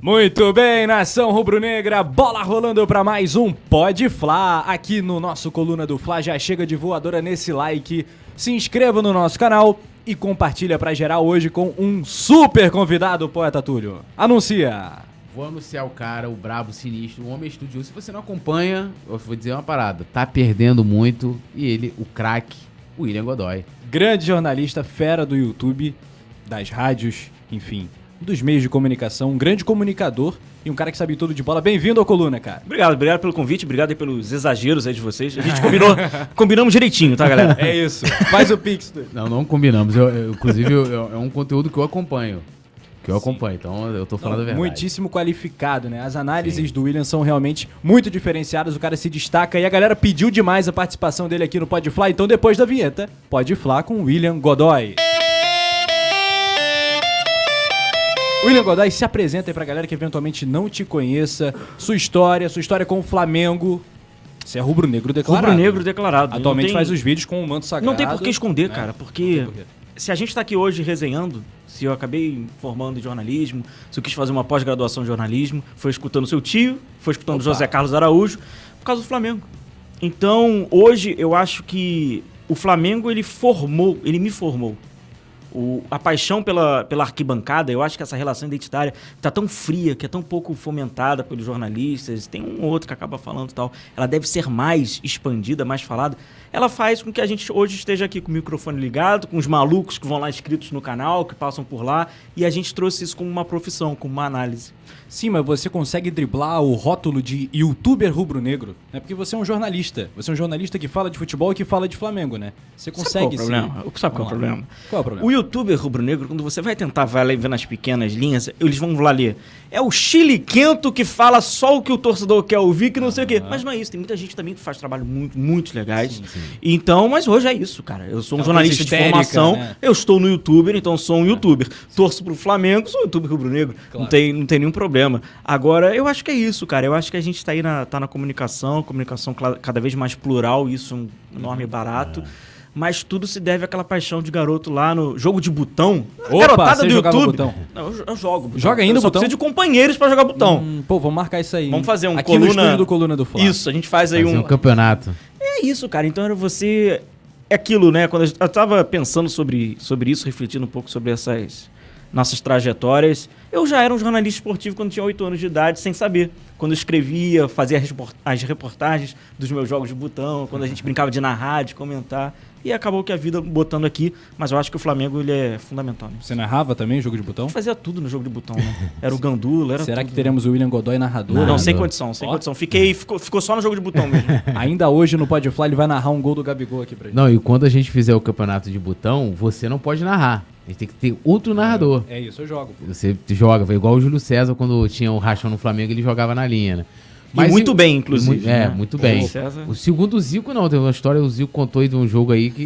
Muito bem, nação rubro-negra, bola rolando para mais um Pode Fla, aqui no nosso Coluna do Fla, já chega de voadora nesse like, se inscreva no nosso canal e compartilha para geral hoje com um super convidado, poeta Túlio. Anuncia! Vou anunciar o cara, o brabo, sinistro, o homem estudioso. Se você não acompanha, eu vou dizer uma parada, tá perdendo muito, e ele, o craque, William Godoy. Grande jornalista, fera do YouTube, das rádios, enfim dos meios de comunicação, um grande comunicador e um cara que sabe tudo de bola. Bem-vindo ao Coluna, cara. Obrigado, obrigado pelo convite, obrigado pelos exageros aí de vocês. A gente combinou, combinamos direitinho, tá, galera? É isso. Faz o Pix. Não, não combinamos. Eu, eu inclusive, eu, é um conteúdo que eu acompanho. Que eu Sim. acompanho, então eu tô falando não, a verdade. Muitíssimo qualificado, né? As análises Sim. do William são realmente muito diferenciadas, o cara se destaca e a galera pediu demais a participação dele aqui no Pode Fly, então depois da vinheta, Pode Fly com William Godoy. William Godoy, se apresenta aí pra galera que eventualmente não te conheça, sua história, sua história com o Flamengo. Você é rubro-negro declarado. Rubro-negro declarado. Atualmente tem... faz os vídeos com o manto sagrado. Não tem por que esconder, né? cara, porque se a gente está aqui hoje resenhando, se eu acabei formando em jornalismo, se eu quis fazer uma pós-graduação em jornalismo, foi escutando seu tio, foi escutando Opa. José Carlos Araújo, por causa do Flamengo. Então, hoje eu acho que o Flamengo ele formou, ele me formou o, a paixão pela, pela arquibancada, eu acho que essa relação identitária está tão fria, que é tão pouco fomentada pelos jornalistas, tem um outro que acaba falando e tal, ela deve ser mais expandida, mais falada. Ela faz com que a gente hoje esteja aqui com o microfone ligado, com os malucos que vão lá inscritos no canal, que passam por lá, e a gente trouxe isso como uma profissão, como uma análise. Sim, mas você consegue driblar o rótulo de youtuber rubro-negro? Né? Porque você é um jornalista. Você é um jornalista que fala de futebol e que fala de Flamengo, né? Você consegue. Sabe qual é o problema? Se... Sabe qual é o problema? Qual é o problema? O youtuber rubro-negro, quando você vai tentar vai lá ver nas pequenas linhas, eles vão lá ler. É o Chile Quento que fala só o que o torcedor quer ouvir, que não ah, sei o quê. Mas não é isso. Tem muita gente também que faz trabalho muito, muito legais. Sim, sim. Então, mas hoje é isso, cara. Eu sou um é jornalista histérica, de formação. Né? Eu estou no youtuber, então sou um é. youtuber. Sim. Torço pro Flamengo, sou um youtuber rubro-negro. Claro. Não, tem, não tem nenhum problema problema. Agora, eu acho que é isso, cara. Eu acho que a gente tá aí na, tá na comunicação, comunicação cada vez mais plural, isso é um enorme uhum. barato. É mas tudo se deve àquela paixão de garoto lá no jogo de botão. Opa, garotada do YouTube. Botão. Não, eu, eu jogo. Botão. Joga ainda eu só botão? preciso de companheiros para jogar botão. Hum, pô, vamos marcar isso aí. Vamos fazer um Aqui coluna do coluna do Flá. Isso, a gente faz aí um... um campeonato. É isso, cara. Então era você é aquilo, né? Quando eu tava pensando sobre sobre isso, refletindo um pouco sobre essas nossas trajetórias. Eu já era um jornalista esportivo quando tinha 8 anos de idade, sem saber. Quando eu escrevia, fazia as reportagens dos meus jogos de botão, quando a gente brincava de narrar, de comentar. E acabou que a vida botando aqui, mas eu acho que o Flamengo ele é fundamental. Né? Você narrava também jogo de botão? Eu fazia tudo no jogo de botão, né? Era o Gandula, era Será tudo. que teremos né? o William Godoy narrador? Não, narrador. sem condição, sem condição. Fiquei, ficou, ficou só no jogo de botão mesmo. Ainda hoje no Podfly ele vai narrar um gol do Gabigol aqui pra gente. Não, e quando a gente fizer o campeonato de botão, você não pode narrar gente tem que ter outro narrador. É, é isso, eu jogo. Pô. Você joga, igual o Júlio César, quando tinha o rachão no Flamengo, ele jogava na linha, né? Mas e muito bem, inclusive. é, né? muito bem. César. O segundo Zico, não, tem uma história, o Zico contou aí de um jogo aí que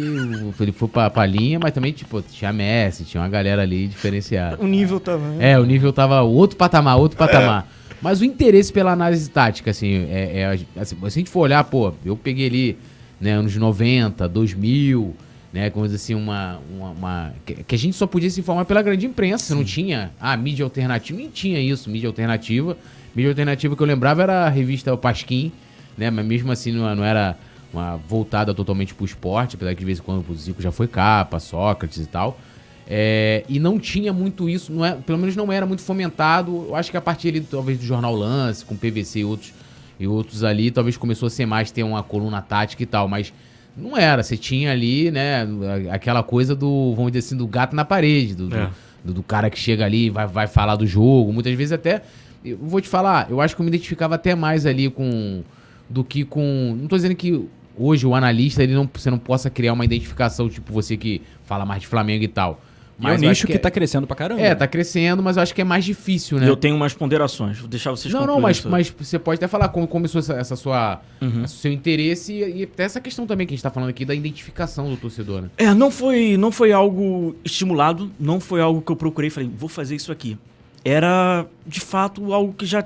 ele foi pra, pra linha, mas também, tipo, tinha Messi, tinha uma galera ali diferenciada. O nível tava. Né? É, o nível tava outro patamar, outro patamar. É. Mas o interesse pela análise tática, assim, é, é assim, se a gente for olhar, pô, eu peguei ali, né, anos 90, 2000, né? Como dizer assim, uma. uma, uma que, que, a gente só podia se informar pela grande imprensa, Sim. não tinha. Ah, mídia alternativa. Nem tinha isso, mídia alternativa. Mídia alternativa que eu lembrava era a revista O Pasquim, né? Mas mesmo assim não, não era uma voltada totalmente pro esporte, apesar que de vez em quando o Zico já foi capa, Sócrates e tal. É, e não tinha muito isso, não é, pelo menos não era muito fomentado. Eu acho que a partir ali, talvez, do jornal Lance, com PVC e outros, e outros ali, talvez começou a ser mais ter uma coluna tática e tal, mas não era, você tinha ali, né, aquela coisa do, vamos dizer assim, do gato na parede, do, é. do, do, cara que chega ali e vai, vai falar do jogo. Muitas vezes até, eu vou te falar, eu acho que eu me identificava até mais ali com, do que com, não tô dizendo que hoje o analista, ele não, você não possa criar uma identificação, tipo você que fala mais de Flamengo e tal. Mas é um nicho que, que tá é- crescendo pra caramba. É, tá crescendo, mas eu acho que é mais difícil, né? Eu tenho umas ponderações, vou deixar vocês Não, não, mas, mas você pode até falar como começou essa, essa sua uhum. seu interesse e, até essa questão também que a gente tá falando aqui da identificação do torcedor, né? É, não foi, não foi algo estimulado, não foi algo que eu procurei, falei, vou fazer isso aqui. Era, de fato, algo que já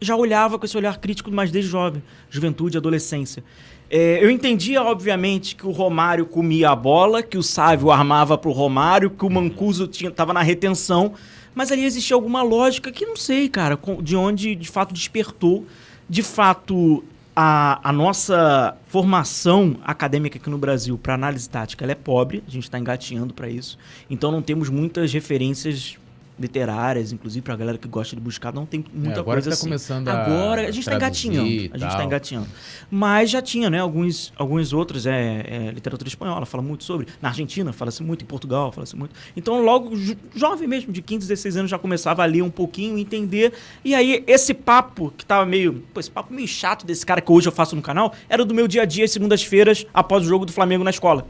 já olhava com esse olhar crítico, mas desde jovem, juventude, adolescência. É, eu entendia, obviamente, que o Romário comia a bola, que o Sávio armava para o Romário, que o Mancuso estava na retenção, mas ali existia alguma lógica que não sei, cara, de onde de fato despertou. De fato, a, a nossa formação acadêmica aqui no Brasil para análise tática é pobre, a gente está engatinhando para isso, então não temos muitas referências literárias, inclusive para a galera que gosta de buscar, não tem muita é, agora coisa tá assim. começando agora a, gente está engatinhando, a gente está engatinhando. Mas já tinha, né, alguns alguns outros é, é literatura espanhola fala muito sobre, na Argentina fala-se muito, em Portugal fala-se muito. Então logo jo jovem mesmo, de 15, 16 anos já começava a ler um pouquinho, entender. E aí esse papo que tava meio, pô, esse papo meio chato desse cara que hoje eu faço no canal, era do meu dia a dia segundas-feiras após o jogo do Flamengo na escola.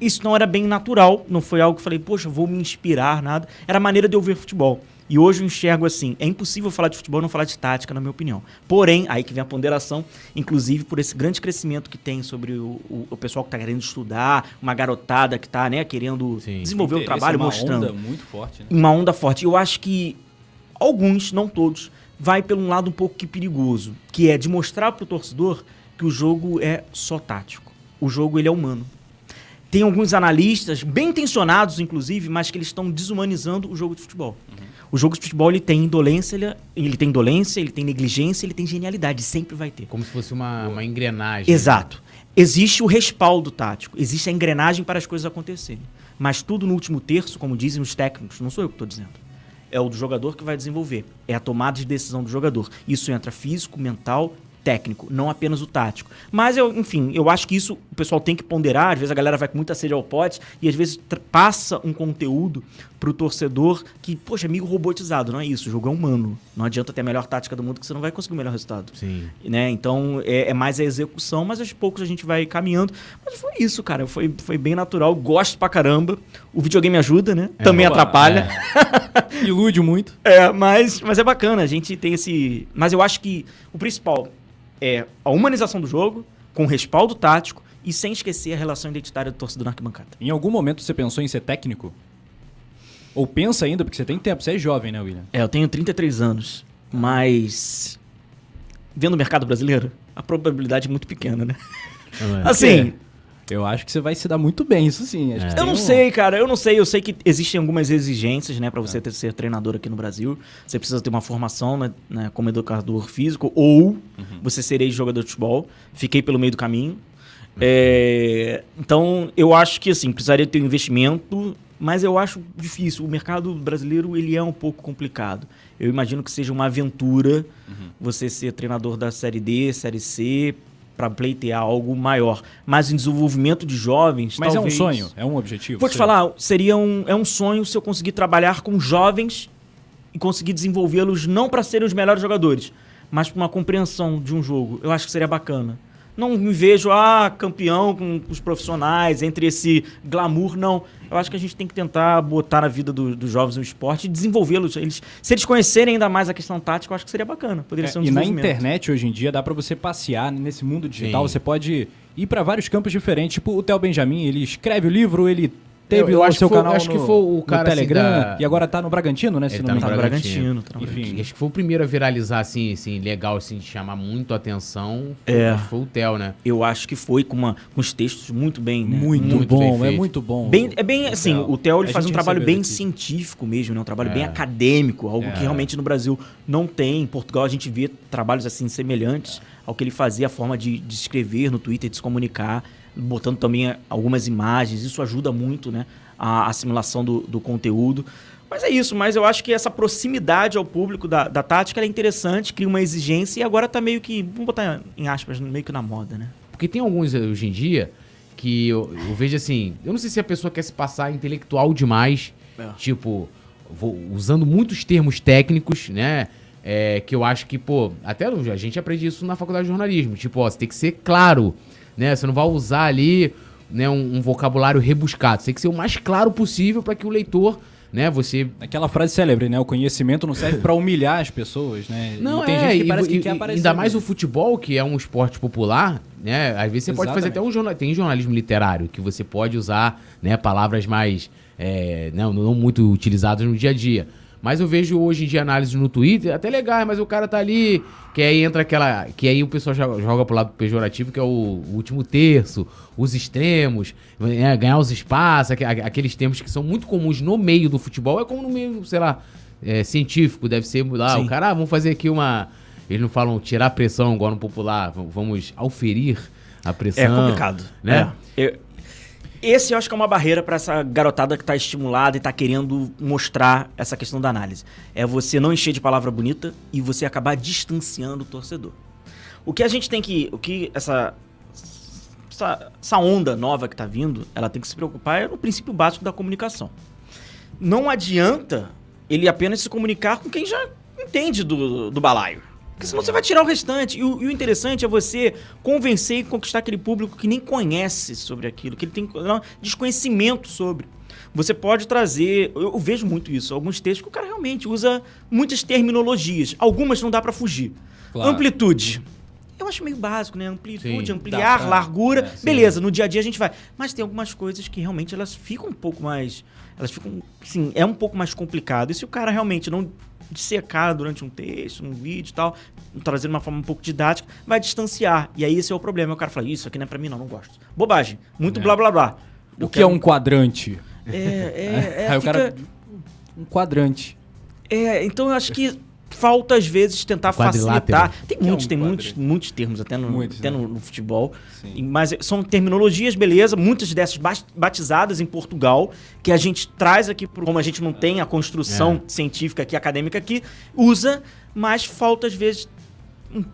Isso não era bem natural, não foi algo que eu falei, poxa, vou me inspirar, nada. Era a maneira de eu ver futebol. E hoje eu enxergo assim: é impossível falar de futebol e não falar de tática, na minha opinião. Porém, aí que vem a ponderação, inclusive por esse grande crescimento que tem sobre o, o, o pessoal que está querendo estudar, uma garotada que está né, querendo Sim, desenvolver o trabalho, é uma mostrando. Uma onda muito forte. Né? Uma onda forte. Eu acho que alguns, não todos, vai pelo um lado um pouco que perigoso, que é de mostrar para o torcedor que o jogo é só tático. O jogo ele é humano tem alguns analistas, bem intencionados inclusive, mas que eles estão desumanizando o jogo de futebol. Uhum. O jogo de futebol ele tem indolência, ele, é, ele, tem indolência, ele tem negligência, ele tem genialidade, sempre vai ter. Como se fosse uma, uma engrenagem. Exato. Existe o respaldo tático, existe a engrenagem para as coisas acontecerem. Mas tudo no último terço, como dizem os técnicos, não sou eu que estou dizendo. É o do jogador que vai desenvolver. É a tomada de decisão do jogador. Isso entra físico, mental, técnico, não apenas o tático. Mas eu, enfim, eu acho que isso o pessoal tem que ponderar. Às vezes a galera vai com muita sede ao pote e às vezes passa um conteúdo pro torcedor que, poxa, amigo robotizado, não é isso, o jogo é humano. Não adianta ter a melhor tática do mundo que você não vai conseguir o melhor resultado. Sim. Né? Então é, é mais a execução, mas aos poucos a gente vai caminhando. Mas foi isso, cara. Foi, foi bem natural. Gosto pra caramba. O videogame ajuda, né? É, Também opa, atrapalha. É. Ilude muito. É, mas, mas é bacana. A gente tem esse. Mas eu acho que o principal é, a humanização do jogo, com respaldo tático e sem esquecer a relação identitária do torcedor na arquibancada. Em algum momento você pensou em ser técnico? Ou pensa ainda, porque você tem tempo, você é jovem, né, William? É, eu tenho 33 anos, mas. Vendo o mercado brasileiro, a probabilidade é muito pequena, né? É. Assim, eu acho que você vai se dar muito bem, isso sim. É. eu não um... sei, cara. Eu não sei. Eu sei que existem algumas exigências, né, para você é. ter, ser treinador aqui no Brasil. Você precisa ter uma formação, né, né como educador físico, ou uhum. você serei jogador de futebol. Fiquei pelo meio do caminho. Uhum. É... então, eu acho que, assim, precisaria ter um investimento, mas eu acho difícil. O mercado brasileiro, ele é um pouco complicado. Eu imagino que seja uma aventura uhum. você ser treinador da Série D, Série C, para pleitear algo maior. Mas em desenvolvimento de jovens. Mas talvez... é um sonho, é um objetivo. Vou te falar, seria um, é um sonho se eu conseguir trabalhar com jovens e conseguir desenvolvê-los não para serem os melhores jogadores, mas para uma compreensão de um jogo. Eu acho que seria bacana não me vejo, ah, campeão com os profissionais, entre esse glamour, não. Eu acho que a gente tem que tentar botar na vida dos jovens o esporte e desenvolvê-los. Eles, se eles conhecerem ainda mais a questão tática, eu acho que seria bacana. Poderia é, ser um E na internet, hoje em dia, dá para você passear nesse mundo digital. Sim. Você pode ir para vários campos diferentes. Tipo, o Theo Benjamin, ele escreve o livro, ele Teve eu, o seu foi, canal acho no, que foi o cara, assim, Telegram assim, da... e agora tá no Bragantino, né? Se tá não tá, no tá no Bragantino. Tá no Enfim, Bragantino. acho que foi o primeiro a viralizar, assim, assim legal, assim, chamar muito atenção. É. Foi o Theo, né? Eu acho que foi com, uma, com os textos muito bem, né? Muito, muito bom, é muito bom. Bem, é bem, assim, o Theo faz um trabalho bem científico mesmo, né? Um trabalho é. bem acadêmico, algo é. que realmente no Brasil não tem. Em Portugal a gente vê trabalhos, assim, semelhantes ao que ele fazia, a forma de, de escrever no Twitter, de se comunicar botando também eh, algumas imagens, isso ajuda muito, né? A assimilação do, do conteúdo. Mas é isso, mas eu acho que essa proximidade ao público da, da tática é interessante, cria uma exigência e agora tá meio que, vamos botar em aspas, meio que na moda, né? Porque tem alguns eh, hoje em dia que eu, eu vejo assim, eu não sei se a pessoa quer se passar intelectual demais, é. tipo, vou, usando muitos termos técnicos, né? É, que eu acho que, pô, até a gente aprende isso na faculdade de jornalismo. Tipo, ó, você tem que ser claro, né? Você não vai usar ali né, um, um vocabulário rebuscado. Você tem que ser o mais claro possível para que o leitor né? Você aquela frase célebre, né? O conhecimento não serve para humilhar as pessoas, né? Não e tem é, gente que e, que e, quer aparecer. Ainda mais o futebol, que é um esporte popular, né? Às vezes você Exatamente. pode fazer até um jornal, tem jornalismo literário que você pode usar, né? Palavras mais é, não, não muito utilizadas no dia a dia. Mas eu vejo hoje em dia análise no Twitter, até legal, mas o cara tá ali. Que aí entra aquela. Que aí o pessoal joga pro lado pejorativo, que é o, último terço, os extremos, né, ganhar os espaços, aqueles termos que são muito comuns no meio do futebol. É como no meio, sei lá, é, científico, deve ser lá. Sim. O cara, ah, vamos fazer aqui uma. Eles não falam tirar pressão, igual no popular, vamos, vamos auferir a pressão. É complicado. Né? É. Eu, esse eu acho que é uma barreira para essa garotada que está estimulada e está querendo mostrar essa questão da análise. É você não encher de palavra bonita e você acabar distanciando o torcedor. O que a gente tem que. O que essa. Essa, essa onda nova que está vindo, ela tem que se preocupar é no princípio básico da comunicação. Não adianta ele apenas se comunicar com quem já entende do, do balaio. Porque senão você vai tirar o restante. E o, e o, interessante é você convencer e conquistar aquele público que nem conhece sobre aquilo, que ele tem não, desconhecimento sobre. Você pode trazer. Eu, eu vejo muito isso. Alguns textos que o cara realmente usa muitas terminologias. Algumas não dá para fugir. Claro. Amplitude. Eu acho meio básico, né? Amplitude, sim, ampliar, pra... largura. É, Beleza, no dia a dia a gente vai. Mas tem algumas coisas que realmente elas ficam um pouco mais elas ficam. Sim, é um pouco mais complicado. E se o cara realmente não dissecar durante um texto, um vídeo e tal, trazer de uma forma um pouco didática, vai distanciar. E aí esse é o problema. O cara fala, isso aqui não é pra mim, não, não gosto. Bobagem. Muito é. blá blá blá. o que é quero... é um quadrante? É, é, é aí fica... o cara. Um quadrante. É, então eu acho que falta às vezes tentar facilitar. Tem é muitos, é um tem muitos, muitos termos até no, muitos, até né? no, futebol. Sim. Mas são terminologias, beleza, muitas dessas batizadas em Portugal, que a gente traz aqui, como a gente não tem a construção é. científica aqui, acadêmica aqui, usa, mas falta às vezes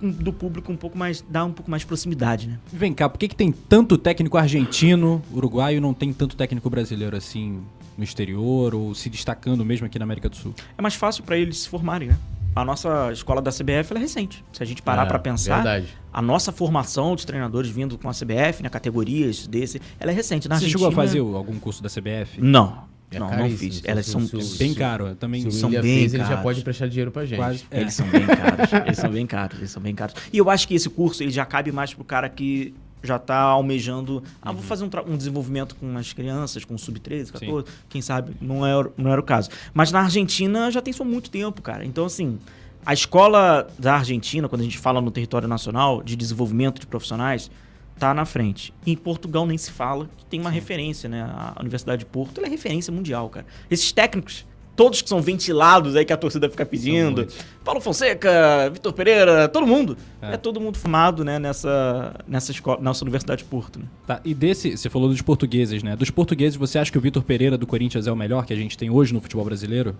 do público um pouco mais, dá um pouco mais de proximidade, né? Vem cá, por que, que tem tanto técnico argentino, uruguaio, não tem tanto técnico brasileiro assim no exterior ou se destacando mesmo aqui na América do Sul? É mais fácil para eles se formarem, né? a nossa escola da CBF é recente. Se a gente parar é, para pensar, verdade. a nossa formação de treinadores vindo com a CBF, na né, categorias desse, ela é recente. Na Você Argentina, chegou a fazer algum curso da CBF? Não. É não, não fiz. Elas são se, bem caras. Também se são bem fez, caros. Ele já pode prestar dinheiro pra gente. Quase, é. Eles são bem caros. eles são bem caros. Eles são bem caros. E eu acho que esse curso ele já cabe mais pro cara que já está almejando. Ah, vou uhum. fazer um, um, desenvolvimento com as crianças, com sub-13, 14, Sim. quem sabe? Não era, é não era o caso. Mas na Argentina já tem isso há muito tempo, cara. Então, assim, a escola da Argentina, quando a gente fala no território nacional de desenvolvimento de profissionais, tá na frente. E em Portugal nem se fala, que tem uma Sim. referência, né? A Universidade de Porto é referência mundial, cara. Esses técnicos todos que são ventilados aí que a torcida fica pedindo. Paulo Fonseca, Vitor Pereira, todo mundo. É. é, todo mundo fumado né, nessa, nessa, escola, nessa Universidade de Porto. Né? Tá, e desse, você falou dos portugueses, né? Dos portugueses, você acha que o Vitor Pereira do Corinthians é o melhor que a gente tem hoje no futebol brasileiro?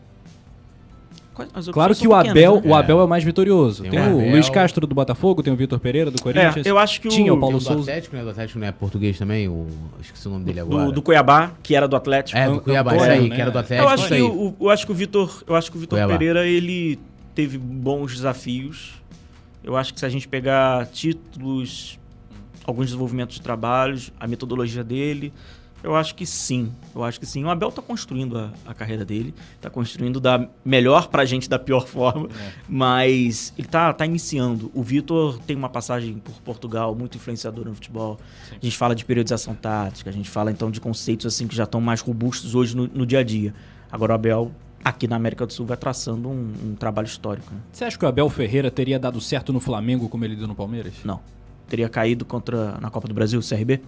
Claro que o Abel, pequenas, né? o Abel é o mais vitorioso. Tem, tem o Luiz Castro do Botafogo, tem o Vitor Pereira do é, Corinthians. É, eu acho que tinha o, o Paulo o Souza. Atlético, né? Do Atlético não é português também, o esqueci o nome dele agora. Do, do Cuiabá, que era do Atlético. É, do Cuiabá, Antônio, aí, né? que era do Atlético. Eu acho que o, eu acho que o Vitor, eu acho que o Vitor Pereira ele teve bons desafios. Eu acho que se a gente pegar títulos, alguns desenvolvimentos de trabalhos, a metodologia dele, eu acho que sim. Eu acho que sim. O Abel está construindo a, a, carreira dele, está construindo da melhor pra gente da pior forma, é. mas ele está tá iniciando. O Vitor tem uma passagem por Portugal muito influenciadora no futebol. Sim. A gente fala de periodização tática, a gente fala então de conceitos assim que já estão mais robustos hoje no, no dia a dia. Agora o Abel aqui na América do Sul vai traçando um, um trabalho histórico. Né? Você acha que o Abel Ferreira teria dado certo no Flamengo como ele deu no Palmeiras? Não. Teria caído contra na Copa do Brasil, o CRB?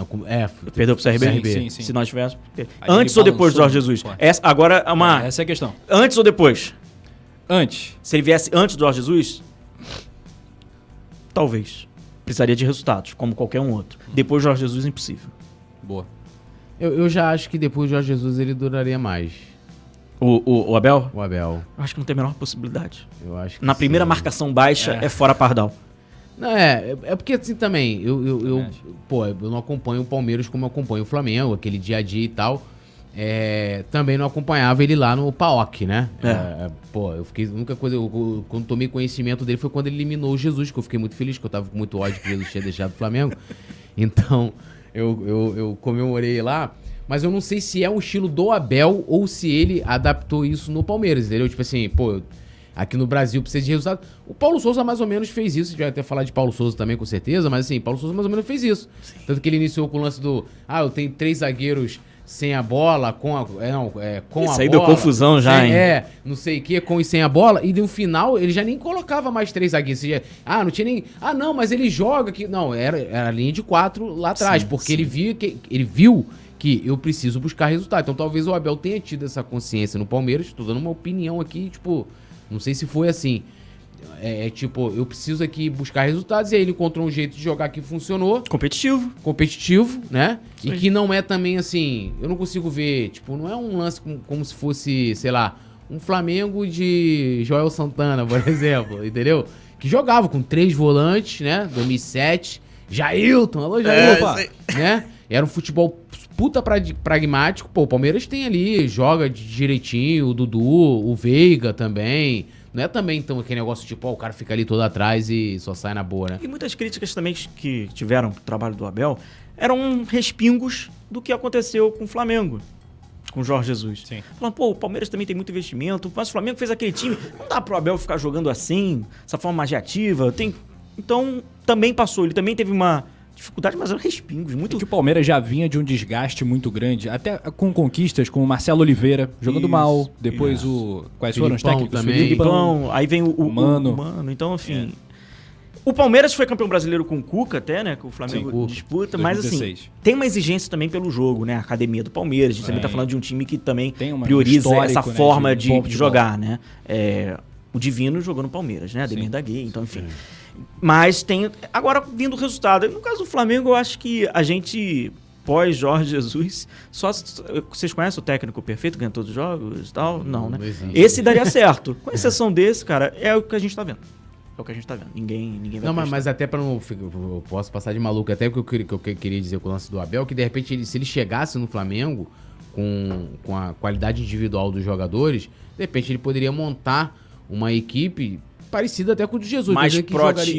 Não, é, perdeu pro CRB? Sim, sim, sim. Se nós tivéssemos. Antes ou depois do Jorge Jesus? Essa, agora, uma. Essa é a questão. Antes ou depois? Antes. Se ele viesse antes do Jorge Jesus, talvez. Precisaria de resultados, como qualquer um outro. Uhum. Depois do Jorge Jesus, impossível. Boa. Eu, eu já acho que depois do Jorge Jesus ele duraria mais. O, o, o, Abel? O Abel. Eu acho que não tem a menor possibilidade. Eu acho Na sim. primeira marcação baixa é, é fora Pardal. Não, é, é porque assim também, eu, eu, eu pô, eu não acompanho o Palmeiras como eu acompanho o Flamengo, aquele dia a dia e tal. É, também não acompanhava ele lá no PAOC, né? É. é. É, pô, eu fiquei. A única coisa, eu, quando tomei conhecimento dele foi quando ele eliminou o Jesus, que eu fiquei muito feliz, que eu tava com muito ódio que Jesus tinha deixado o Flamengo. Então, eu, eu, eu comemorei lá. Mas eu não sei se é um estilo do Abel ou se ele adaptou isso no Palmeiras, entendeu? Tipo assim, pô, aqui no Brasil precisa de resultado. O Paulo Souza mais ou menos fez isso. A gente vai até falar de Paulo Souza também, com certeza, mas assim, Paulo Souza mais ou menos fez isso. Sim. Tanto que ele iniciou com o lance do. Ah, eu tenho três zagueiros sem a bola, com a. É, não, é, com isso a aí bola. deu confusão já, hein? É, não sei o que, com e sem a bola. E no final ele já nem colocava mais três zagueiros. Já, ah, não tinha nem. Ah, não, mas ele joga aqui. Não, era, era a linha de quatro lá atrás, sim, porque sim. ele viu que. Ele viu que eu preciso buscar resultado. Então talvez o Abel tenha tido essa consciência no Palmeiras. Estou dando uma opinião aqui, tipo, não sei se foi assim. É, é, tipo, eu preciso aqui buscar resultados. E aí ele encontrou um jeito de jogar que funcionou. Competitivo. Competitivo, né? Sim. E que não é também assim. Eu não consigo ver. Tipo, não é um lance como, como se fosse, sei lá, um Flamengo de Joel Santana, por exemplo. entendeu? Que jogava com três volantes, né? 2007. Jailton, alô é, Jailton, é, opa, né? Era um futebol puta pra, pragmático. Pô, o Palmeiras tem ali, joga direitinho, o Dudu, o Veiga também. Não é também então aquele negócio tipo, ó, o cara fica ali todo atrás e só sai na boa, né? E muitas críticas também que tiveram pro trabalho do Abel eram respingos do que aconteceu com o Flamengo. Com o Jorge Jesus. Sim. Falando, pô, o Palmeiras também tem muito investimento, mas o Flamengo fez aquele time. Não dá pro Abel ficar jogando assim, essa forma mais reativa. Tem... Então, também passou. Ele também teve uma dificuldade, mas eram respingos. Muito... É que o Palmeiras já vinha de um desgaste muito grande, até com conquistas com o Marcelo Oliveira jogando isso, mal, depois isso. o... Quais foram os técnicos? Também. Filipão, aí vem o, o, Mano. o Mano. Então, enfim... Assim, é. O Palmeiras foi campeão brasileiro com o Cuca até, né? Que o Flamengo Sim, disputa, mas assim, tem uma exigência também pelo jogo, né? A academia do Palmeiras, a gente é. também tá é. falando de um time que também prioriza essa né? forma de, de, de jogar, né? É, o Divino jogou no Palmeiras, né? Ademir Demir da Gay, então enfim. Sim. Mas tem. Agora, vindo o resultado. No caso do Flamengo, eu acho que a gente, pós Jorge Jesus, só. Vocês conhecem o técnico perfeito, ganha todos os jogos e tal? Não, né? Esse daria certo. Com é. exceção desse, cara, é o que a gente tá vendo. É o que a gente tá vendo. Ninguém, ninguém vai Não, mas, mas, até pra não. Eu posso passar de maluco. Até o que, que eu, queria dizer com o lance do Abel, que de repente, ele, se ele chegasse no Flamengo com, com a qualidade individual dos jogadores, de repente ele poderia montar uma equipe parecido até com o de Jesus. Mais é que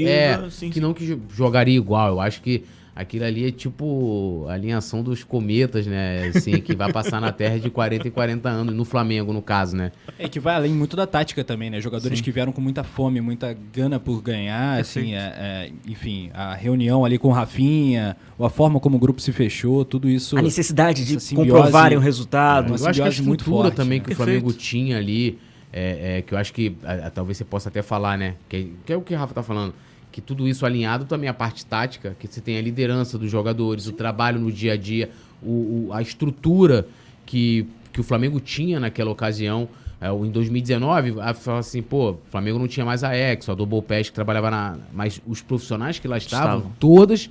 É, né? sim, que sim. não que jogaria igual. Eu acho que aquilo ali é tipo a alinhação dos cometas, né? Assim, que vai passar na Terra de 40 e 40 anos, no Flamengo, no caso, né? É que vai além muito da tática também, né? Jogadores Sim. que vieram com muita fome, muita gana por ganhar, assim, é, é, enfim, a reunião ali com o Rafinha, a forma como o grupo se fechou, tudo isso. A necessidade de comprovarem o resultado. É, uma eu acho que a muito forte, também né? que o Flamengo tinha ali é, é, que eu acho que a, a, talvez você possa até falar, né? Que, que é o que o Rafa tá falando. Que tudo isso alinhado também a parte tática, que você tem a liderança dos jogadores, o trabalho no dia a dia, o, o a estrutura que, que o Flamengo tinha naquela ocasião. É, em 2019, fala assim, pô, o Flamengo não tinha mais a Ex, a Double Pest que trabalhava na. Mas os profissionais que lá estavam, estavam. todas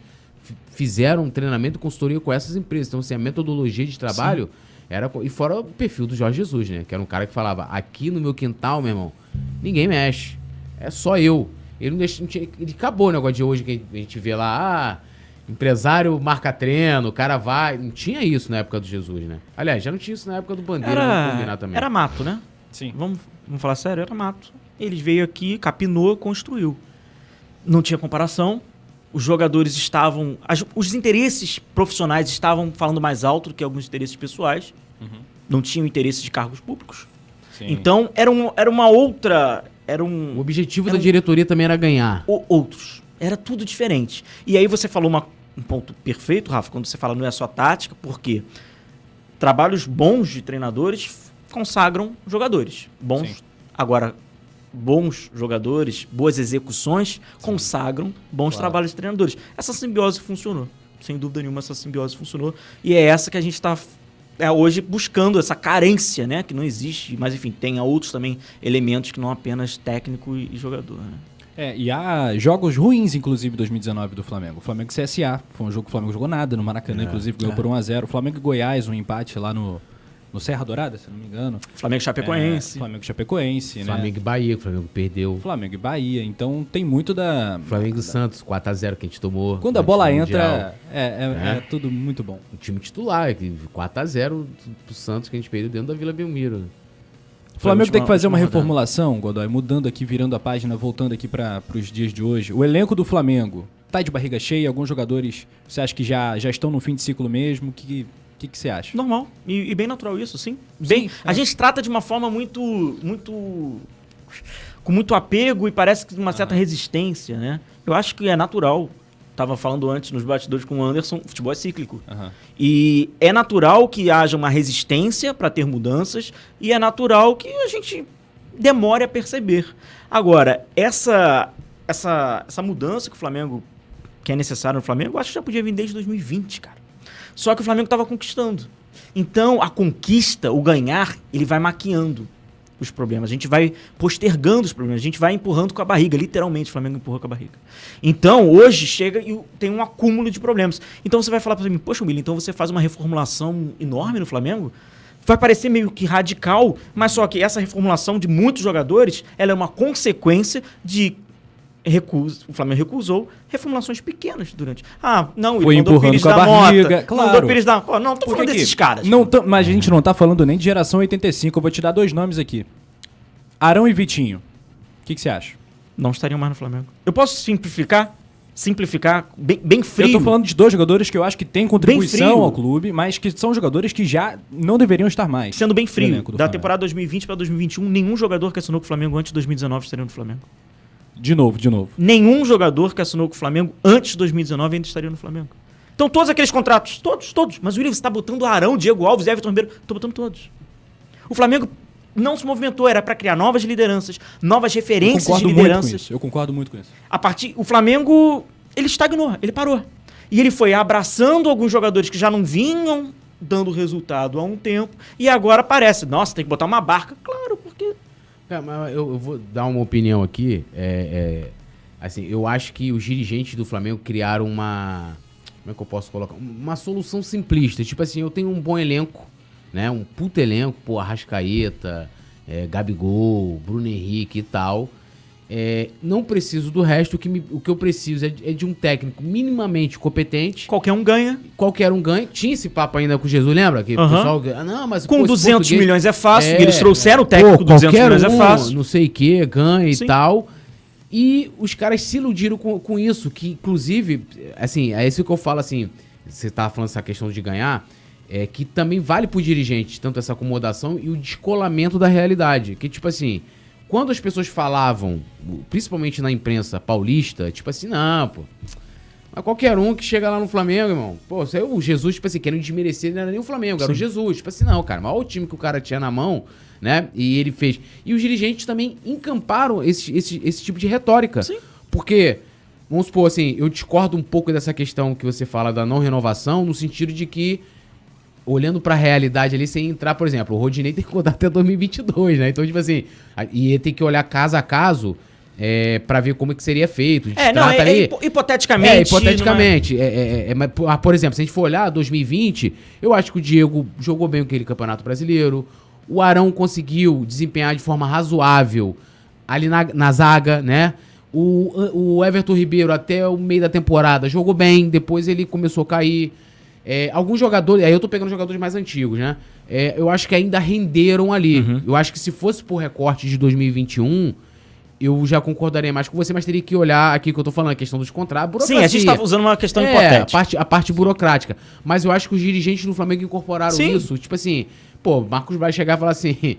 fizeram um treinamento e consultoria com essas empresas. Então, assim, a metodologia de trabalho. Sim era, e fora o perfil do Jorge Jesus, né? Que era um cara que falava, aqui no meu quintal, meu irmão, ninguém mexe. É só eu. Ele não deixa. Ele acabou o negócio de hoje que a gente vê lá, ah, empresário marca treino, o cara vai. Não tinha isso na época do Jesus, né? Aliás, já não tinha isso na época do Bandeira, era, combinar também. Era mato, né? Sim. Vamos, vamos falar sério, era mato. Ele veio aqui, capinou, construiu. Não tinha comparação, os jogadores estavam. As, os interesses profissionais estavam falando mais alto do que alguns interesses pessoais. Uhum. Não tinham interesse de cargos públicos. Sim. Então, era, um, era uma outra. Era um, o objetivo da um, diretoria também era ganhar. O, outros. Era tudo diferente. E aí você falou uma, um ponto perfeito, Rafa, quando você fala não é só tática, porque trabalhos bons de treinadores consagram jogadores. Bons. Sim. Agora, bons jogadores, boas execuções, consagram bons claro. trabalhos de treinadores. Essa simbiose funcionou. Sem dúvida nenhuma, essa simbiose funcionou. E é essa que a gente está é, hoje buscando essa carência, né? Que não existe, mas enfim, tem outros também elementos que não apenas técnico e, jogador. Né? É, e há jogos ruins, inclusive, 2019 do Flamengo. O Flamengo CSA, foi um jogo que o Flamengo jogou nada no Maracanã, é, inclusive, ganhou é. por 1x0. Flamengo e Goiás, um empate lá no, no Serra Dourada, se não me engano. Flamengo Chapecoense. É, Flamengo Chapecoense, Flamengo né? Flamengo e Bahia, o Flamengo perdeu. Flamengo e Bahia, então tem muito da. Flamengo e Santos, 4x0 que a gente tomou. Quando a bola entra, é, é, né? é, tudo muito bom. O time titular, 4x0 é pro Santos que a gente perdeu dentro da Vila Belmiro. O Flamengo tem que fazer uma reformulação, Godoy, mudando aqui, virando a página, voltando aqui para os dias de hoje. O elenco do Flamengo tá de barriga cheia, alguns jogadores você acha que já, já estão no fim de ciclo mesmo, que que, que você acha? Normal. E, e bem natural isso, sim. Bem, sim, é. a é. gente trata de uma forma muito. muito. com muito apego e parece que uma certa ah. resistência, né? Eu acho que é natural. Estava falando antes nos bastidores com o Anderson, futebol é cíclico. Uhum. E é natural que haja uma resistência para ter mudanças, e é natural que a gente demore a perceber. Agora, essa, essa, essa mudança que o Flamengo que é necessário no Flamengo, eu acho que já podia vir desde 2020, cara. Só que o Flamengo estava conquistando. Então, a conquista, o ganhar, ele vai maquiando os problemas. A gente vai postergando os problemas. A gente vai empurrando com a barriga. Literalmente, o Flamengo empurra com a barriga. Então, hoje chega e tem um acúmulo de problemas. Então, você vai falar para mim, poxa, William, então você faz uma reformulação enorme no Flamengo? Vai parecer meio que radical, mas só que essa reformulação de muitos jogadores, ela é uma consequência de recusa, o Flamengo recusou reformulações pequenas durante. Ah, não, Foi empurrando Pires com a da barriga, Mota, claro. mandou Pires da, não, tô falando desses caras. Não, tô, mas a gente não tá falando nem de geração 85, eu vou te dar dois nomes aqui. Arão e Vitinho. O que, que você acha? Não estariam mais no Flamengo. Eu posso simplificar? Simplificar bem, bem frio. Eu tô falando de dois jogadores que eu acho que têm contribuição ao clube, mas que são jogadores que já não deveriam estar mais. Sendo bem frio, da Flamengo. temporada 2020 para 2021, nenhum jogador que assinou com o Flamengo antes de 2019 estaria no Flamengo. De novo, de novo. Nenhum jogador que assinou com o Flamengo antes de 2019 ainda estaria no Flamengo. Então todos aqueles contratos, todos, todos. Mas o Willian está botando Arão, Diego Alves, Everton Ribeiro, estou botando todos. O Flamengo não se movimentou, era para criar novas lideranças, novas referências de lideranças. Eu concordo muito com isso. A partir, o Flamengo ele estagnou, ele parou. E ele foi abraçando alguns jogadores que já não vinham dando resultado há um tempo e agora parece, nossa, tem que botar uma barca. Claro, não, é, mas eu, eu, vou dar uma opinião aqui. É, é, assim, eu acho que os dirigentes do Flamengo criaram uma. Como é que eu posso colocar? Uma solução simplista. Tipo assim, eu tenho um bom elenco, né? Um puto elenco, pô, Arrascaeta, é, Gabigol, Bruno Henrique e tal. É, não preciso do resto, o que, me, o que eu preciso é de, é de, um técnico minimamente competente. Qualquer um ganha. Qualquer um ganha. Tinha esse papo ainda com o Jesus, lembra? Que pessoal, ah, não, mas, com pô, 200 milhões é fácil, é, eles trouxeram o técnico com 200 milhões é um, é fácil. Não sei o que, ganha Sim. e tal. E os caras se iludiram com, com isso, que inclusive, assim, é isso que eu falo assim, você tava falando essa questão de ganhar, é que também vale pro dirigente, tanto essa acomodação e o descolamento da realidade. Que tipo assim, quando as pessoas falavam, principalmente na imprensa paulista, tipo assim, não, pô. Mas qualquer um que chega lá no Flamengo, irmão. Pô, é o Jesus, tipo assim, querendo desmerecer, não era nem o Flamengo, Sim. era o Jesus. Tipo assim, não, cara. Mas olha o time que o cara tinha na mão, né? E ele fez. E os dirigentes também encamparam esse, esse, esse tipo de retórica. Sim. Porque, vamos supor assim, eu discordo um pouco dessa questão que você fala da não renovação, no sentido de que olhando para a realidade ali, sem entrar, por exemplo, o Rodinei tem que contar até 2022, né? Então, tipo assim, e ele tem que olhar caso a caso é, para ver como é que seria feito. é, não, é, ali, é, hipoteticamente. É, hipoteticamente. É? É, é, mas, ah, por exemplo, se a gente for olhar 2020, eu acho que o Diego jogou bem aquele Campeonato Brasileiro, o Arão conseguiu desempenhar de forma razoável ali na, na zaga, né? O, o Everton Ribeiro até o meio da temporada jogou bem, depois ele começou a cair. É, alguns jogadores, aí eu tô pegando jogadores mais antigos, né? É, eu acho que ainda renderam ali. Uhum. Eu acho que se fosse por recorte de 2021, eu já concordaria mais com você, mas teria que olhar aqui que eu tô falando, a questão dos contratos, Sim, a gente tá usando uma questão é, hipotética. A parte, a parte burocrática. Mas eu acho que os dirigentes do Flamengo incorporaram Sim. isso. Tipo assim, pô, Marcos vai chegar e falar assim.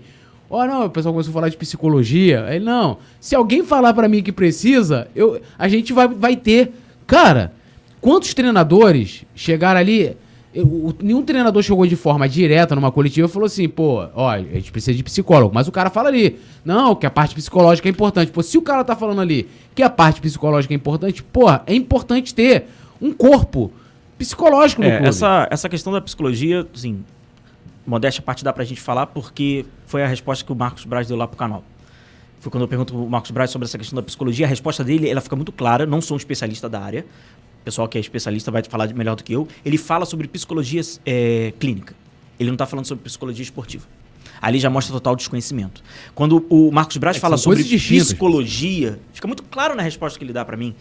Ó, oh, não, o pessoal começou a falar de psicologia. Aí, não. Se alguém falar para mim que precisa, eu, a gente vai, vai ter. Cara, quantos treinadores chegaram ali? Eu, o, nenhum treinador chegou de forma direta numa coletiva e falou assim, pô, ó, a gente precisa de psicólogo. Mas o cara fala ali, não, que a parte psicológica é importante. Pô, se o cara tá falando ali que a parte psicológica é importante, pô, é importante ter um corpo psicológico no é, clube. Essa, essa questão da psicologia, assim, modéstia parte dá pra gente falar, porque foi a resposta que o Marcos Braz deu lá pro canal. Foi quando eu pergunto o Marcos Braz sobre essa questão da psicologia, a resposta dele ela fica muito clara, não sou um especialista da área, pessoal que é especialista vai te falar melhor do que eu, ele fala sobre psicologia é, clínica. Ele não está falando sobre psicologia esportiva. Ali já mostra total desconhecimento. Quando o Marcos Braz é, fala sobre psicologia, fica muito claro na resposta que ele dá para mim.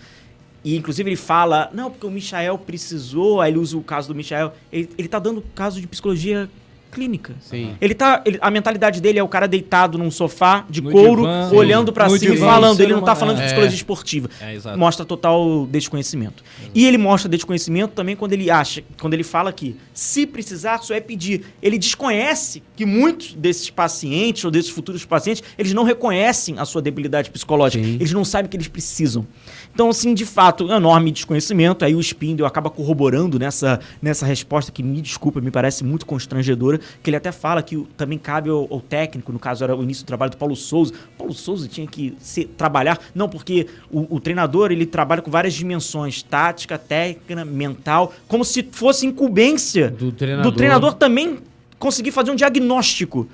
E inclusive ele fala, não, porque o Michael precisou, aí ele usa o caso do Michael. Ele, está dando caso de psicologia clínica. Sim. Ele tá, ele, a mentalidade dele é o cara deitado num sofá de no couro, divã, olhando para cima e falando. Ele é não tá falando é. de psicologia esportiva. É, mostra total desconhecimento. Exato. E ele mostra desconhecimento também quando ele acha, quando ele fala que se precisar só é pedir. Ele desconhece que muitos desses pacientes ou desses futuros pacientes, eles não reconhecem a sua debilidade psicológica. Sim. Eles não sabem que eles precisam. Então, assim, de fato, enorme desconhecimento. Aí o Spindle acaba corroborando nessa, nessa resposta que, me desculpa, me parece muito constrangedora, que ele até fala que também cabe ao, ao técnico, no caso era o início do trabalho do Paulo Souza. Paulo Souza tinha que se, trabalhar, não porque o, o treinador, ele trabalha com várias dimensões, tática, técnica, mental, como se fosse incumbência do treinador, do treinador também conseguir fazer um diagnóstico,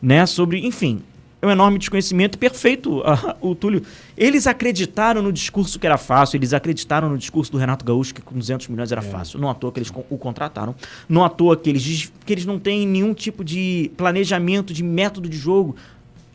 né, sobre, enfim, é um enorme desconhecimento. Perfeito, ah, o Túlio. Eles acreditaram no discurso que era fácil, eles acreditaram no discurso do Renato Gaúcho que com 200 milhões era é. fácil. Não à toa que eles o contrataram, não à toa que eles, que eles não têm nenhum tipo de planejamento, de método de jogo.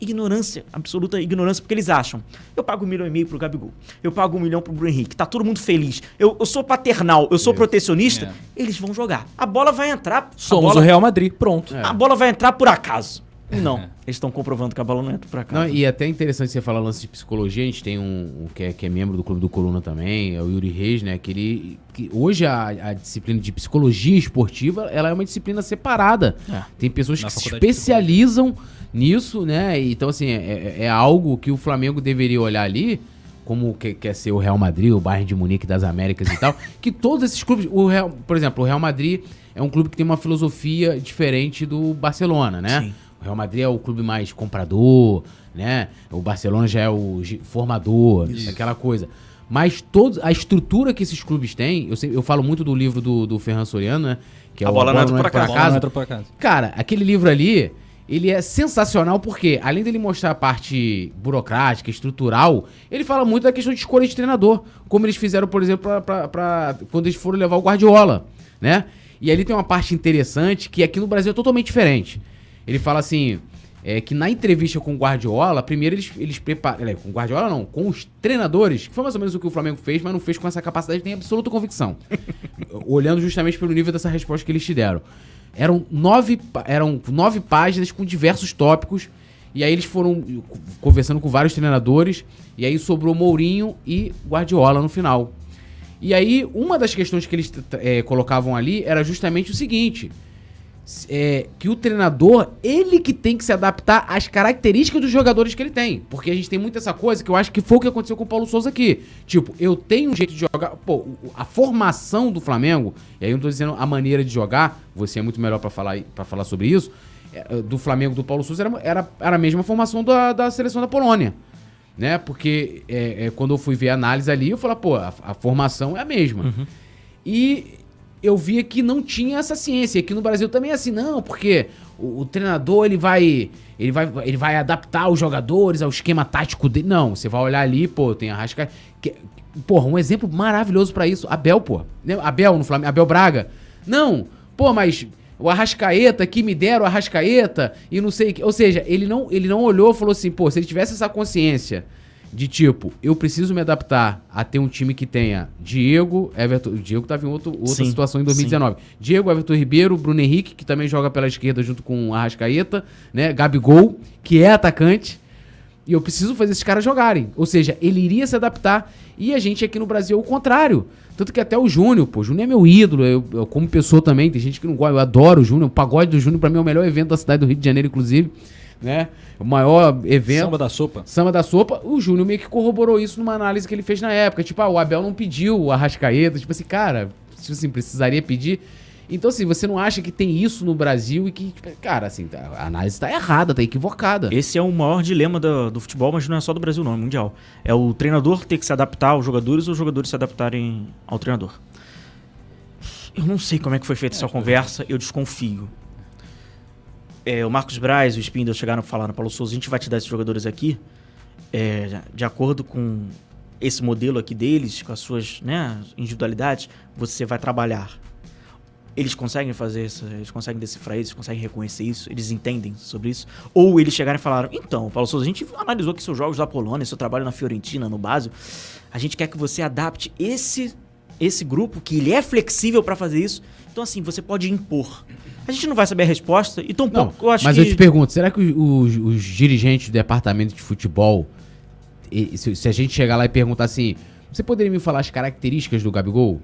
Ignorância, absoluta ignorância, porque eles acham. Eu pago um milhão e meio pro Gabigol, eu pago um milhão pro Bruno Henrique, tá todo mundo feliz. Eu, eu sou paternal, eu sou Isso. É. protecionista, é. eles vão jogar. A bola vai entrar. Somos bola, o Real Madrid, pronto. É. A bola vai entrar por acaso. E não, é. eles estão comprovando que a bola não entra pra cá. e é até interessante você falar lance de psicologia, a gente tem um, um que, é, que, é, membro do Clube do Coluna também, é o Yuri Reis, né? Que ele. Que hoje a, a disciplina de psicologia esportiva ela é uma disciplina separada. É. Tem pessoas Na que se especializam nisso, né? Então, assim, é, é, é algo que o Flamengo deveria olhar ali como quer ser o Real Madrid, o Bayern de Munique das Américas e tal, que todos esses clubes, o Real, por exemplo, o Real Madrid é um clube que tem uma filosofia diferente do Barcelona, né? Sim. Real Madrid é o clube mais comprador, né? O Barcelona já é o formador, Isso. aquela coisa. Mas toda a estrutura que esses clubes têm, eu, eu falo muito do livro do, do Ferran Soriano, né? Que é a bola, bola não entra pra, casa. Cara, aquele livro ali, ele é sensacional porque, além dele mostrar a parte burocrática, estrutural, ele fala muito da questão de escolha de treinador. Como eles fizeram, por exemplo, quando eles foram levar o Guardiola, né? E ali tem uma parte interessante que aqui no Brasil é totalmente diferente. Ele fala assim. É que na entrevista com o Guardiola, primeiro eles, eles prepararam. Com o Guardiola não, com os treinadores, que foi mais ou menos o que o Flamengo fez, mas não fez com essa capacidade tem absoluta convicção. Olhando justamente pelo nível dessa resposta que eles te deram. Eram nove, eram nove páginas com diversos tópicos. E aí eles foram conversando com vários treinadores. E aí sobrou Mourinho e Guardiola no final. E aí, uma das questões que eles é, colocavam ali era justamente o seguinte: é, que o treinador, ele que tem que se adaptar às características dos jogadores que ele tem. Porque a gente tem muito essa coisa que eu acho que foi o que aconteceu com o Paulo Souza aqui. Tipo, eu tenho um jeito de jogar. Pô, a formação do Flamengo, e aí eu não tô dizendo a maneira de jogar, você é muito melhor para falar, pra falar sobre isso. É, é, do Flamengo do Paulo Souza era, era, era a mesma formação da, da seleção da Polônia. Né? Porque é, é, quando eu fui ver a análise ali, eu falei, pô, a, a formação é a mesma. Uhum. E eu via que não tinha essa ciência. Aqui no Brasil também é assim, não, porque o, o, treinador ele vai, ele vai ele vai adaptar os jogadores ao esquema tático dele. Não, você vai olhar ali, pô, tem a Rasca. porra, um exemplo maravilhoso para isso. Abel, pô. Né? Abel no Flamengo, Abel Braga. Não, pô, mas o Arrascaeta que me deram o Arrascaeta e não sei o que. Ou seja, ele não, ele não olhou e falou assim, pô, se ele tivesse essa consciência de tipo, eu preciso me adaptar a ter um time que tenha Diego, Everton. O Diego estava em outro, outra sim, situação em 2019. Sim. Diego, Everton Ribeiro, Bruno Henrique, que também joga pela esquerda junto com Arrascaeta, né? Gabigol, que é atacante. E eu preciso fazer esses caras jogarem. Ou seja, ele iria se adaptar. E a gente aqui no Brasil é o contrário. Tanto que até o Júnior, pô, o Júnior é meu ídolo. Eu, eu, como pessoa também, tem gente que não gosta. Eu adoro o Júnior. O pagode do Júnior, para mim, é o melhor evento da cidade do Rio de Janeiro, inclusive né? O maior evento. Samba da Sopa. Samba da Sopa. O Júnior meio que corroborou isso numa análise que ele fez na época. Tipo, ah, o Abel não pediu o Arrascaeta. Tipo assim, cara, tipo assim, precisaria pedir. Então, assim, você não acha que tem isso no Brasil e que, cara, assim, tá, a análise está errada, está equivocada. Esse é o maior dilema do, do, futebol, mas não é só do Brasil, não, é mundial. É o treinador ter que se adaptar aos jogadores ou os jogadores se adaptarem ao treinador. Eu não sei como é que foi feita é, essa conversa, eu desconfio é, o Marcos Braz o Spindle chegaram e falaram, Paulo Souza, a gente vai te dar esses jogadores aqui é, de acordo com esse modelo aqui deles, com as suas né, individualidades, você vai trabalhar. Eles conseguem fazer isso, eles conseguem decifrar isso, eles conseguem reconhecer isso, eles entendem sobre isso. Ou eles chegaram e falaram: então, Paulo Souza, a gente analisou aqui seus jogos da Polônia, seu trabalho na Fiorentina, no Basel. A gente quer que você adapte esse esse grupo, que ele é flexível para fazer isso, então, assim, você pode impor. A gente não vai saber a resposta e tão não, pouco eu acho mas que... eu te pergunto, será que os, os, dirigentes do departamento de futebol, se, se a gente chegar lá e perguntar assim, você poderia me falar as características do Gabigol?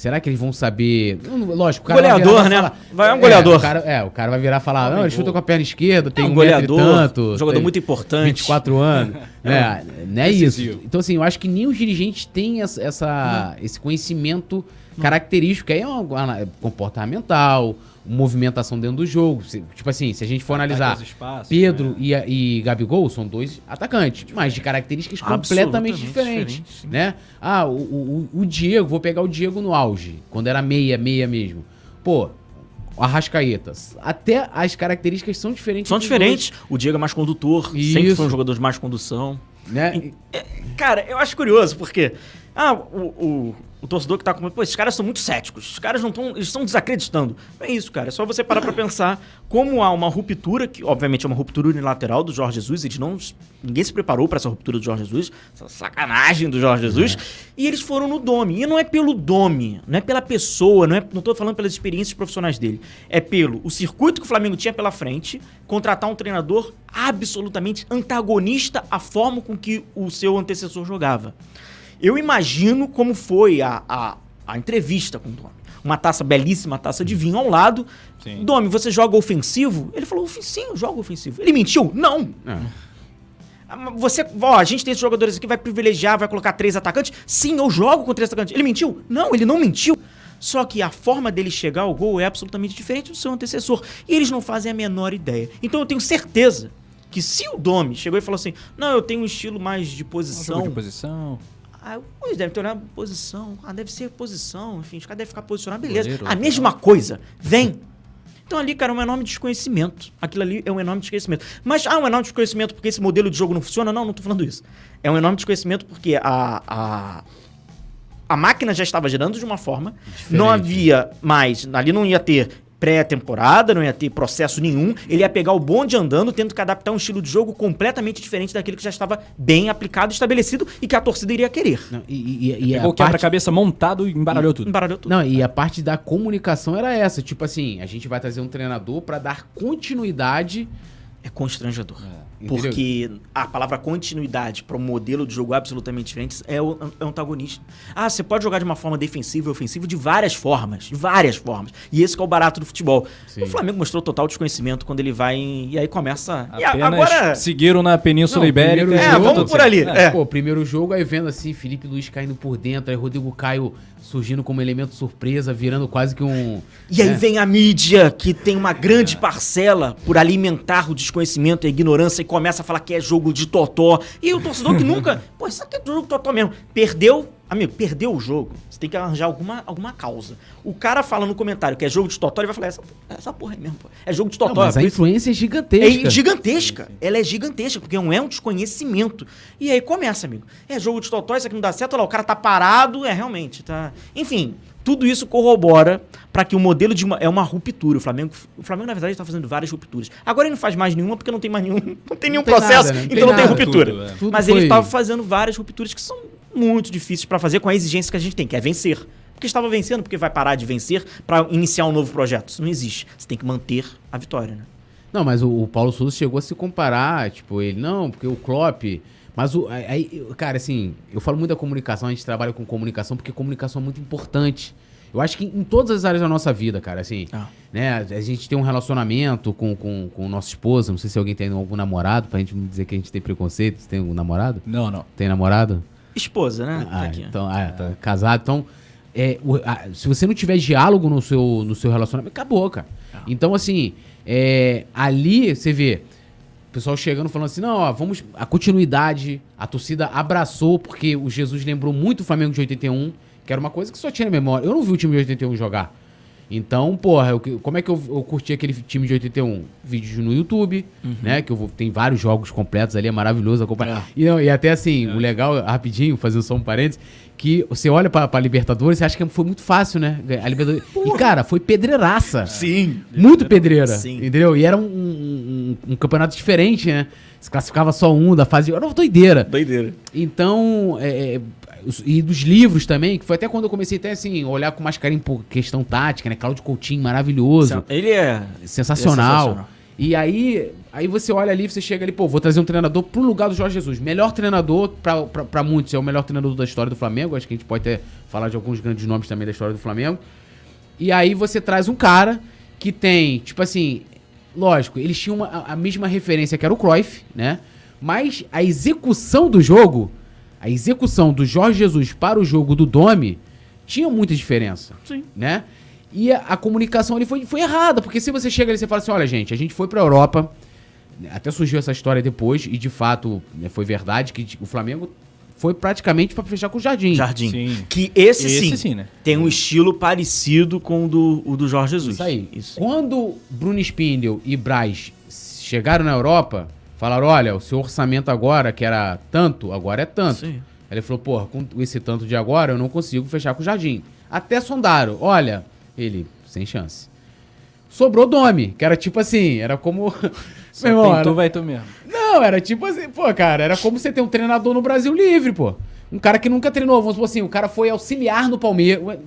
Será que eles vão saber? Lógico, o cara goleador, vai né? Falar, vai é um goleador. É o, cara, é, o cara vai virar e falar: não, ele chuta com a perna esquerda, tem é um, um goleador, tanto, jogador muito importante. 24 anos. né? É não é isso. Então, assim, eu acho que nem os dirigentes têm essa, essa esse conhecimento característico, que aí é, é comportamental movimentação dentro do jogo. Se, tipo assim, se a gente for analisar espaços, Pedro né? e, e Gabigol são dois atacantes, mas de características completamente diferentes, diferente, né? Ah, o, o, o, Diego, vou pegar o Diego no auge, quando era meia, meia mesmo. Pô, Arrascaeta. Até as características são diferentes. São diferentes. Dois. O Diego é mais condutor, Isso. sempre foi um jogador de mais condução. Né? E, é, cara, eu acho curioso, porque... Ah, o, o o torcedor que tá com. Pô, esses caras são muito céticos. Os caras não estão. Eles estão desacreditando. é isso, cara. É só você parar pra pensar como há uma ruptura, que obviamente é uma ruptura unilateral do Jorge Jesus. Eles não. Ninguém se preparou para essa ruptura do Jorge Jesus. Essa sacanagem do Jorge Jesus. É. E eles foram no Dome. E não é pelo Dome, não é pela pessoa, não, é, não tô falando pelas experiências profissionais dele. É pelo o circuito que o Flamengo tinha pela frente, contratar um treinador absolutamente antagonista à forma com que o seu antecessor jogava. Eu imagino como foi a, a, a entrevista com o Domi. Uma taça belíssima, taça de vinho ao lado. Sim. Domi, você joga ofensivo? Ele falou, sim, eu jogo ofensivo. Ele mentiu? Não. É. Ah, você, ó, a gente tem esses jogadores aqui, vai privilegiar, vai colocar três atacantes. Sim, eu jogo com três atacantes. Ele mentiu? Não, ele não mentiu. Só que a forma dele chegar ao gol é absolutamente diferente do seu antecessor. E eles não fazem a menor ideia. Então eu tenho certeza que se o Domi chegou e falou assim: não, eu tenho um estilo mais de posição. Um de posição. Aí, pois deve ter olhado posição. Ah, deve ser posição. Enfim, os caras devem ficar posicionados. Beleza. Goleiro, a né? mesma cara. coisa. Vem. Então ali, cara, é um enorme desconhecimento. Aquilo ali é um enorme desconhecimento. Mas, ah, um enorme desconhecimento porque esse modelo de jogo não funciona? Não, não tô falando isso. É um enorme desconhecimento porque a, a, a máquina já estava girando de uma forma, Diferente. não havia mais, ali não ia ter pré-temporada, não ia ter processo nenhum, ele ia pegar o bonde andando, tendo que adaptar um estilo de jogo completamente diferente daquele que já estava bem aplicado, estabelecido e que a torcida iria querer. Não, e, e, e Pegou o quebra-cabeça montado e embaralhou tudo. Embaralhou tudo. Não, e a parte da comunicação era essa, tipo assim, a gente vai trazer um treinador para dar continuidade. É constrangedor. É. Porque a palavra continuidade para um modelo de jogo absolutamente diferente é o é antagonista. Ah, você pode jogar de uma forma defensiva e ofensiva de várias formas. De várias formas. E esse é o barato do futebol. Sim. O Flamengo mostrou total desconhecimento quando ele vai em, e aí começa. Apenas e agora. Seguiram na Península Não, Ibérica. É, vamos por ali. É, é. Pô, primeiro jogo, aí vendo assim, Felipe Luiz caindo por dentro, aí Rodrigo Caio surgindo como elemento surpresa, virando quase que um. E aí né? vem a mídia, que tem uma grande parcela por alimentar o desconhecimento e a ignorância começa a falar que é jogo de totó. E o torcedor que nunca. Pô, isso aqui é jogo de totó mesmo. Perdeu. Amigo, perdeu o jogo. Você tem que arranjar alguma, alguma causa. O cara fala no comentário que é jogo de totó, ele vai falar: essa, essa porra é mesmo. Pô. É jogo de totó. Não, mas a influência é gigantesca. É gigantesca. Ela é gigantesca, porque não é um desconhecimento. E aí começa, amigo. É jogo de totó, isso aqui não dá certo. Olha lá, o cara tá parado. É realmente, tá. Enfim. Tudo isso corrobora para que o modelo de uma, é uma ruptura. O Flamengo, o Flamengo na verdade está fazendo várias rupturas. Agora ele não faz mais nenhuma porque não tem mais nenhum, não tem nenhum não tem processo, nada, né? então tem não nada. tem ruptura. Tudo, é. tudo Mas foi... ele estava fazendo várias rupturas que são muito difíceis para fazer com a exigência que a gente tem, que é vencer. Porque estava vencendo, porque vai parar de vencer para iniciar um novo projeto. Isso não existe. Você tem que manter a vitória, né? Não, mas o, o Paulo Souza chegou a se comparar, tipo, ele não, porque o Klopp mas, o, aí, cara, assim, eu falo muito da comunicação, a gente trabalha com comunicação, porque comunicação é muito importante. Eu acho que em todas as áreas da nossa vida, cara, assim, ah. né? A gente tem um relacionamento com, com, com nossa esposa, não sei se alguém tem algum namorado, pra gente não dizer que a gente tem preconceito, você tem algum namorado? Não, não. Tem namorado? Esposa, né? Tá ah, então, ah, tá então, ah, é. tá casado, então... É, o, a, se você não tiver diálogo no seu, no seu relacionamento, acabou, cara. Ah. Então, assim, é, ali você vê o pessoal chegando falando assim: não, ó, vamos. A continuidade, a torcida abraçou, porque o Jesus lembrou muito o Flamengo de 81, que era uma coisa que só tinha na memória. Eu não vi o time de 81 jogar. Então, porra, eu, como é que eu, eu, curti aquele time de 81? Vídeos no YouTube, uhum. né? Que eu vou, tem vários jogos completos ali, é maravilhoso acompanhar. É. E, e até assim, é. o legal, rapidinho, fazendo só um parênteses, que você olha pra, pra Libertadores e acha que foi muito fácil, né? A Libertadores. E, cara, foi pedreiraça. É. Sim. Muito pedreira. Sim. Entendeu? E era um, um, um, campeonato diferente, né? Se classificava só um da fase. Era uma doideira. Doideira. Então, é, é e dos livros também, que foi até quando eu comecei até assim, olhar com mais carinho por questão tática, né? Cláudio Coutinho, maravilhoso. Ele é. Sensacional. Ele é sensacional. E aí, aí você olha ali, você chega ali, pô, vou trazer um treinador pro lugar do Jorge Jesus. Melhor treinador para muitos, é o melhor treinador da história do Flamengo. Acho que a gente pode até falar de alguns grandes nomes também da história do Flamengo. E aí você traz um cara que tem, tipo assim, lógico, eles tinham uma, a mesma referência que era o Cruyff, né? Mas a execução do jogo, a execução do Jorge Jesus para o jogo do Domi, tinha muita diferença. Sim. Né? E a, a, comunicação ali foi, foi errada, porque se você chega ali e fala assim, olha gente, a gente foi pra Europa, né, até surgiu essa história depois, e de fato né, foi verdade que o Flamengo foi praticamente para fechar com o Jardim. Jardim. Sim. Que esse, esse sim, sim né? tem um estilo parecido com o do, o do Jorge Jesus. Isso aí. Isso. Quando Bruno Spindel e Braz chegaram na Europa, falaram, olha, o seu orçamento agora, que era tanto, agora é tanto. Sim. Ele falou, porra, com esse tanto de agora, eu não consigo fechar com o Jardim. Até sondaram, olha... Ele, sem chance. Sobrou Domi, que era tipo assim, era como. Só Meu irmão, era... vai tu mesmo. Não, era tipo assim, pô, cara, era como você ter um treinador no Brasil livre, pô. Um cara que nunca treinou, vamos supor assim, o cara foi auxiliar no Palmeiras,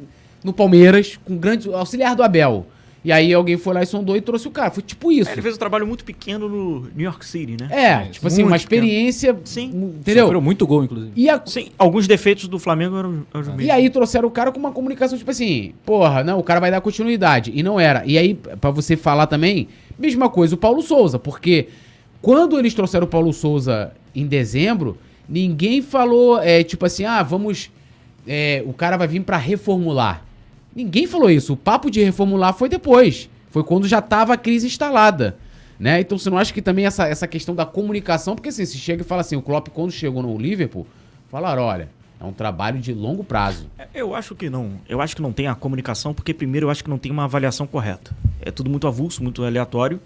no Palmeiras, com grande auxiliar do Abel. E aí alguém foi lá e sondou e trouxe o cara. Foi tipo isso. É, ele fez um trabalho muito pequeno no New York City, né? É, é tipo assim, uma experiência. Pequeno. Sim. Entendeu? Sofreu muito gol, inclusive. E a... Sim, alguns defeitos do Flamengo eram, eram E aí trouxeram o cara com uma comunicação tipo assim, porra, não, o cara vai dar continuidade. E não era. E aí, para você falar também, mesma coisa o Paulo Souza, porque quando eles trouxeram o Paulo Souza em dezembro, ninguém falou, é, tipo assim, ah, vamos. É, o cara vai vir para reformular. Ninguém falou isso. O papo de reformular foi depois. Foi quando já estava a crise instalada. Né? Então você não acha que também essa, essa questão da comunicação, porque assim, se chega e fala assim, o Klopp quando chegou no Liverpool, falaram, olha, é um trabalho de longo prazo. É, eu acho que não. Eu acho que não tem a comunicação, porque primeiro eu acho que não tem uma avaliação correta. É tudo muito avulso, muito aleatório.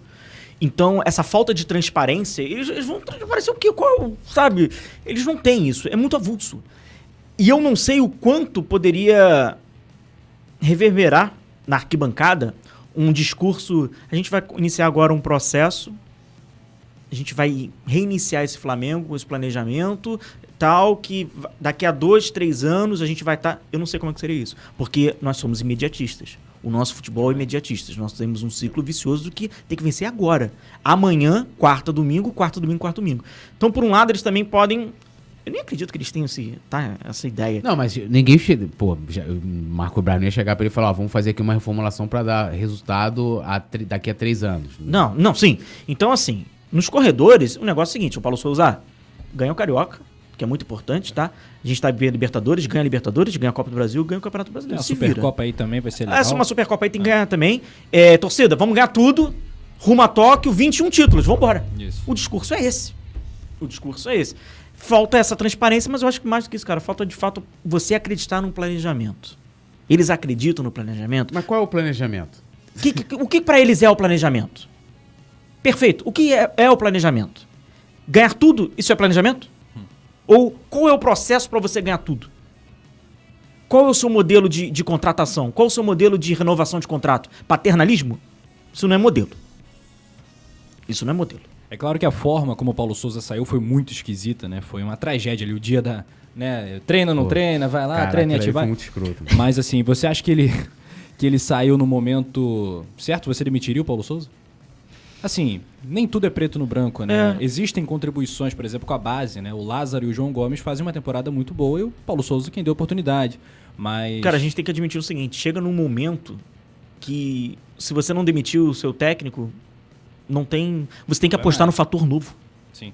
Então, essa falta de transparência, eles, eles vão transparecer o quê? Qual, sabe? Eles não têm isso. É muito avulso. E eu não sei o quanto poderia reverberar na arquibancada um discurso. A gente vai iniciar agora um processo. A gente vai reiniciar esse Flamengo esse planejamento tal que daqui a dois, três anos a gente vai estar. Tá, eu não sei como é que seria isso, porque nós somos imediatistas. O nosso futebol é imediatista. Nós temos um ciclo vicioso do que tem que vencer agora. Amanhã, quarta, domingo, quarta, domingo, quarta, domingo. Então, por um lado, eles também podem eu nem acredito que eles tenham esse, tá, essa ideia. Não, mas ninguém chega. Pô, já, Marco Brown ia chegar para ele e falar: ó, vamos fazer aqui uma reformulação para dar resultado a daqui a três anos. Não, não, sim. Então, assim, nos corredores, o negócio é o seguinte: o Paulo Souza ganha o Carioca, que é muito importante, tá? A gente tá vendo Libertadores, ganha Libertadores, ganha a Copa do Brasil, ganha o Campeonato Brasileiro. É, a Supercopa aí também vai ser ah, é legal. Essa uma Supercopa aí tem que ah. ganhar também. É, torcida, vamos ganhar tudo. Rumo a Tóquio, 21 títulos, vamos embora. O discurso é esse. O discurso é esse falta essa transparência, mas eu acho que mais do que isso, cara, falta de fato você acreditar num planejamento. Eles acreditam no planejamento? Mas qual é o planejamento? Que, que, o que para eles é o planejamento? Perfeito. O que é, é o planejamento? Ganhar tudo, isso é planejamento? Ou qual é o processo para você ganhar tudo? Qual é o seu modelo de, de contratação? Qual é o seu modelo de renovação de contrato? Paternalismo? Isso não é modelo. Isso não é modelo. É claro que a forma como o Paulo Souza saiu foi muito esquisita, né? Foi uma tragédia ali, o dia da. Né? Treina, não Pô, treina, vai lá, cara, treina e Foi é Muito escroto. Mas assim, você acha que ele, que ele saiu no momento certo? Você demitiria o Paulo Souza? Assim, nem tudo é preto no branco, né? É. Existem contribuições, por exemplo, com a base, né? O Lázaro e o João Gomes fazem uma temporada muito boa e o Paulo Souza quem deu oportunidade. Mas. Cara, a gente tem que admitir o seguinte: chega num momento que se você não demitiu o seu técnico, não tem. Você tem que apostar é no fator novo. Sim.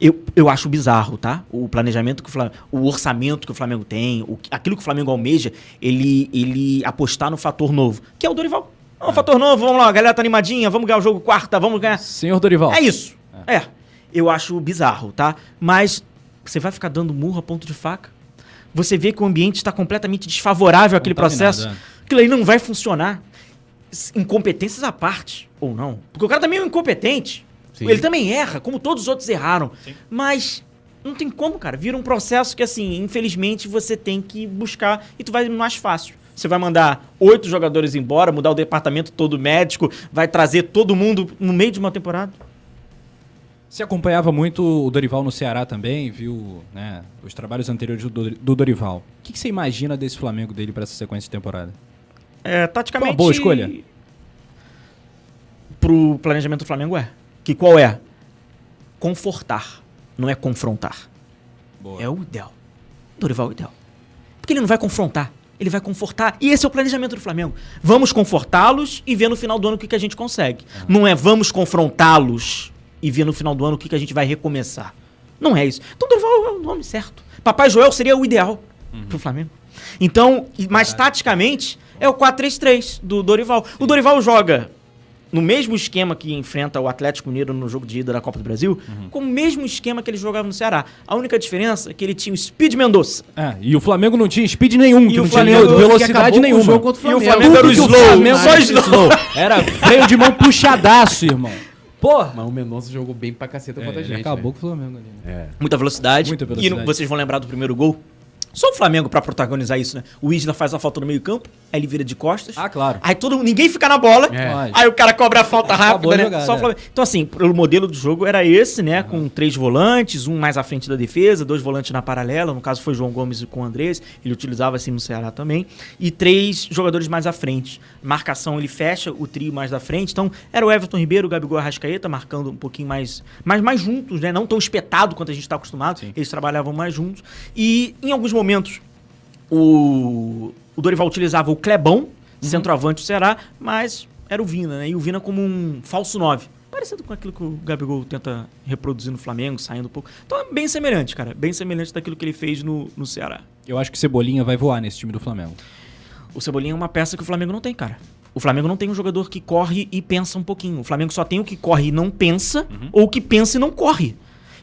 Eu, eu acho bizarro, tá? O planejamento que o Flamengo, o orçamento que o Flamengo tem, o, aquilo que o Flamengo almeja, ele, ele apostar no fator novo, que é o Dorival. É um é. fator novo, vamos lá, a galera tá animadinha, vamos ganhar o jogo quarta, vamos ganhar. Senhor Dorival. É isso. É. é. Eu acho bizarro, tá? Mas você vai ficar dando murro a ponto de faca? Você vê que o ambiente está completamente desfavorável àquele tá processo. Aquilo aí não vai funcionar incompetências à parte, ou não. Porque o cara também é um incompetente. Sim. Ele também erra, como todos os outros erraram. Sim. Mas não tem como, cara. Vira um processo que, assim, infelizmente você tem que buscar e tu vai mais fácil. Você vai mandar oito jogadores embora, mudar o departamento todo médico, vai trazer todo mundo no meio de uma temporada. Você acompanhava muito o Dorival no Ceará também, viu né, os trabalhos anteriores do, do Dorival. O que, que você imagina desse Flamengo dele para essa sequência de temporada? É, taticamente. Foi uma boa escolha. Pro planejamento do Flamengo é. Que qual é? Confortar, não é confrontar. Boa. É o ideal. Dorival é o ideal. Porque ele não vai confrontar, ele vai confortar. E esse é o planejamento do Flamengo. Vamos confortá-los e ver no final do ano o que, que a gente consegue. Ah. Não é vamos confrontá-los e ver no final do ano o que, que a gente vai recomeçar. Não é isso. Então Dorival é o nome certo. Papai Joel seria o ideal uhum. pro Flamengo. Então, mas taticamente, é o 4-3-3 do Dorival. Sim. O Dorival joga no mesmo esquema que enfrenta o Atlético Mineiro no jogo de ida da Copa do Brasil, uhum. com o mesmo esquema que ele jogava no Ceará. A única diferença é que ele tinha o Speed Mendonça. É, e o Flamengo não tinha speed nenhum, e o não Flamengo tinha velocidade nenhuma. O o e o Flamengo Tudo era o slow, Flamengo só slow. slow. Era freio de mão puxadaço, irmão. Porra! Mas o Mendonça jogou bem pra caceta é, contra a é, gente. Acabou véio. Né? com o Flamengo ali. Né? É. Muita velocidade. Muita velocidade. E vocês vão lembrar do primeiro gol? Só o Flamengo para protagonizar isso, né? O Isla faz a falta no meio-campo, aí ele vira de costas. Ah, claro. Aí todo ninguém fica na bola. É. Aí o cara cobra a falta rápida, né? Jogada, Só o é. Flamengo. É. Então assim, o modelo do jogo era esse, né, com três volantes, um mais à frente da defesa, dois volantes na paralela, no caso foi João Gomes com o Andrés, ele utilizava assim no Ceará também, e três jogadores mais à frente. Marcação, ele fecha o trio mais da frente. Então, era o Everton Ribeiro, o Gabigol Arrascaeta marcando um pouquinho mais, mas mais juntos, né? Não tão espetado quanto a gente está acostumado. Sim. Eles trabalhavam mais juntos. E em alguns momentos momentos, o, o Dorival utilizava o Clebão, uhum. centroavante do Ceará, mas era o Vina, né? E o Vina como um falso 9. Parecido com aquilo que o Gabigol tenta reproduzir no Flamengo, saindo um pouco. Então é bem semelhante, cara. Bem semelhante daquilo que ele fez no, no Ceará. Eu acho que o Cebolinha vai voar nesse time do Flamengo. O Cebolinha é uma peça que o Flamengo não tem, cara. O Flamengo não tem um jogador que corre e pensa um pouquinho. O Flamengo só tem o que corre e não pensa, uhum. ou o que pensa e não corre.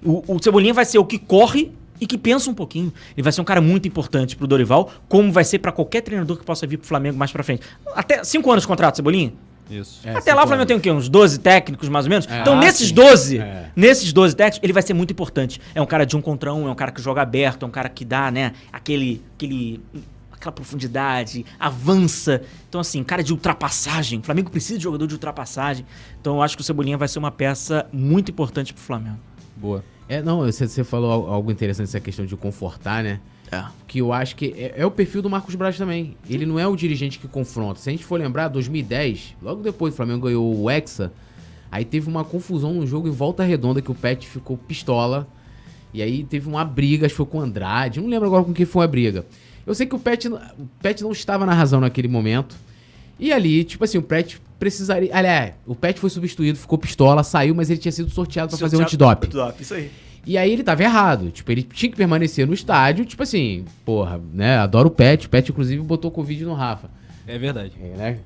O, o Cebolinha vai ser o que corre e que pensa um pouquinho. Ele vai ser um cara muito importante pro Dorival, como vai ser para qualquer treinador que possa vir pro Flamengo mais para frente. Até cinco anos de contrato, Cebolinha? Isso. É, Até lá o Flamengo tem o quê? Uns 12 técnicos, mais ou menos? É, então, ah, nesses sim. 12, é. nesses 12 técnicos, ele vai ser muito importante. É um cara de um contra um, é um cara que joga aberto, é um cara que dá, né, aquele. aquele aquela profundidade, avança. Então, assim, cara de ultrapassagem. O Flamengo precisa de jogador de ultrapassagem. Então, eu acho que o Cebolinha vai ser uma peça muito importante pro Flamengo. Boa. É, não, você, você falou algo interessante, essa questão de confortar, né? É. Que eu acho que é, é, o perfil do Marcos Braz também. Ele não é o dirigente que confronta. Se a gente for lembrar, 2010, logo depois o Flamengo ganhou o Hexa, aí teve uma confusão no jogo em volta redonda que o Pet ficou pistola. E aí teve uma briga, acho que foi com o Andrade, não lembro agora com quem foi a briga. Eu sei que o Pet, o Pet não estava na razão naquele momento. E ali, tipo assim, o Pet precisaria. Aliás, o Pet foi substituído, ficou pistola, saiu, mas ele tinha sido sorteado para fazer o antidop. isso aí. E aí ele tava errado. Tipo, ele tinha que permanecer no estádio, tipo assim, porra, né? Adoro o Pet. O Pet, inclusive, botou Covid no Rafa. É verdade. É, né?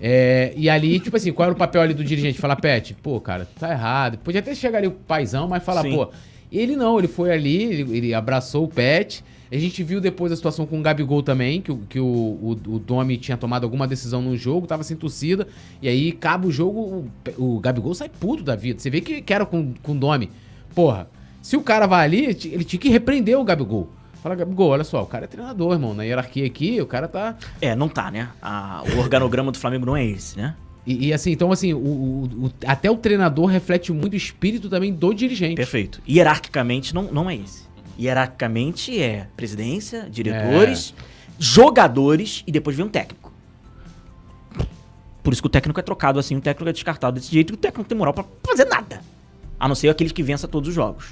É, e ali, tipo assim, qual era o papel ali do dirigente? Falar, Pet, pô, cara, tá errado. Podia até chegar ali o paizão, mas falar, pô. Ele não, ele foi ali, ele, ele abraçou o Pet. A gente viu depois a situação com o Gabigol também, que, que o, o, o Domi tinha tomado alguma decisão no jogo, tava sem torcida, e aí acaba o jogo, o, o Gabigol sai puto da vida. Você vê que, que era com, com o Domi. Porra, se o cara vai ali, ele tinha que repreender o Gabigol. Fala, Gabigol, olha só, o cara é treinador, irmão. Na hierarquia aqui, o cara tá. É, não tá, né? A, o organograma do Flamengo não é esse, né? E, e assim, então, assim, o, o, o, até o treinador reflete muito o espírito também do dirigente. Perfeito. Hierarquicamente, não, não é esse hierarquicamente é presidência, é. diretores, é. jogadores e depois vem um técnico. Por isso que o técnico é trocado assim, o técnico é descartado desse jeito e o técnico não tem moral pra fazer nada. A não ser aqueles que vença todos os jogos.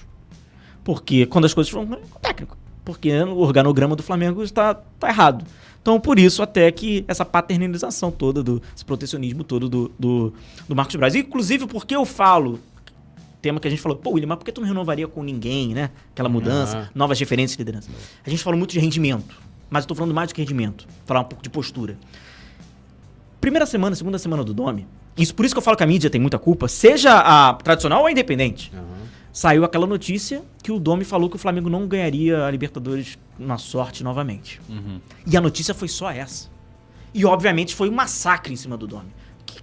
Porque quando as coisas vão, é o técnico. Porque o organograma do Flamengo está tá errado. Então, por isso, até que essa paternalização toda, do, esse protecionismo todo do, do, do Marcos Braz. Inclusive, porque eu falo tema que a gente falou, pô, William, mas por que tu não renovaria com ninguém, né? Aquela mudança, novas referências de liderança. A gente falou muito de rendimento, mas eu tô falando mais do que rendimento, falar um pouco de postura. Primeira semana, segunda semana do Dome, isso por isso que eu falo que a mídia tem muita culpa, seja a tradicional ou a independente. Uhum. Saiu aquela notícia que o Domi falou que o Flamengo não ganharia a Libertadores na sorte novamente. Uhum. E a notícia foi só essa. E obviamente foi um massacre em cima do Domi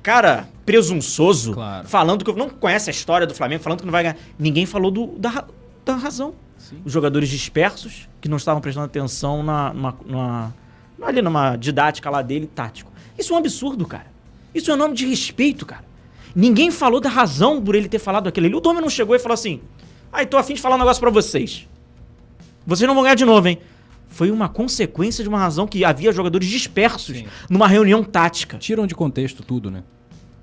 cara presunçoso, claro. falando que não conhece a história do Flamengo, falando que não vai ganhar. Ninguém falou do, da, da razão. Sim. Os jogadores dispersos, que não estavam prestando atenção na, numa, numa, ali numa didática lá dele, tático. Isso é um absurdo, cara. Isso é um nome de respeito, cara. Ninguém falou da razão por ele ter falado aquilo ali. O Domi não chegou e falou assim: aí ah, tô afim de falar um negócio pra vocês. Vocês não vão ganhar de novo, hein? foi uma consequência de uma razão que havia jogadores dispersos Sim. numa reunião tática. Tiram de contexto tudo, né?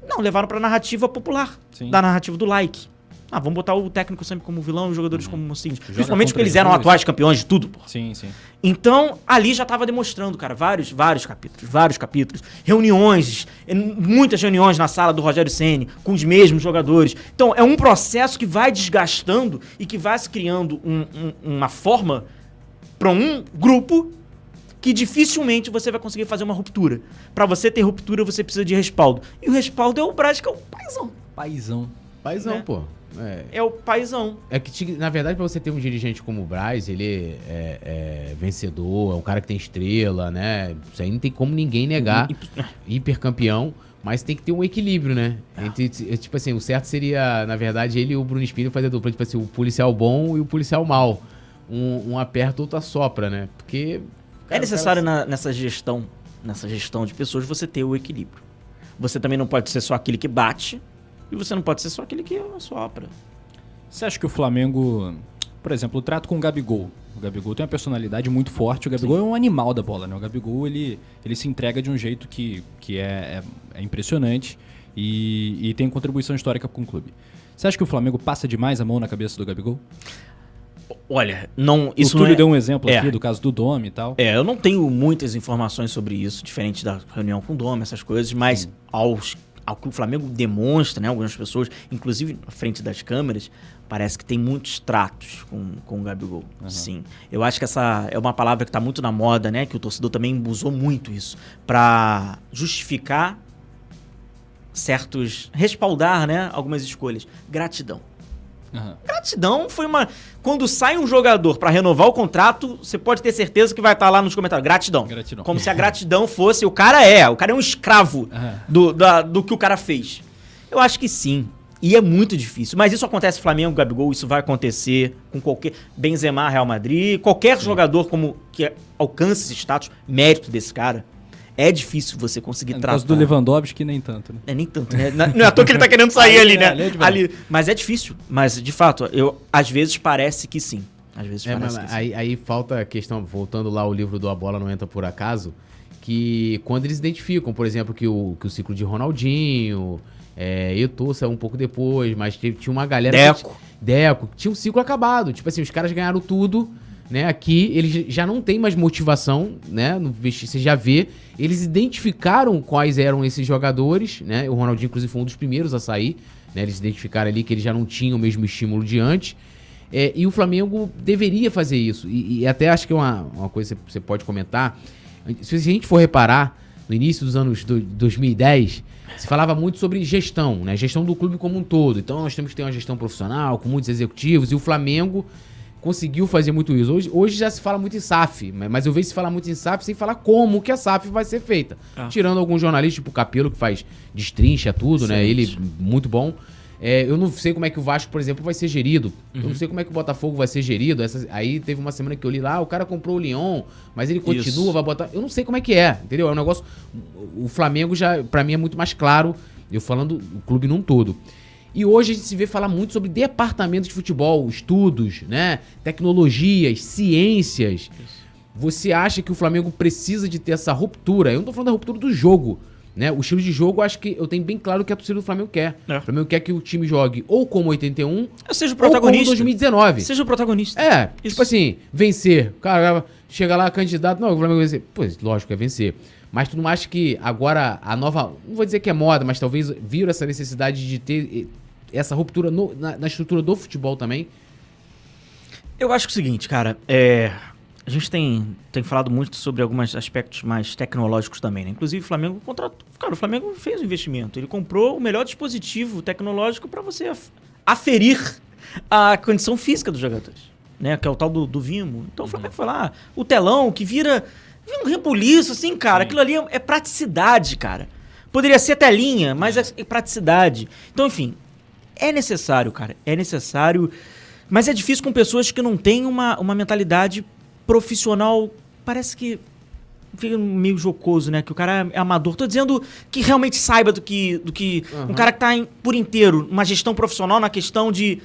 Não, levaram pra narrativa popular. Sim. Da narrativa do like. Ah, vamos botar o técnico sempre como vilão e os jogadores uhum. como mocinhos. Tipo, joga Principalmente porque eles eram eles. atuais campeões de tudo, porra. Sim, sim. Então, ali já tava demonstrando, cara, vários, vários capítulos, vários capítulos. Reuniões, muitas reuniões na sala do Rogério Ceni com os mesmos jogadores. Então, é um processo que vai desgastando e que vai se criando um, um, uma forma para um grupo que dificilmente você vai conseguir fazer uma ruptura. Para você ter ruptura, você precisa de respaldo. E o respaldo é o Brás, que é o paizão. Paizão. Paizão, né? pô. É. é. o paizão. É que, na verdade, para você ter um dirigente como o Braz, ele é, é, é, vencedor, é um cara que tem estrela, né? Isso aí não tem como ninguém negar. Uhum. Hipercampeão. Mas tem que ter um equilíbrio, né? Ah. Entre, é, tipo assim, o certo seria, na verdade, ele e o Bruno Espírito fazer dupla. Tipo assim, o policial bom e o policial mal. Um, um aperta, outro assopra, né? Porque Cara, é necessário cara... na, nessa gestão, nessa gestão de pessoas, você ter o equilíbrio. Você também não pode ser só aquele que bate e você não pode ser só aquele que sopra. Você acha que o Flamengo, por exemplo, o trato com o Gabigol, o Gabigol tem uma personalidade muito forte. O Gabigol Sim. é um animal da bola, né? O Gabigol ele, ele se entrega de um jeito que, que é, é, é impressionante e, e, tem contribuição histórica com o clube. Você acha que o Flamengo passa demais a mão na cabeça do Gabigol? Olha, não. Isso o Túlio é... deu um exemplo é. aqui do caso do Dome e tal. É, eu não tenho muitas informações sobre isso, diferente da reunião com o Dome, essas coisas, mas aos ao que o Flamengo demonstra, né? Algumas pessoas, inclusive à frente das câmeras, parece que tem muitos tratos com, com o Gabigol. Uhum. Sim. Eu acho que essa é uma palavra que está muito na moda, né? Que o torcedor também usou muito isso. para justificar certos. respaldar, né? Algumas escolhas. Gratidão. Uhum. Gratidão foi uma. Quando sai um jogador para renovar o contrato, você pode ter certeza que vai estar tá lá nos comentários. Gratidão. Gratidão. Como se a gratidão fosse. O cara é, o cara é um escravo uhum. do, da, do que o cara fez. Eu acho que sim. E é muito difícil. Mas isso acontece Flamengo, Gabigol, isso vai acontecer com qualquer. Benzema, Real Madrid, qualquer Sim. jogador como que alcance esse status, mérito desse cara é difícil você conseguir é, tratar. Caso do Lewandowski, nem tanto. Né? É, nem tanto, né? Na, não é à toa que ele tá querendo sair ali, é, né? Ali, é ali, mas é difícil. Mas, de fato, eu às vezes parece que sim. Às vezes é, parece mas, que sim. Aí, falta a questão, voltando lá ao livro do A Bola Não Entra Por Acaso, que quando eles identificam, por exemplo, que o, que o ciclo de Ronaldinho, é, Eto'o saiu um pouco depois, mas tinha uma galera... Deco. Que, Deco. Tinha um ciclo acabado. Tipo assim, os caras ganharam tudo né? Aqui eles já não tem mais motivação, né? No você já vê. Eles identificaram quais eram esses jogadores, né? O Ronaldinho, inclusive, foi um dos primeiros a sair. Né? Eles identificaram ali que ele já não tinha o mesmo estímulo de antes. É, e o Flamengo deveria fazer isso. E, e até acho que é uma, uma coisa que você pode comentar. Se a gente for reparar, no início dos anos do, 2010, se falava muito sobre gestão, né? Gestão do clube como um todo. Então nós temos que ter uma gestão profissional, com muitos executivos, e o Flamengo conseguiu fazer muito isso. Hoje, hoje já se fala muito em SAF, mas eu vejo se falar muito em SAF sem falar como que a SAF vai ser feita. Ah. Tirando alguns jornalistas, tipo o Capelo, que faz destrincha tudo, Excelente. né? Ele, muito bom. É, eu não sei como é que o Vasco, por exemplo, vai ser gerido. Uhum. Eu não uhum. sei como é que o Botafogo vai ser gerido. Essa, aí teve uma semana que eu li lá, o cara comprou o Lyon, mas ele continua, Isso. vai botar. Eu não sei como é que é, entendeu? É um negócio. O Flamengo já, para mim, é muito mais claro. Eu falando o clube num todo. E hoje a gente se vê falar muito sobre departamentos de futebol, estudos, né? Tecnologias, ciências. Você acha que o Flamengo precisa de ter essa ruptura? Eu não tô falando da ruptura do jogo, né? O estilo de jogo, acho que eu tenho bem claro que a torcida do Flamengo quer. É. O Flamengo quer que o time jogue ou como 81, eu é, seja o protagonista. ou como 2019. Seja o protagonista. É, tipo Isso. tipo assim, vencer. Cara, chega lá candidato, não, o Flamengo vai vencer. Pois, lógico, é vencer. Mas tu não acha que agora a nova, não vou dizer que é moda, mas talvez vira essa necessidade de ter essa ruptura no, na, na, estrutura do futebol também? Eu acho que é o seguinte, cara, é, a gente tem, tem falado muito sobre alguns aspectos mais tecnológicos também, né? Inclusive o Flamengo contratou. Cara, o Flamengo fez o investimento. Ele comprou o melhor dispositivo tecnológico para você aferir a condição física dos jogadores, né? Que é o tal do, do Vimo. Então o Flamengo uhum. foi lá, o telão que vira, vira um rebuliço, assim, cara. Sim. Aquilo ali é, é praticidade, cara. Poderia ser telinha, mas é, é praticidade. Então, enfim, é necessário, cara. É necessário. Mas é difícil com pessoas que não têm uma, uma mentalidade profissional. Parece que fica meio jocoso, né? Que o cara é amador. Tô dizendo que realmente saiba do que. Do que uhum. Um cara que tá em, por inteiro, uma gestão profissional na questão de.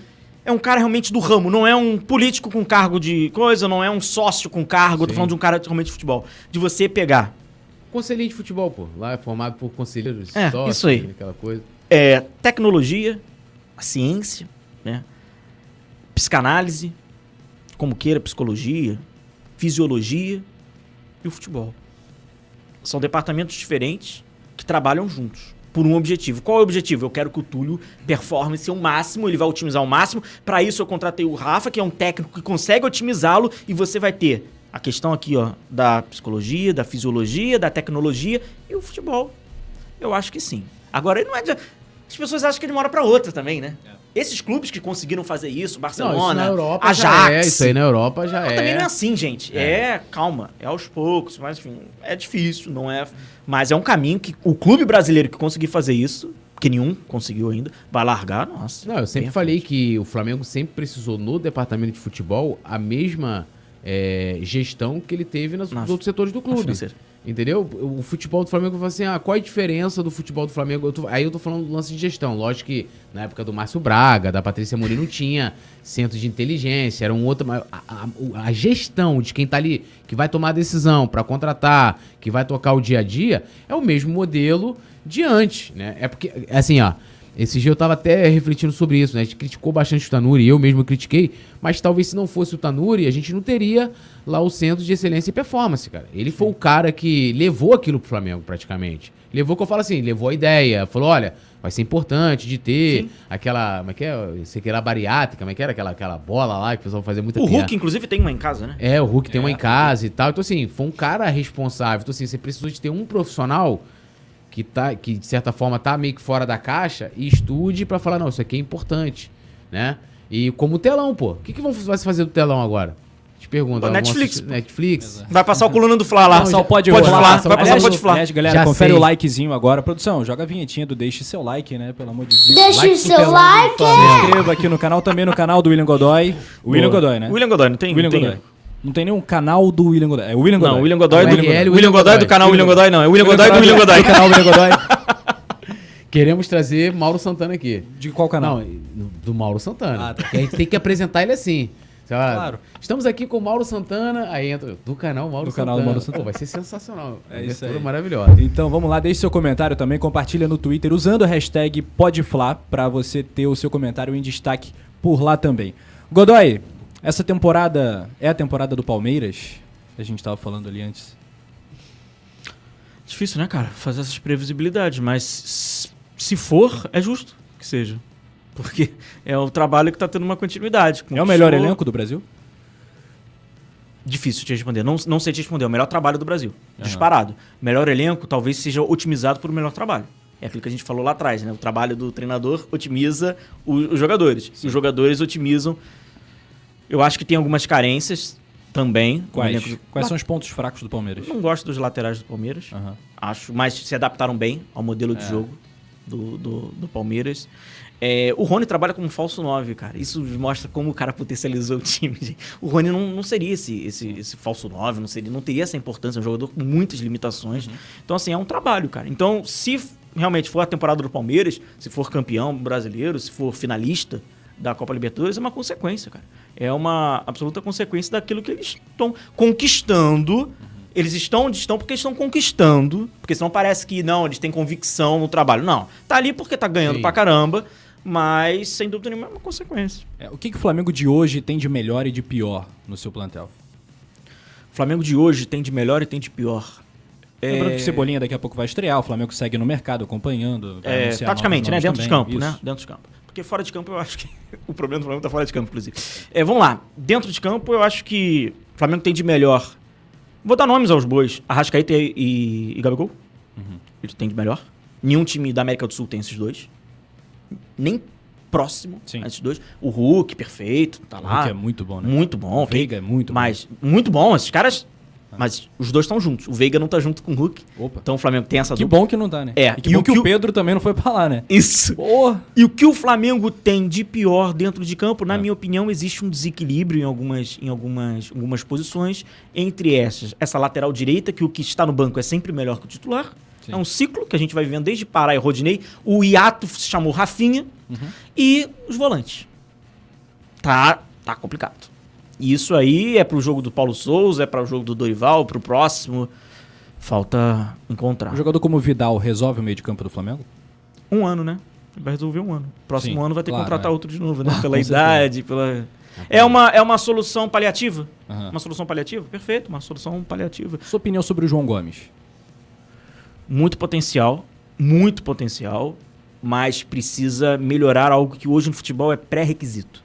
É um cara realmente do ramo, não é um político com cargo de coisa, não é um sócio com cargo, Sim. tô falando de um cara realmente de futebol. De você pegar. Conselheiro de futebol, pô. Lá é formado por conselheiros, é, sócios, isso aí. aquela coisa. É, tecnologia, a ciência, né? psicanálise, como queira, psicologia, fisiologia e o futebol. São departamentos diferentes que trabalham juntos por um objetivo. Qual é o objetivo? Eu quero que o Túlio performe o máximo, ele vai otimizar o máximo. Para isso eu contratei o Rafa, que é um técnico que consegue otimizá-lo e você vai ter a questão aqui, ó, da psicologia, da fisiologia, da tecnologia e o futebol. Eu acho que sim. Agora, ele não é de as pessoas acham que ele mora para outra também, né? É. Esses clubes que conseguiram fazer isso, Barcelona, Europa Ajax. é, isso aí na Europa já é. Também não é assim, gente. É. é. calma, é aos poucos, mas enfim, é difícil, não é. Mas é um caminho que o clube brasileiro que conseguir fazer isso, que nenhum conseguiu ainda, vai largar, nossa. Não, eu sempre falei que o Flamengo sempre precisou no departamento de futebol a mesma é, gestão que ele teve nos na, outros setores do clube. Entendeu? O futebol do Flamengo, eu falo assim, ah, qual é a diferença do futebol do Flamengo? Eu tô, aí eu tô falando do lance de gestão. Lógico que na época do Márcio Braga, da Patrícia Murilo, tinha centro de inteligência, era um outro... A, a, a gestão de quem tá ali, que vai tomar a decisão para contratar, que vai tocar o dia a dia, é o mesmo modelo de antes, né? É porque, assim, ó, esse dia eu tava até refletindo sobre isso, né? A gente criticou bastante o Tanuri, eu mesmo critiquei, mas talvez se não fosse o Tanuri, a gente não teria lá o Centro de Excelência e Performance, cara. Ele foi o cara que levou aquilo pro Flamengo, praticamente. Levou, que eu falo assim, levou a ideia, falou, olha, vai ser importante de ter Sim. aquela, como é que é, sei que era bariátrica, como é que era aquela, aquela bola lá que o pessoal fazia muita O piada. Hulk, inclusive, tem uma em casa, né? É, o Hulk é, tem uma é. em casa e tal. Então, assim, foi um cara responsável. Então, assim, você precisou de ter um profissional que, tá, que de certa forma tá meio que fora da caixa e estude para falar, não, isso aqui é importante, né? E como o telão, pô. O que, que vão, vai se fazer do telão agora? Te pergunto. Pô, Netflix. Netflix. Vai passar o coluna do Flá lá. só pode pode falar. Vai passar o pode falar. galera, já confere sei. o likezinho agora. Produção, joga a vinhetinha do Deixe Seu Like, né? Pelo amor de Deus. Deixe like seu like. Se inscreva aqui no canal, também no canal do William Godoy. William Godoy, né? William Godoy, não tem? William tem. Godoy. Não tem nenhum canal do William Godoy. É o William Godoy. Não, William Godoy, do, William, William Godoy do canal William Godoy, não. É o William Godoy do William Godoy. canal William Godoy. Queremos trazer Mauro Santana aqui. De qual canal? Não, do Mauro Santana. Ah, tá. A gente tem que apresentar ele assim. Claro. Estamos aqui com o Mauro Santana. Aí entra do canal Mauro do Santana. Canal do Mauro Santana. Pô, vai ser sensacional. É isso aí. maravilhosa. Então vamos lá, deixe seu comentário também, compartilha no Twitter usando a hashtag PodFlá para você ter o seu comentário em destaque por lá também. Godoy, essa temporada é a temporada do Palmeiras? A gente estava falando ali antes. Difícil, né, cara? Fazer essas previsibilidades, mas se for, é justo que seja. Porque é o trabalho que está tendo uma continuidade. Conquistou... É o melhor elenco do Brasil? Difícil te responder. Não, não sei te responder. É o melhor trabalho do Brasil. Uhum. Disparado. Melhor elenco talvez seja otimizado por um melhor trabalho. É aquilo que a gente falou lá atrás, né? O trabalho do treinador otimiza os, os jogadores. Sim. Os jogadores otimizam eu acho que tem algumas carências também. Quais? Quais são os pontos fracos do Palmeiras? Não gosto dos laterais do Palmeiras. Uhum. Acho, mas se adaptaram bem ao modelo de é. jogo do, do, do Palmeiras. É, o Rony trabalha como falso 9, cara. Isso mostra como o cara potencializou o time. O Rony não, não seria esse, esse, esse falso 9, não, seria, não teria essa importância. É um jogador com muitas limitações. Uhum. Então, assim, é um trabalho, cara. Então, se realmente for a temporada do Palmeiras, se for campeão brasileiro, se for finalista, da Copa Libertadores é uma consequência, cara. É uma absoluta consequência daquilo que eles estão conquistando. Eles estão onde estão porque estão conquistando. Porque senão parece que não, eles têm convicção no trabalho. Não. Tá ali porque tá ganhando Sim. pra caramba, mas sem dúvida nenhuma é uma consequência. É, o que, que o Flamengo de hoje tem de melhor e de pior no seu plantel? O Flamengo de hoje tem de melhor e tem de pior. É Lembrando é... que o Cebolinha daqui a pouco vai estrear, o Flamengo segue no mercado acompanhando. É, taticamente, né? Dentro também. dos campos, né? Isso. né? Dentro dos campos porque fora de campo eu acho que o problema do Flamengo tá fora de campo, inclusive. É, vamos lá. Dentro de campo eu acho que o Flamengo tem de melhor. Vou dar nomes aos bois. Arrascaeta e, e, e Gabigol. Uhum. Ele tem de melhor. Nenhum time da América do Sul tem esses dois. Nem próximo Sim. a esses dois. O Hulk, perfeito, tá lá. O Hulk é muito bom, né? Muito bom. O Veiga é muito bom. Mas muito bom. Esses caras ah. Mas os dois estão juntos. O Veiga não tá junto com o Hulk. Opa. Então o Flamengo tem essa Que bom que não tá, né? É. E é que e bom o que o Pedro também não foi pra lá, né? Isso. Porra. E o que o Flamengo tem de pior dentro de campo, na é. minha opinião, existe um desequilíbrio em algumas, em algumas, algumas posições. Entre essas, essa lateral direita, que o que está no banco é sempre melhor que o titular. Sim. É um ciclo que a gente vai vivendo desde Pará e Rodinei. O Iato se chamou Rafinha. Uhum. E os volantes. Tá, tá complicado. E isso aí é pro jogo do Paulo Souza, é para o jogo do Dorival, pro próximo. Falta encontrar. Um jogador como o Vidal resolve o meio de campo do Flamengo? Um ano, né? Vai resolver um ano. Próximo Sim, ano vai ter claro, que contratar é. outro de novo, né? Ah, pela idade, pela. É uma, é uma solução paliativa? Uhum. Uma solução paliativa? Perfeito, uma solução paliativa. Sua opinião sobre o João Gomes? Muito potencial, muito potencial, mas precisa melhorar algo que hoje no futebol é pré-requisito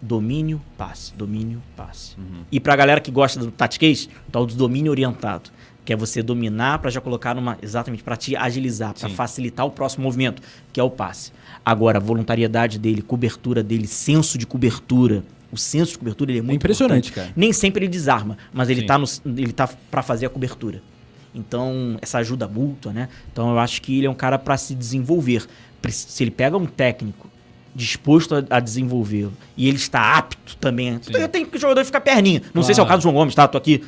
domínio, passe, domínio, passe. Uhum. E a galera que gosta do tactiquês, o tal do domínio orientado, que é você dominar para já colocar numa exatamente para te agilizar, para facilitar o próximo movimento, que é o passe. Agora, a voluntariedade dele, cobertura dele, senso de cobertura, o senso de cobertura ele é, é muito impressionante, importante. cara. Nem sempre ele desarma, mas ele Sim. tá no, ele tá para fazer a cobertura. Então, essa ajuda mútua, né? Então, eu acho que ele é um cara para se desenvolver. Se ele pega um técnico disposto a, a desenvolvê-lo e ele está apto também. Então Tem que o jogador ficar perninha. Não claro. sei se é o caso do João Gomes, tá? Tô aqui.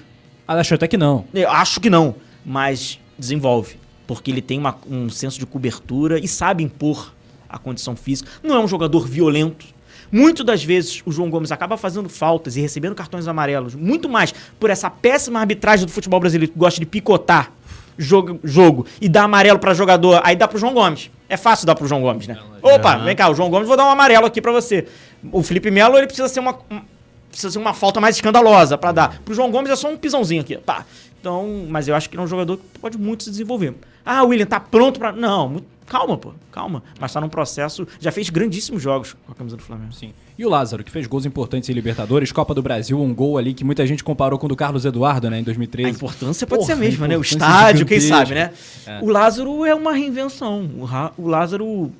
Ah, acho até que não. Eu acho que não, mas desenvolve. Porque ele tem uma, um senso de cobertura e sabe impor a condição física. Não é um jogador violento. Muitas das vezes o João Gomes acaba fazendo faltas e recebendo cartões amarelos, muito mais por essa péssima arbitragem do futebol brasileiro que gosta de picotar jogo, jogo e dá amarelo para jogador, aí dá pro João Gomes. É fácil dar pro João Gomes, né? Opa, é. vem cá, o João Gomes, vou dar um amarelo aqui para você. O Felipe Melo, ele precisa ser uma, precisa ser uma falta mais escandalosa para dar. Pro João Gomes é só um pisãozinho aqui, pá. Então, mas eu acho que ele é um jogador que pode muito se desenvolver. Ah, William, tá pronto para Não, muito Calma, pô, calma. Mas tá num processo. Já fez grandíssimos jogos com a camisa do Flamengo. Sim. E o Lázaro, que fez gols importantes em Libertadores, Copa do Brasil, um gol ali que muita gente comparou com o do Carlos Eduardo, né, em 2013. A importância pode Porra, ser a mesma, né? O estádio, quem sabe, né? É. O Lázaro é uma reinvenção. O, o Lázaro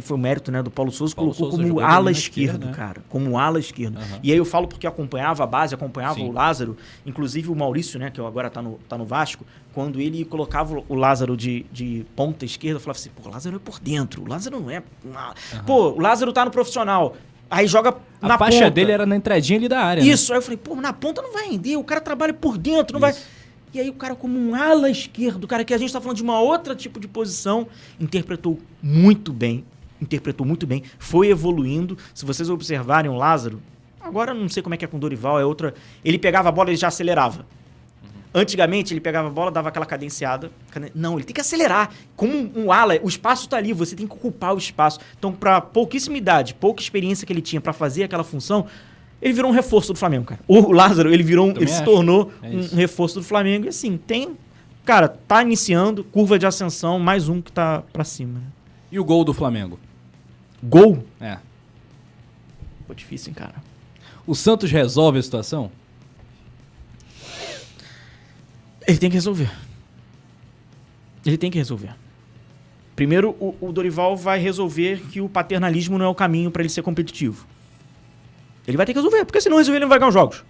foi o mérito né, do Paulo Souza, Paulo colocou Souza como ala esquerdo, esquerda, né? cara. Como ala esquerdo. Uhum. E aí eu falo porque acompanhava a base, acompanhava Sim. o Lázaro, inclusive o Maurício, né, que agora tá no, tá no Vasco, quando ele colocava o Lázaro de, de ponta esquerda, eu falava assim, pô, o Lázaro é por dentro, o Lázaro não é. Uhum. Pô, o Lázaro tá no profissional. Aí joga a na A faixa dele era na entradinha ali da área. Né? Isso, né? aí eu falei, pô, na ponta não vai render, o cara trabalha por dentro, não Isso. vai. E aí o cara, como um ala esquerdo, o cara que a gente está falando de uma outra tipo de posição, interpretou muito bem interpretou muito bem, foi evoluindo. Se vocês observarem o Lázaro, agora não sei como é que é com o Dorival, é outra. Ele pegava a bola e já acelerava. Uhum. Antigamente ele pegava a bola, dava aquela cadenciada. Não, ele tem que acelerar. Como um, ala, o espaço está ali, você tem que ocupar o espaço. Então, para pouquíssima idade, pouca experiência que ele tinha para fazer aquela função, ele virou um reforço do Flamengo, cara. O Lázaro, ele virou, ele acho. se tornou é um reforço do Flamengo e assim, tem, cara, tá iniciando curva de ascensão, mais um que tá para cima. Né? E o gol do Flamengo? Gol? É. Pô, difícil, hein, cara. O Santos resolve a situação? Ele tem que resolver. Ele tem que resolver. Primeiro, o, o Dorival vai resolver que o paternalismo não é o caminho para ele ser competitivo. Ele vai ter que resolver, porque se não resolver, ele não vai ganhar os jogos.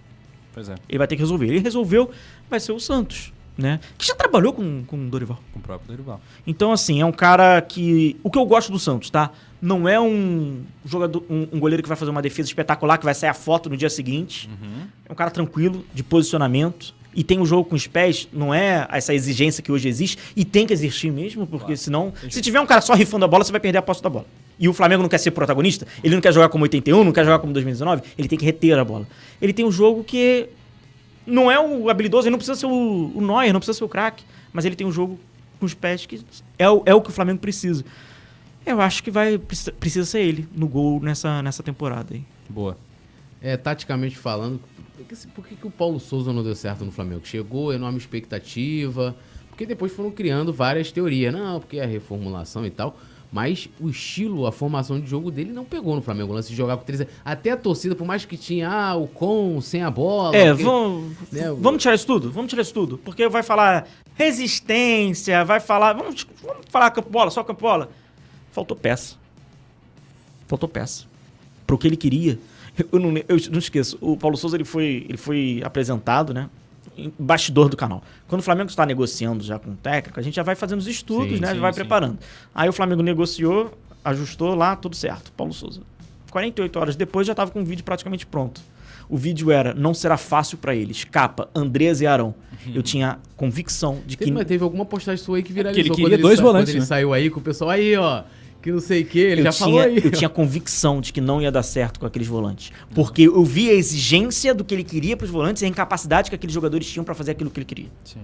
Pois é. Ele vai ter que resolver. Ele resolveu, vai ser o Santos né? Que já trabalhou com, com o Dorival. Com o próprio Dorival. Então, assim, é um cara que. O que eu gosto do Santos, tá? Não é um jogador, um, um goleiro que vai fazer uma defesa espetacular, que vai sair a foto no dia seguinte. Uhum. É um cara tranquilo, de posicionamento. E tem um jogo com os pés, não é essa exigência que hoje existe. E tem que existir mesmo, porque claro. senão. Entendi. Se tiver um cara só rifando a bola, você vai perder a posse da bola. E o Flamengo não quer ser protagonista, ele não quer jogar como 81, não quer jogar como 2019, ele tem que reter a bola. Ele tem um jogo que não é o habilidoso, ele não precisa ser o, o Neuer, não precisa ser o craque, mas ele tem um jogo com os pés que é o, é o que o Flamengo precisa. Eu acho que vai precisa, precisa ser ele no gol nessa, nessa temporada aí. Boa. É, taticamente falando, por que, que o Paulo Souza não deu certo no Flamengo? Chegou, enorme expectativa, porque depois foram criando várias teorias. Não, porque a é reformulação e tal. Mas o estilo, a formação de jogo dele não pegou no Flamengo. O lance de jogar com três. Até a torcida, por mais que tinha ah, o com, sem a bola. É, porque, vamos, né, vamos tirar isso tudo. Vamos tirar isso tudo. Porque vai falar resistência, vai falar. Vamos, vamos falar campo bola, só campo bola. Faltou peça. Faltou peça. Pro que ele queria. Eu não, eu não esqueço. O Paulo Souza ele foi, ele foi apresentado, né? bastidor do canal. Quando o Flamengo está negociando já com o técnico, a gente já vai fazendo os estudos, sim, né? Sim, vai sim. preparando. Aí o Flamengo negociou, ajustou lá, tudo certo. Paulo Souza. 48 horas depois já estava com o vídeo praticamente pronto. O vídeo era Não Será Fácil para Eles, capa, Andrés e Arão. Uhum. Eu tinha convicção de que. Mas teve alguma postagem sua aí que viralizou. É que ele queria dois volantes. Quando né? ele saiu aí com o pessoal aí, ó que não sei o que, ele eu já tinha, falou aí. Eu tinha convicção de que não ia dar certo com aqueles volantes. Porque eu vi a exigência do que ele queria para os volantes e a incapacidade que aqueles jogadores tinham para fazer aquilo que ele queria. Sim.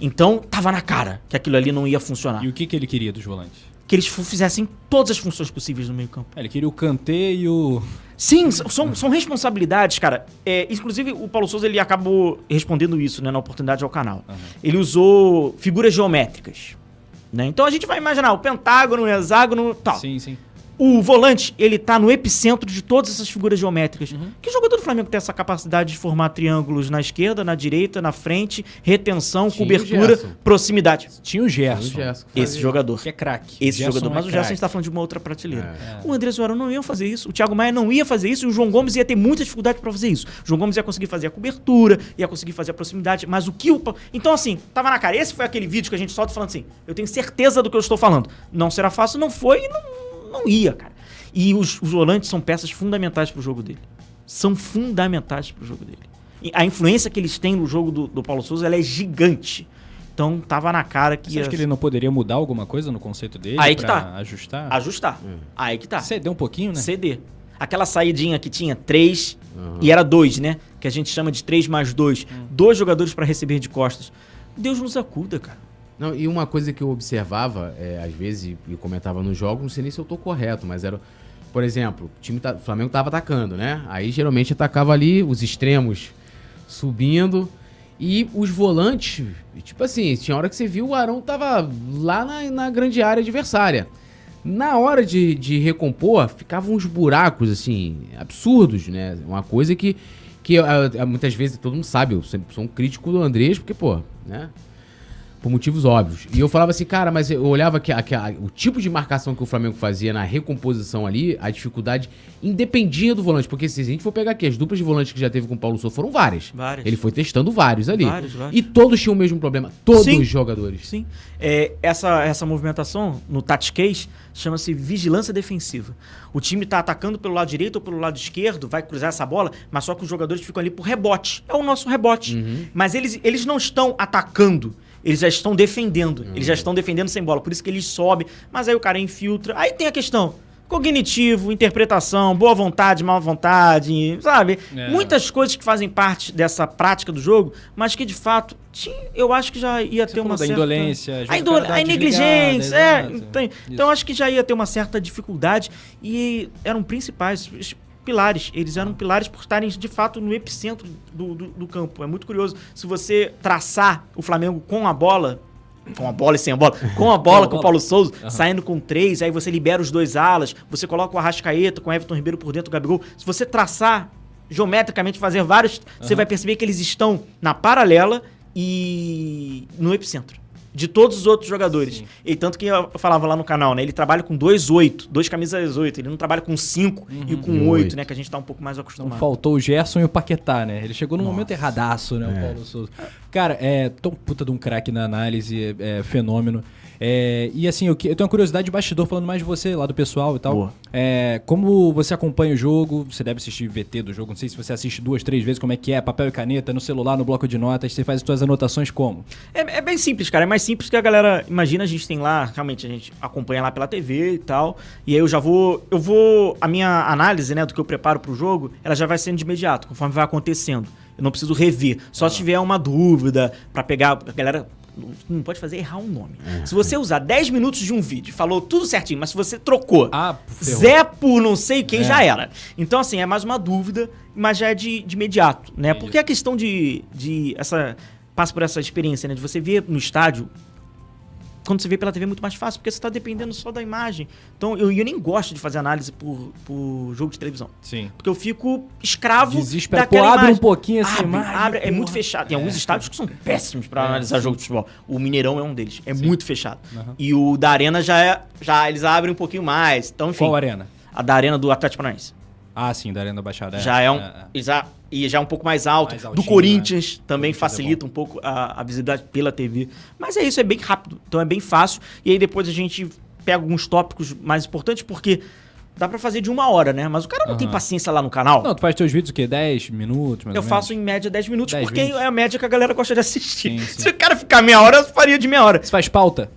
Então, tava na cara que aquilo ali não ia funcionar. E o que, que ele queria dos volantes? Que eles fizessem todas as funções possíveis no meio campo. É, ele queria o canteio... Sim, são, são responsabilidades, cara. É, inclusive, o Paulo Souza ele acabou respondendo isso né, na oportunidade ao canal. Uhum. Ele usou figuras geométricas. Né? Então a gente vai imaginar o pentágono, o hexágono, tal. Sim, sim o volante, ele tá no epicentro de todas essas figuras geométricas. Uhum. Que jogador do Flamengo tem essa capacidade de formar triângulos na esquerda, na direita, na frente, retenção, Tinha cobertura, proximidade? Tinha o Gerson. Tinha o Gerson Esse jogador. Que é craque. Esse Gerson jogador. É mas o Gerson está a gente tá falando de uma outra prateleira. É. O André Zuarão não ia fazer isso, o Thiago Maia não ia fazer isso e o João Gomes ia ter muita dificuldade para fazer isso. O João Gomes ia conseguir fazer a cobertura, ia conseguir fazer a proximidade, mas o que o... Então, assim, tava na cara. Esse foi aquele vídeo que a gente solta falando assim, eu tenho certeza do que eu estou falando. Não será fácil, não foi e não não ia, cara. E os, os volantes são peças fundamentais para o jogo dele. São fundamentais para o jogo dele. E a influência que eles têm no jogo do, do Paulo Souza é gigante. Então tava na cara que. Você acha que ele não poderia mudar alguma coisa no conceito dele? Aí que tá. Ajustar? Ajustar. Hum. Aí que tá. Ceder um pouquinho, né? Ceder. Aquela saidinha que tinha três uhum. e era dois, né? Que a gente chama de três mais dois. Uhum. Dois jogadores para receber de costas. Deus nos acuda, cara. Não, e uma coisa que eu observava, é, às vezes, e comentava nos jogos, não sei nem se eu tô correto, mas era. Por exemplo, o time tá, o Flamengo tava atacando, né? Aí geralmente atacava ali os extremos subindo. E os volantes, tipo assim, tinha hora que você viu o Arão tava lá na, na grande área adversária. Na hora de, de recompor, ficavam uns buracos, assim, absurdos, né? Uma coisa que, que é, é, muitas vezes todo mundo sabe, eu sempre sou um crítico do Andrés, porque, pô, né? por motivos óbvios. E eu falava assim, cara, mas eu olhava que, que a, o tipo de marcação que o Flamengo fazia na recomposição ali, a dificuldade independia do volante. Porque se a gente for pegar aqui, as duplas de volante que já teve com o Paulo Sou foram várias. várias. Ele foi testando vários ali. Vários, várias. E todos tinham o mesmo problema. Todos sim, os jogadores. Sim. É, essa, essa movimentação no case chama-se vigilância defensiva. O time está atacando pelo lado direito ou pelo lado esquerdo, vai cruzar essa bola, mas só que os jogadores ficam ali por rebote. É o nosso rebote. Uhum. Mas eles, eles não estão atacando eles já estão defendendo. Uhum. Eles já uhum. estão defendendo sem bola. Por isso que eles sobem. Mas aí o cara infiltra. Aí tem a questão cognitivo, interpretação, boa vontade, má vontade, sabe? É. Muitas coisas que fazem parte dessa prática do jogo, mas que de fato tinha, eu acho que já ia Você ter uma certa indolência, a, indolência, a negligência, é, então, então acho que já ia ter uma certa dificuldade e eram principais pilares. Eles eram pilares por estarem de fato no epicentro do, do, do campo. É muito curioso. Se você traçar o Flamengo com a bola, com a bola e sem a bola, com a bola, com o Paulo Souza, uhum. saindo com três, aí você libera os dois alas, você coloca o Arrascaeta com o Everton Ribeiro por dentro do Gabigol. Se você traçar geometricamente, fazer vários, uhum. você vai perceber que eles estão na paralela e no epicentro de todos os outros jogadores. Sim. E tanto que eu falava lá no canal, né? Ele trabalha com 2,8, dois camisas 8. Ele não trabalha com 5 uhum. e com 8, né? Que a gente tá um pouco mais acostumado. Não faltou o Gerson e o Paquetá, né? Ele chegou num Nossa. momento erradaço, né? É. O Paulo Souza. Cara, é tão puta de um craque na análise, é, é fenômeno. É, e assim, eu, eu, tenho uma curiosidade de bastidor falando mais de você lá do pessoal e tal. É, como você acompanha o jogo? Você deve assistir VT do jogo, não sei se você assiste duas, três vezes, como é que é, papel e caneta, no celular, no bloco de notas, você faz as suas anotações como? É, é bem simples, cara. É mais simples que a galera. Imagina, a gente tem lá, realmente, a gente acompanha lá pela TV e tal. E aí eu já vou. Eu vou. A minha análise, né, do que eu preparo pro jogo, ela já vai sendo de imediato, conforme vai acontecendo. Eu não preciso rever. Só ah. se tiver uma dúvida para pegar. A galera não pode fazer errar um nome. Uhum. Se você usar 10 minutos de um vídeo, falou tudo certinho, mas se você trocou ah, Zé por não sei quem, é. já era. Então, assim, é mais uma dúvida, mas já é de, de imediato, né? Entendi. Porque a questão de, de essa passa por essa experiência, né? De você ver no estádio quando você vê pela TV é muito mais fácil, porque você está dependendo só da imagem. Então, eu, eu nem gosto de fazer análise por, por jogo de televisão. Sim. Porque eu fico escravo Desespera. daquela Pô, abre imagem. um pouquinho essa abre, imagem. Abre, é muito fechado. Tem é. alguns estádios que são péssimos para é. analisar jogo de futebol. O Mineirão é um deles. É Sim. muito fechado. Uhum. E o da Arena já é... Já eles abrem um pouquinho mais. Então, enfim. Qual arena? A da Arena do Atlético Paranaense. Ah, sim, da Arena da Baixada. Já é, um, é, é. Já, e já é um pouco mais alto. Mais altinho, do né? Corinthians né? também Corinthians é facilita é um pouco a, a, visibilidade pela TV. Mas é isso, é bem rápido, então é bem fácil. E aí depois a gente pega alguns tópicos mais importantes, porque dá para fazer de uma hora, né? Mas o cara não uhum. tem paciência lá no canal. Não, tu faz teus vídeos o quê? 10 minutos? Eu faço em média 10 minutos, 10, porque 20. é a média que a galera gosta de assistir. Sim, sim. Se o cara ficar meia hora, eu faria de meia hora. Você faz pauta?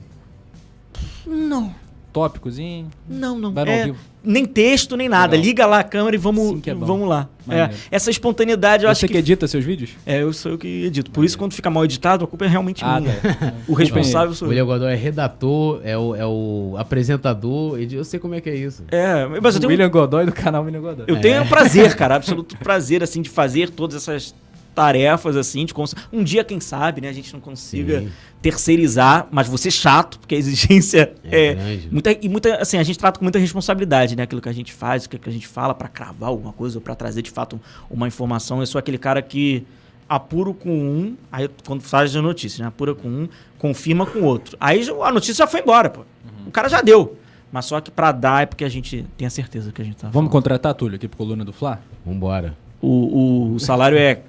Não. Tópicozinho? Não, não. Vai no é, ao vivo nem texto, nem nada. Liga lá a câmera e vamos, Sim, é vamos lá. É, essa espontaneidade eu Você acho que. Você que edita seus vídeos? É, eu sou eu que edito. Por Maneiro. isso, quando fica mal editado, a culpa é realmente ah, minha. Tá. o responsável sou eu. O William Godoy é redator, é o, é o apresentador. Eu sei como é que é isso. É, mas eu tenho. O William Godoy do canal William Godoy. Eu tenho é. prazer, cara, absoluto prazer, assim, de fazer todas essas tarefas assim de cons... um dia quem sabe né a gente não consiga Sim. terceirizar mas você é chato porque a exigência é, é muita e muita assim a gente trata com muita responsabilidade né aquilo que a gente faz o que é a gente fala para cravar alguma coisa ou para trazer de fato uma informação eu sou aquele cara que apuro com um aí quando faz a notícia né apura com um confirma com outro aí a notícia já foi embora pô uhum. o cara já deu mas só que para dar é porque a gente tem a certeza que a gente tá vamos falando. contratar Túlio aqui pro coluna do Fla vamos embora o, o, o salário é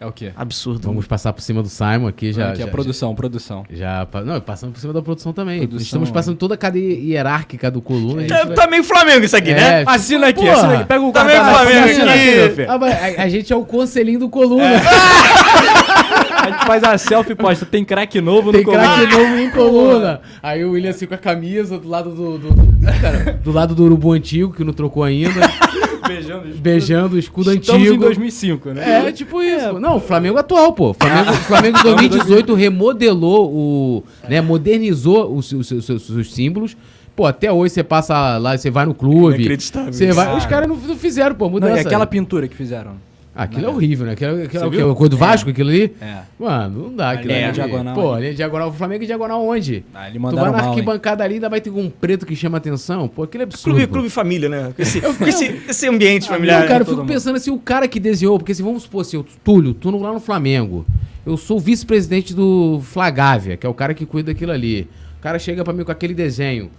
é o quê? Absurdo. Vamos passar por cima do Simon aqui já. Aqui, já, a produção, já, produção. Já, não, passando por cima da produção também. Produção, Estamos é. passando toda a cadeia hierárquica do coluna. É também vai... Tá Flamengo isso aqui, é, né? Assina aqui, porra, assina aqui. Pega o tá meio Flamengo aqui. aqui. Ah, a, a, gente é o conselhinho do coluna. É. a gente faz a selfie posta. Tem craque novo Tem no coluna. Tem craque novo em ah, coluna. Aí o William assim com a camisa do lado do. do, do, do cara, do lado do urubu antigo que não trocou ainda. Beijando o escudo. Beijando o escudo Estamos antigo. em 2005, né? É, tipo isso. É, não, o Flamengo atual, pô. Flamengo, Flamengo 2018 remodelou o... Né, modernizou os, os, os, os, os símbolos. Pô, até hoje você passa lá, você vai no clube. inacreditável. Você vai, os caras não, não, fizeram, pô, mudança. Não, e aquela pintura que fizeram? Ah, aquilo não é horrível, né? Aquilo, aquilo, aquilo, aquilo do é. Vasco, é. aquilo ali. É. Mano, não dá. Aquilo é ali, é diagonal. Pô, ali é diagonal. O Flamengo é diagonal onde? Ah, ele tu vai na arquibancada ali, ainda vai ter um preto que chama atenção. Pô, aquilo é, é absurdo. Clube, clube família, né? Esse, esse, esse ambiente ah, familiar. cara, né, eu fico mundo. pensando assim, o cara que desenhou, porque se assim, vamos supor assim, eu Túlio, tu lá no Flamengo. Eu sou vice-presidente do Flagávia, que é o cara que cuida daquilo ali. O cara chega pra mim com aquele desenho.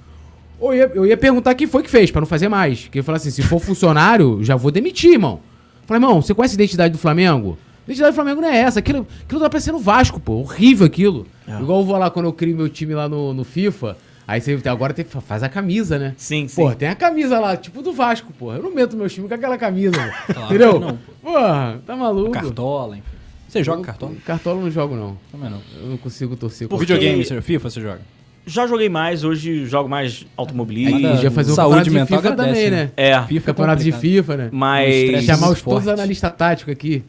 Eu ia, eu ia perguntar quem foi que fez, para não fazer mais. Porque eu falar assim, se for funcionário, já vou demitir, irmão. Falei, irmão, você conhece a identidade do Flamengo? A identidade do Flamengo não é essa. Aquilo, aquilo tá parecendo Vasco, pô. Horrível aquilo. É. Igual eu vou lá quando eu crio meu time lá no, no FIFA. Aí você agora tem, faz a camisa, né? Sim, sim. pô tem a camisa lá, tipo do Vasco, pô Eu não meto meu time com aquela camisa, claro entendeu? Não, pô. porra, tá maluco. cartola, enfim. Você joga cartola? Cartola eu não jogo, não. Também não. Eu não consigo torcer. Por videogame, você FIFA você joga? já joguei mais, hoje jogo mais automobilismo. Aí, já fazer um saúde mental FIFA agradece, também, né? né? É. FIFA, é campeonato de FIFA, né? Mas. Chamar é os todos os analistas táticos aqui.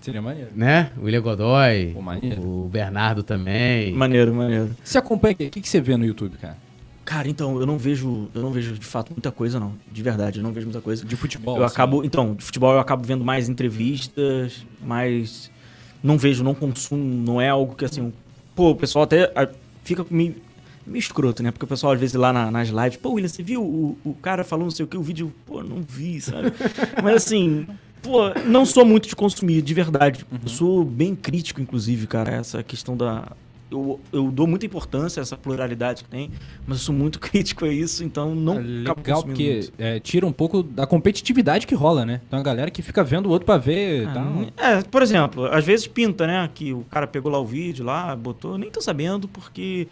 Seria maneiro. Né? O William Godoy. maneiro. o Bernardo também. Maneiro, maneiro. Você acompanha o que, que você vê no YouTube, cara? Cara, então, eu não vejo, eu não vejo de fato muita coisa, não. De verdade, eu não vejo muita coisa. De futebol. Eu assim. acabo, então, de futebol eu acabo vendo mais entrevistas, mas não vejo, não consumo, não é algo que assim. Pô, o pessoal até fica me meio escroto, né? Porque o pessoal às vezes lá na, nas lives, pô, William, você viu o, o cara falando não sei o que, o vídeo, pô, não vi, sabe? Mas assim, pô, não sou muito de consumir, de verdade. Uhum. Eu sou bem crítico, inclusive, cara, essa questão da. Eu, eu dou muita importância a essa pluralidade que tem, mas eu sou muito crítico a isso, então não. É legal, porque é, tira um pouco da competitividade que rola, né? Então a galera que fica vendo o outro pra ver. Ah, tá... É, por exemplo, às vezes pinta, né? Que o cara pegou lá o vídeo lá, botou, nem tô sabendo, porque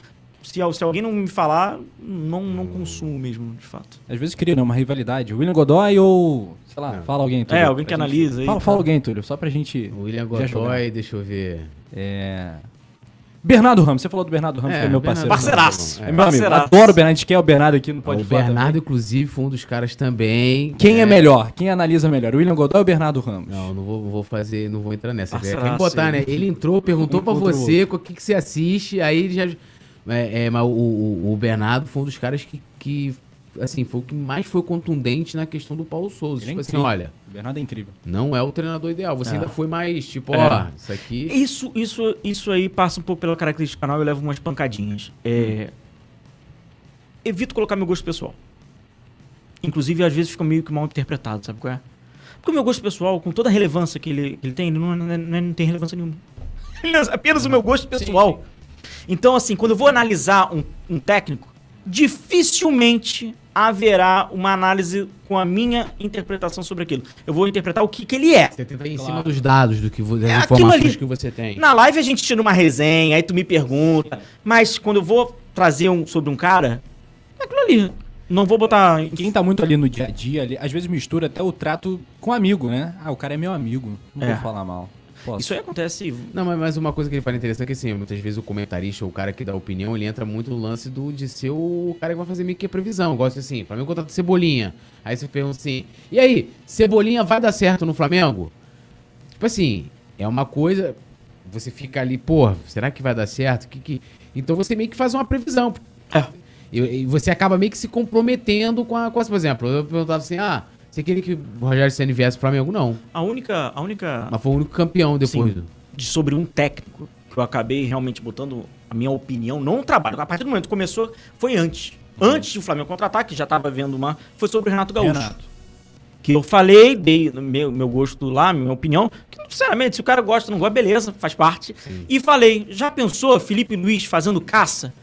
se, se alguém não me falar, não, não hum. consumo mesmo, de fato. Às vezes cria né, uma rivalidade. William Godoy ou, sei lá, é. fala alguém, Túlio. É, alguém que analisa aí. fala, fala, alguém, Túlio, só pra gente... William Godoy, deixa eu ver... É... Bernardo Ramos, você falou do Bernardo Ramos, é, que é meu parceiro. Parceiraço. É, meu parceiraço. amigo. Adoro o Bernardo, a gente quer o Bernardo aqui no ah, Pode O Bernardo, também. inclusive, foi um dos caras também. Quem é, é melhor? Quem analisa melhor? O William Godoy ou o Bernardo Ramos? Não, não vou, vou fazer, não vou entrar nessa. que botar, né? Ele entrou, perguntou um pra você o que, que você assiste, aí ele já é, é, mas o, o, o Bernardo foi um dos caras que, que assim, foi o que mais foi contundente na questão do Paulo Souza. É tipo é assim, olha. O Bernardo é incrível. Não é o treinador ideal. Você é. ainda foi mais, tipo, é. ó, isso aqui. Isso, isso, isso aí passa um pouco pela característica do canal, eu levo umas pancadinhas. É... Evito colocar meu gosto pessoal. Inclusive, às vezes fica meio que mal interpretado, sabe qual é? Porque o meu gosto pessoal, com toda a relevância que ele, que ele tem, ele não, não, não, não tem relevância nenhuma. É apenas o meu gosto pessoal. Sim, sim. Então, assim, quando eu vou analisar um, um técnico, dificilmente haverá uma análise com a minha interpretação sobre aquilo. Eu vou interpretar o que, que ele é. Você tenta ir em claro. cima dos dados, do que das é informações que você tem. Na live a gente tira uma resenha, aí tu me pergunta. Mas quando eu vou trazer um, sobre um cara, é aquilo ali. Não vou botar. Quem tá muito ali no dia a dia, ali, às vezes mistura até o trato com amigo, né? Ah, o cara é meu amigo. Não é. vou falar mal. Posso. Isso aí acontece. Não, mas, mas uma coisa que ele fala interessante é que assim, muitas vezes o comentarista, o cara que dá opinião, ele entra muito no lance do, de ser o cara que vai fazer meio que a previsão. Gosta assim, Flamengo contrata é Cebolinha. Aí você pergunta assim: e aí, Cebolinha vai dar certo no Flamengo? Tipo assim, é uma coisa. Você fica ali, pô, será que vai dar certo? Que, que... Então você meio que faz uma previsão. É. E, e você acaba meio que se comprometendo com a. Com a por exemplo, eu perguntava assim: ah, você queria que o Rogério Senna viesse para Flamengo? Não. A única, a única. Mas foi o único campeão depois. Sim, de sobre um técnico que eu acabei realmente botando a minha opinião, não o trabalho. A partir do momento que começou, foi antes. Uhum. Antes do Flamengo contratar, que já estava vendo uma, foi sobre o Renato Gaúcho. Renato. Que eu falei, dei meu, meu gosto lá, minha opinião, que sinceramente, se o cara gosta, não gosta, beleza, faz parte. Sim. E falei, já pensou Felipe Luiz fazendo caça?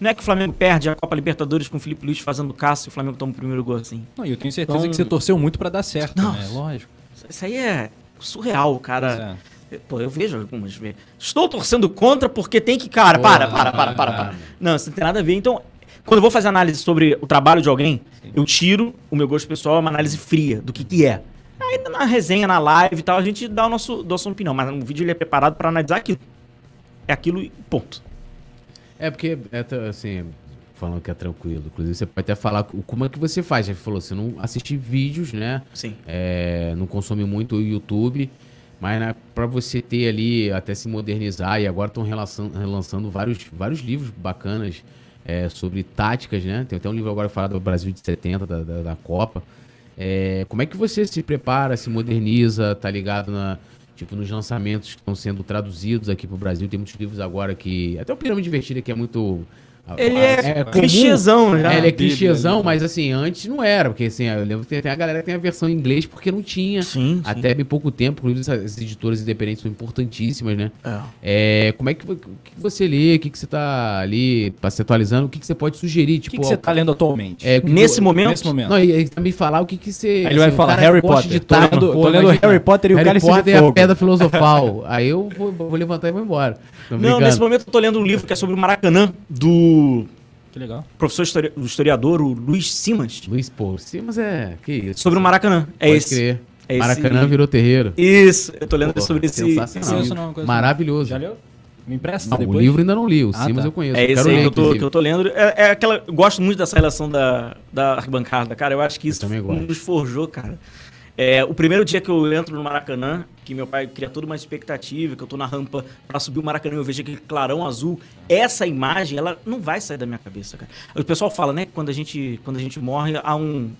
Não é que o Flamengo perde a Copa Libertadores com o Felipe Luiz fazendo caça e o Flamengo toma o primeiro gol assim. Não, e eu tenho certeza então... que você torceu muito para dar certo, Não, né? Lógico. Isso aí é surreal, cara. É. Pô, eu vejo algumas vezes. Estou torcendo contra porque tem que. Cara, para, para, para, para, para. Não, isso não tem nada a ver. Então, quando eu vou fazer análise sobre o trabalho de alguém, Sim. eu tiro o meu gosto pessoal, é uma análise fria do que, que é. Aí na resenha, na live e tal, a gente dá o nosso, nossa opinião, mas no vídeo ele é preparado para analisar aquilo. É aquilo e ponto. É porque, é, tá, assim, falando que é tranquilo. Inclusive, você pode até falar como é que você faz. Já né? falou, você não assiste vídeos, né? Sim. É, não consome muito o YouTube. Mas né, para você ter ali, até se modernizar, e agora estão relançando vários, vários livros bacanas é, sobre táticas, né? Tem até um livro agora falado do Brasil de 70, da, da, da Copa. É, como é que você se prepara, se moderniza, tá ligado na, tipo nos lançamentos que estão sendo traduzidos aqui para o Brasil. Tem muitos livros agora que. Até o Pirâmide Divertida, que é muito ah, ele é, é clichêzão, é, né? ele é clichêzão, né? mas assim, antes não era, porque assim, eu lembro que tem, a galera que tem a versão em inglês porque não tinha. Sim, Até sim. bem pouco tempo, inclusive essas editoras independentes são importantíssimas, né? É. é como é que, que você lê, o que, que você tá ali, pra se atualizando, o que, que você pode sugerir? Tipo, o que, tipo, você tá lendo atualmente? É, nesse, momento? nesse momento? Não, e, e falar o que que você... Aí ele assim, vai falar Harry Potter. De tarde, tô lendo, tô lendo Harry Potter e o Cálice Potter Harry Potter é a pedra filosofal. Aí eu vou, vou levantar e vou embora. Não, nesse momento eu tô lendo um livro que é sobre o Maracanã, do. Que legal. Professor histori historiador, o Luiz Simas. Luiz, pô, Simas é. Que isso? Sobre o Maracanã. É Pode esse. Crer. É Maracanã esse... virou terreiro. Isso, eu tô lendo pô, sobre esse. esse não, é Maravilhoso. Já leu? Me empresta não, depois? O livro ainda não li, o ah, tá. Simas tá. eu conheço. É esse aí ler, que, eu tô, que eu, tô, lendo. É, é aquela. Eu gosto muito dessa relação da, da arquibancada, cara. Eu acho que isso nos forjou, cara. É, o primeiro dia que eu entro no Maracanã, que meu pai cria toda uma expectativa, que eu tô na rampa para subir o Maracanã e eu vejo aquele clarão azul, essa imagem, ela não vai sair da minha cabeça, cara. O pessoal fala, né, quando a gente, quando a gente morre, há um,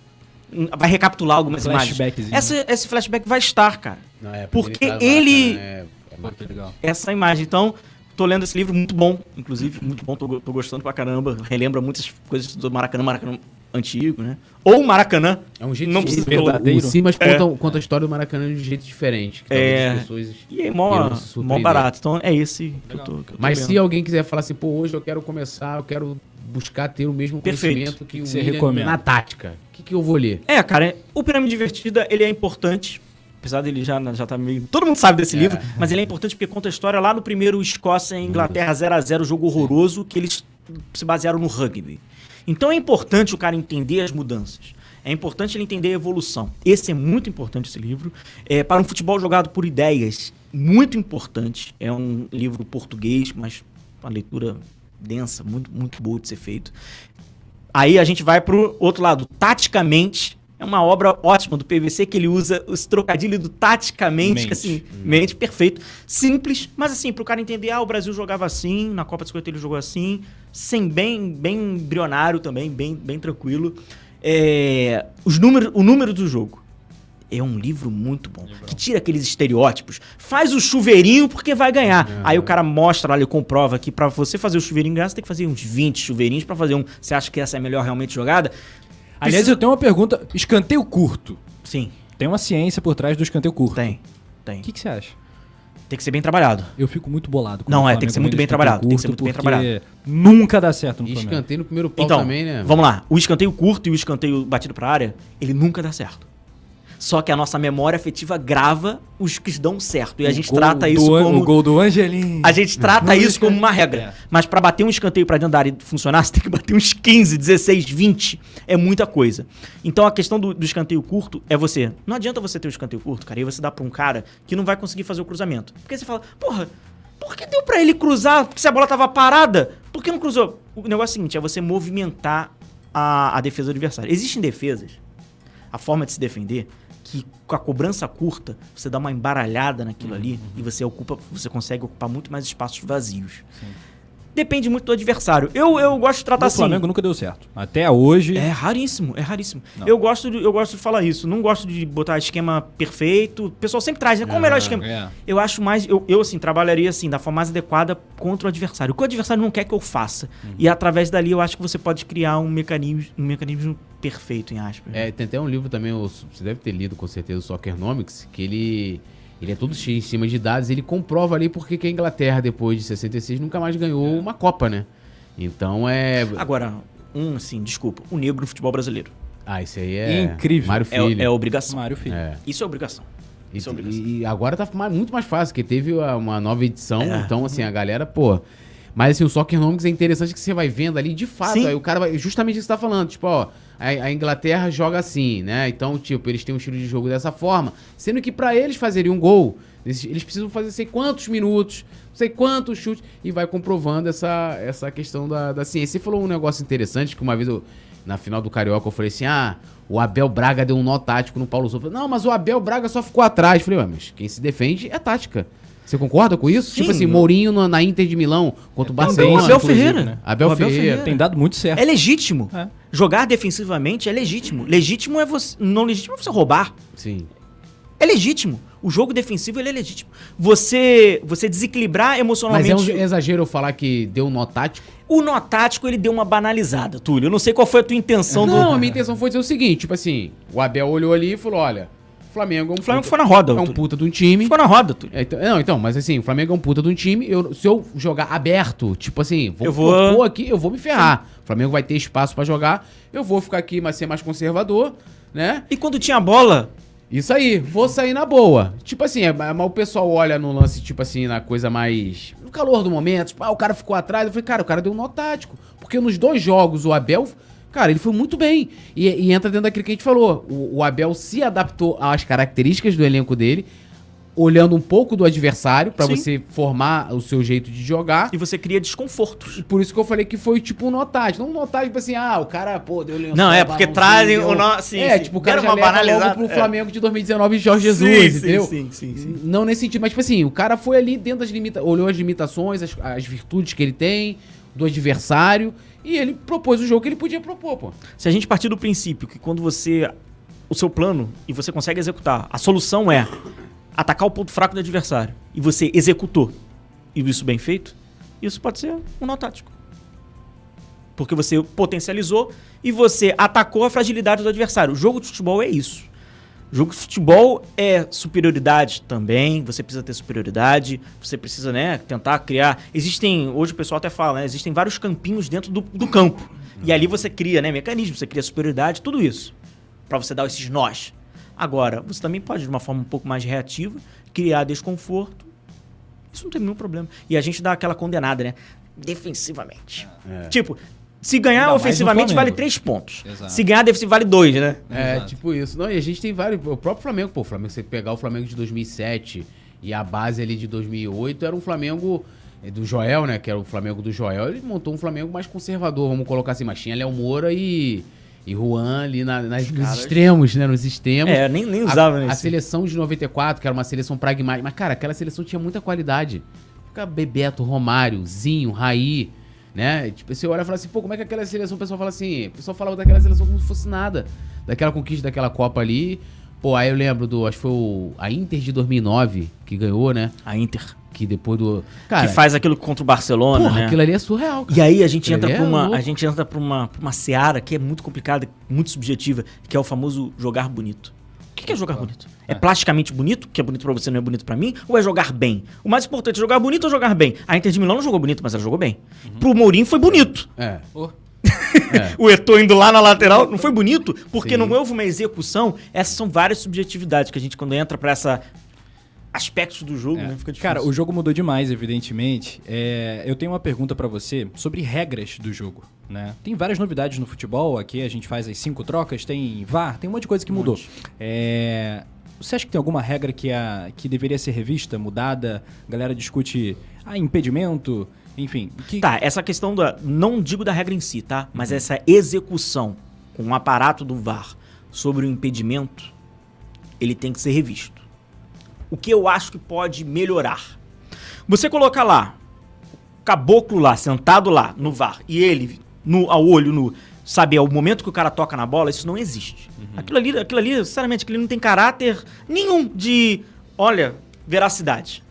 vai recapitular algumas imagens. Essa, esse flashback vai estar, cara. Não, é, porque ele. Tá né, é, é muito legal. Essa imagem. Então, tô lendo esse livro, muito bom, inclusive, muito bom, tô, tô gostando pra caramba. Relembra muitas coisas do Maracanã. Maracanã antigo, né? Ou o Maracanã. É um jeito não precisa verdadeiro. Sim, mas é. conta, é. conta, a história do Maracanã de um jeito diferente. é. pessoas e é mó, mó barato. Então é esse que eu, tô, que eu tô, Mas vendo. se alguém quiser falar assim, pô, hoje eu quero começar, eu quero buscar ter o mesmo Perfeito. conhecimento que, que você recomenda na tática. O que, que eu vou ler? É, cara, o Pirâmide Divertida, ele é importante apesar dele já, já tá meio. Todo mundo sabe desse é. livro, mas ele é importante porque conta a história lá no primeiro Escócia e Inglaterra 0 a 0 jogo horroroso, que eles se basearam no rugby. Então é importante o cara entender as mudanças. É importante ele entender a evolução. Esse é muito importante esse livro. É, para um futebol jogado por ideias, muito importante. É um livro português, mas uma leitura densa, muito, muito boa de ser feito. Aí a gente vai para o outro lado. Taticamente, é uma obra ótima do PVC que ele usa os trocadilhos do taticamente, mente. assim, hum. mente perfeito, simples, mas assim, pro cara entender, ah, o Brasil jogava assim, na Copa de 50 ele jogou assim, sem bem, bem embrionário também, bem, bem tranquilo. É, os números, o número do jogo. É um livro muito bom. Legal. Que tira aqueles estereótipos. Faz o chuveirinho porque vai ganhar. É. Aí o cara mostra, ele comprova que para você fazer o chuveirinho ganhar, você tem que fazer uns 20 chuveirinhos para fazer um. Você acha que essa é a melhor realmente jogada? Aliás, eu tenho uma pergunta. Escanteio curto. Sim. Tem uma ciência por trás do escanteio curto. Tem, tem. O que, que você acha? Tem que ser bem trabalhado. Eu fico muito bolado. Não, é, tem que ser muito bem trabalhado. Tem que ser muito bem trabalhado. Nunca dá certo no Flamengo. Escanteio no primeiro pau então, também, né? Vamos lá. O escanteio curto e o escanteio batido pra área, ele nunca dá certo. Só que a nossa memória afetiva grava os que dão certo. E a gente trata isso como. O gol do Angelim. A gente trata isso como uma regra. É. Mas para bater um escanteio para dentro da área funcionar, você tem que bater uns 15, 16, 20. É muita coisa. Então a questão do, do escanteio curto é você. Não adianta você ter um escanteio curto, cara, e você dá pra um cara que não vai conseguir fazer o cruzamento. Porque você fala, porra, por que deu para ele cruzar se a bola tava parada? Por que não cruzou? O negócio é o seguinte: é você movimentar a, a defesa adversária. Existem defesas, a forma de se defender, que com a cobrança curta, você dá uma embaralhada naquilo uhum. ali uhum. e você ocupa, você consegue ocupar muito mais espaços vazios. Sim depende muito do adversário. Eu, eu gosto de tratar no assim. O Flamengo nunca deu certo. Até hoje. É raríssimo, é raríssimo. Eu gosto, de, eu gosto de falar isso. Não gosto de botar esquema perfeito. O pessoal sempre traz, né? Qual é, o melhor ah, esquema? É. Eu acho mais. Eu, eu, assim, trabalharia assim, da forma mais adequada contra o adversário. O que o adversário não quer que eu faça. Uhum. E através dali eu acho que você pode criar um mecanismo, um mecanismo perfeito, em aspas. Né? É, tem até um livro também, você deve ter lido com certeza, o Soccernomics, que ele ele é todo cheio em cima de dados, ele comprova ali porque que a Inglaterra, depois de 66, nunca mais ganhou é. uma Copa, né? Então é. Agora, um assim, desculpa, o um negro no futebol brasileiro. Ah, isso aí é. Incrível. Mário é Filho. É, é obrigação. Mário Filho. É. Isso é obrigação. Isso é e, é obrigação. E agora tá muito mais fácil, porque teve uma nova edição, então assim, a galera, pô. Mas assim, o Soccernomics é interessante que você vai vendo ali, de fato, Sim. aí o cara vai. Justamente o que você tá falando, tipo, ó a, Inglaterra joga assim, né? Então, tipo, eles têm um estilo de jogo dessa forma. Sendo que para eles fazerem um gol, eles, precisam fazer sei quantos minutos, sei quantos chutes, e vai comprovando essa, essa questão da, da ciência. Você falou um negócio interessante que uma vez eu, na final do Carioca, eu falei assim: ah, o Abel Braga deu um nó tático no Paulo Souza. Não, mas o Abel Braga só ficou atrás. Eu falei, mas quem se defende é tática. Você concorda com isso? Sim. Tipo assim, Mourinho na, na Inter de Milão contra o Barcelona. Abel Ferreira. Né? Abel, Abel Ferreira. Ferreira. Tem dado muito certo. É legítimo. É. Jogar defensivamente é legítimo. Legítimo é você. Não legítimo é você roubar. Sim. É legítimo. O jogo defensivo ele é legítimo. Você você desequilibrar emocionalmente. Mas é um exagero eu falar que deu nó tático? O nó tático ele deu uma banalizada, Túlio. Eu não sei qual foi a tua intenção não, do. Não, minha intenção foi dizer o seguinte: tipo assim, o Abel olhou ali e falou: olha, Flamengo é um. Flamengo puta, foi na roda. É um puta de um time. Foi na roda, tu. É, então, não, então, mas assim, o Flamengo é um puta de um time. Eu, se eu jogar aberto, tipo assim, vou, eu vou... vou aqui, eu vou me ferrar. Sim. O Flamengo vai ter espaço para jogar. Eu vou ficar aqui, mas ser mais conservador, né? E quando tinha bola, isso aí, vou sair na boa. Tipo assim, é, é, mas o pessoal olha no lance, tipo assim, na coisa mais. No calor do momento, tipo, ah, o cara ficou atrás. Eu falei, cara, o cara deu um nó tático. Porque nos dois jogos o Abel Cara, ele foi muito bem. E, e entra dentro daquilo que a gente falou. O, o Abel se adaptou às características do elenco dele olhando um pouco do adversário para você formar o seu jeito de jogar. E você cria desconfortos. Por isso que eu falei que foi tipo um notágio. Não um notágio, tipo assim, ah, o cara, pô, deu Leão. Não, é porque trazem o nosso. é, tipo, o cara já leva pro é. Flamengo é. de 2019 e Jorge Jesus, sim, entendeu? Sim, sim, sim, Não nesse sentido, mas tipo assim, o cara foi ali dentro das limitações, olhou as limitações, as, as virtudes que ele tem, do adversário, e ele propôs o jogo que ele podia propor, pô. Se a gente partir do princípio que quando você o seu plano e você consegue executar. A solução é atacar o ponto fraco do adversário e você executou, e isso bem feito, isso pode ser um nó tático. Porque você potencializou e você atacou a fragilidade do adversário. O jogo de futebol é isso. O jogo de futebol é superioridade também, você precisa ter superioridade, você precisa, né, tentar criar. Existem, hoje o pessoal até fala, né, existem vários campinhos dentro do, do campo. E ali você cria, né, mecanismos, você cria superioridade, tudo isso. para você dar esses nós. Agora, você também pode, de uma forma um pouco mais reativa, criar desconforto. Isso não tem nenhum problema. E a gente dá aquela condenada, né? Defensivamente. É. Tipo, se ganhar Ainda ofensivamente, vale três pontos. Exato. Se ganhar defensivamente, vale dois, né? É, Exato. tipo isso. Não, e a gente tem vários. O próprio Flamengo, pô, o Flamengo, você pegar o Flamengo de 2007 e a base ali de 2008, era um Flamengo eh, do Joel, né? Que era o Flamengo do Joel. Ele montou um Flamengo mais conservador, vamos colocar assim. Mas tinha Léo Moura e e Juan ali na, nas, nos extremos, né? Nos extremos. É, nem, nem usava a, nesse. A seleção de 94, que era uma seleção pragmática. Mas, cara, aquela seleção tinha muita qualidade. Fica Bebeto, Romário, Zinho, Raí, né? Tipo, você olha e fala assim, pô, como é que aquela seleção, o pessoal fala assim, o pessoal falava daquela seleção como se fosse nada. Daquela conquista daquela Copa ali. Pô, aí eu lembro do, acho que foi o, a Inter de 2009 que ganhou, né? A Inter que depois do. Cara, que faz aquilo contra o Barcelona. Porra, né? aquilo ali é surreal. Cara. E aí a gente, aquilo entra para é uma, a gente entra para uma, uma seara que é muito complicada, muito subjetiva, que é o famoso jogar bonito. O que, é jogar bonito? É, é. plasticamente bonito, que é bonito para você não é bonito para mim, ou é jogar bem? O mais importante é jogar bonito ou jogar bem? A Inter de Milão não jogou bonito, mas ela jogou bem. Uhum. Pro Mourinho foi bonito. É. é. é. o Eto'o indo lá na lateral não foi bonito porque Sim. não houve uma execução essas são várias subjetividades que a gente quando entra para essa aspectos do jogo, é. né? Fica difícil. Cara, o jogo mudou demais, evidentemente. É, eu tenho uma pergunta para você sobre regras do jogo, né? Tem várias novidades no futebol, aqui a gente faz as cinco trocas, tem VAR, tem um monte de coisa que um mudou. É, você acha que tem alguma regra que, a, que deveria ser revista, mudada? A galera discute ah, impedimento, enfim. Que... Tá, essa questão da. Não digo da regra em si, tá? Mas uhum. essa execução com o aparato do VAR sobre o impedimento, ele tem que ser revisto o que eu acho que pode melhorar. Você colocar lá, o caboclo lá, sentado lá no VAR, e ele, no, ao olho no sabe é o momento que o cara toca na bola, isso não existe. Uhum. Aquilo, ali, aquilo ali, sinceramente, aquilo ali não tem caráter nenhum de, olha, veracidade.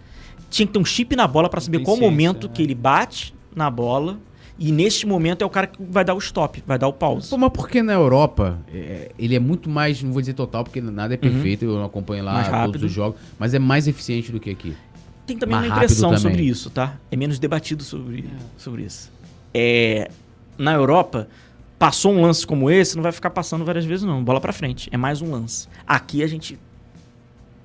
Tinha que ter um chip na bola para saber qual momento né? que ele bate na bola e neste momento é o cara que vai dar o stop, vai dar o pause. mas porque na Europa é, é, ele é muito mais, não vou dizer total, porque nada é uhum. perfeito, uhum. eu acompanho lá todos os jogos, mas é mais eficiente do que aqui. Tem também mais uma impressão também. sobre isso, tá? É menos debatido sobre, é. sobre isso. É, na Europa, passou um lance como esse, não vai ficar passando várias vezes, não. Bola para frente. É mais um lance. Aqui a gente.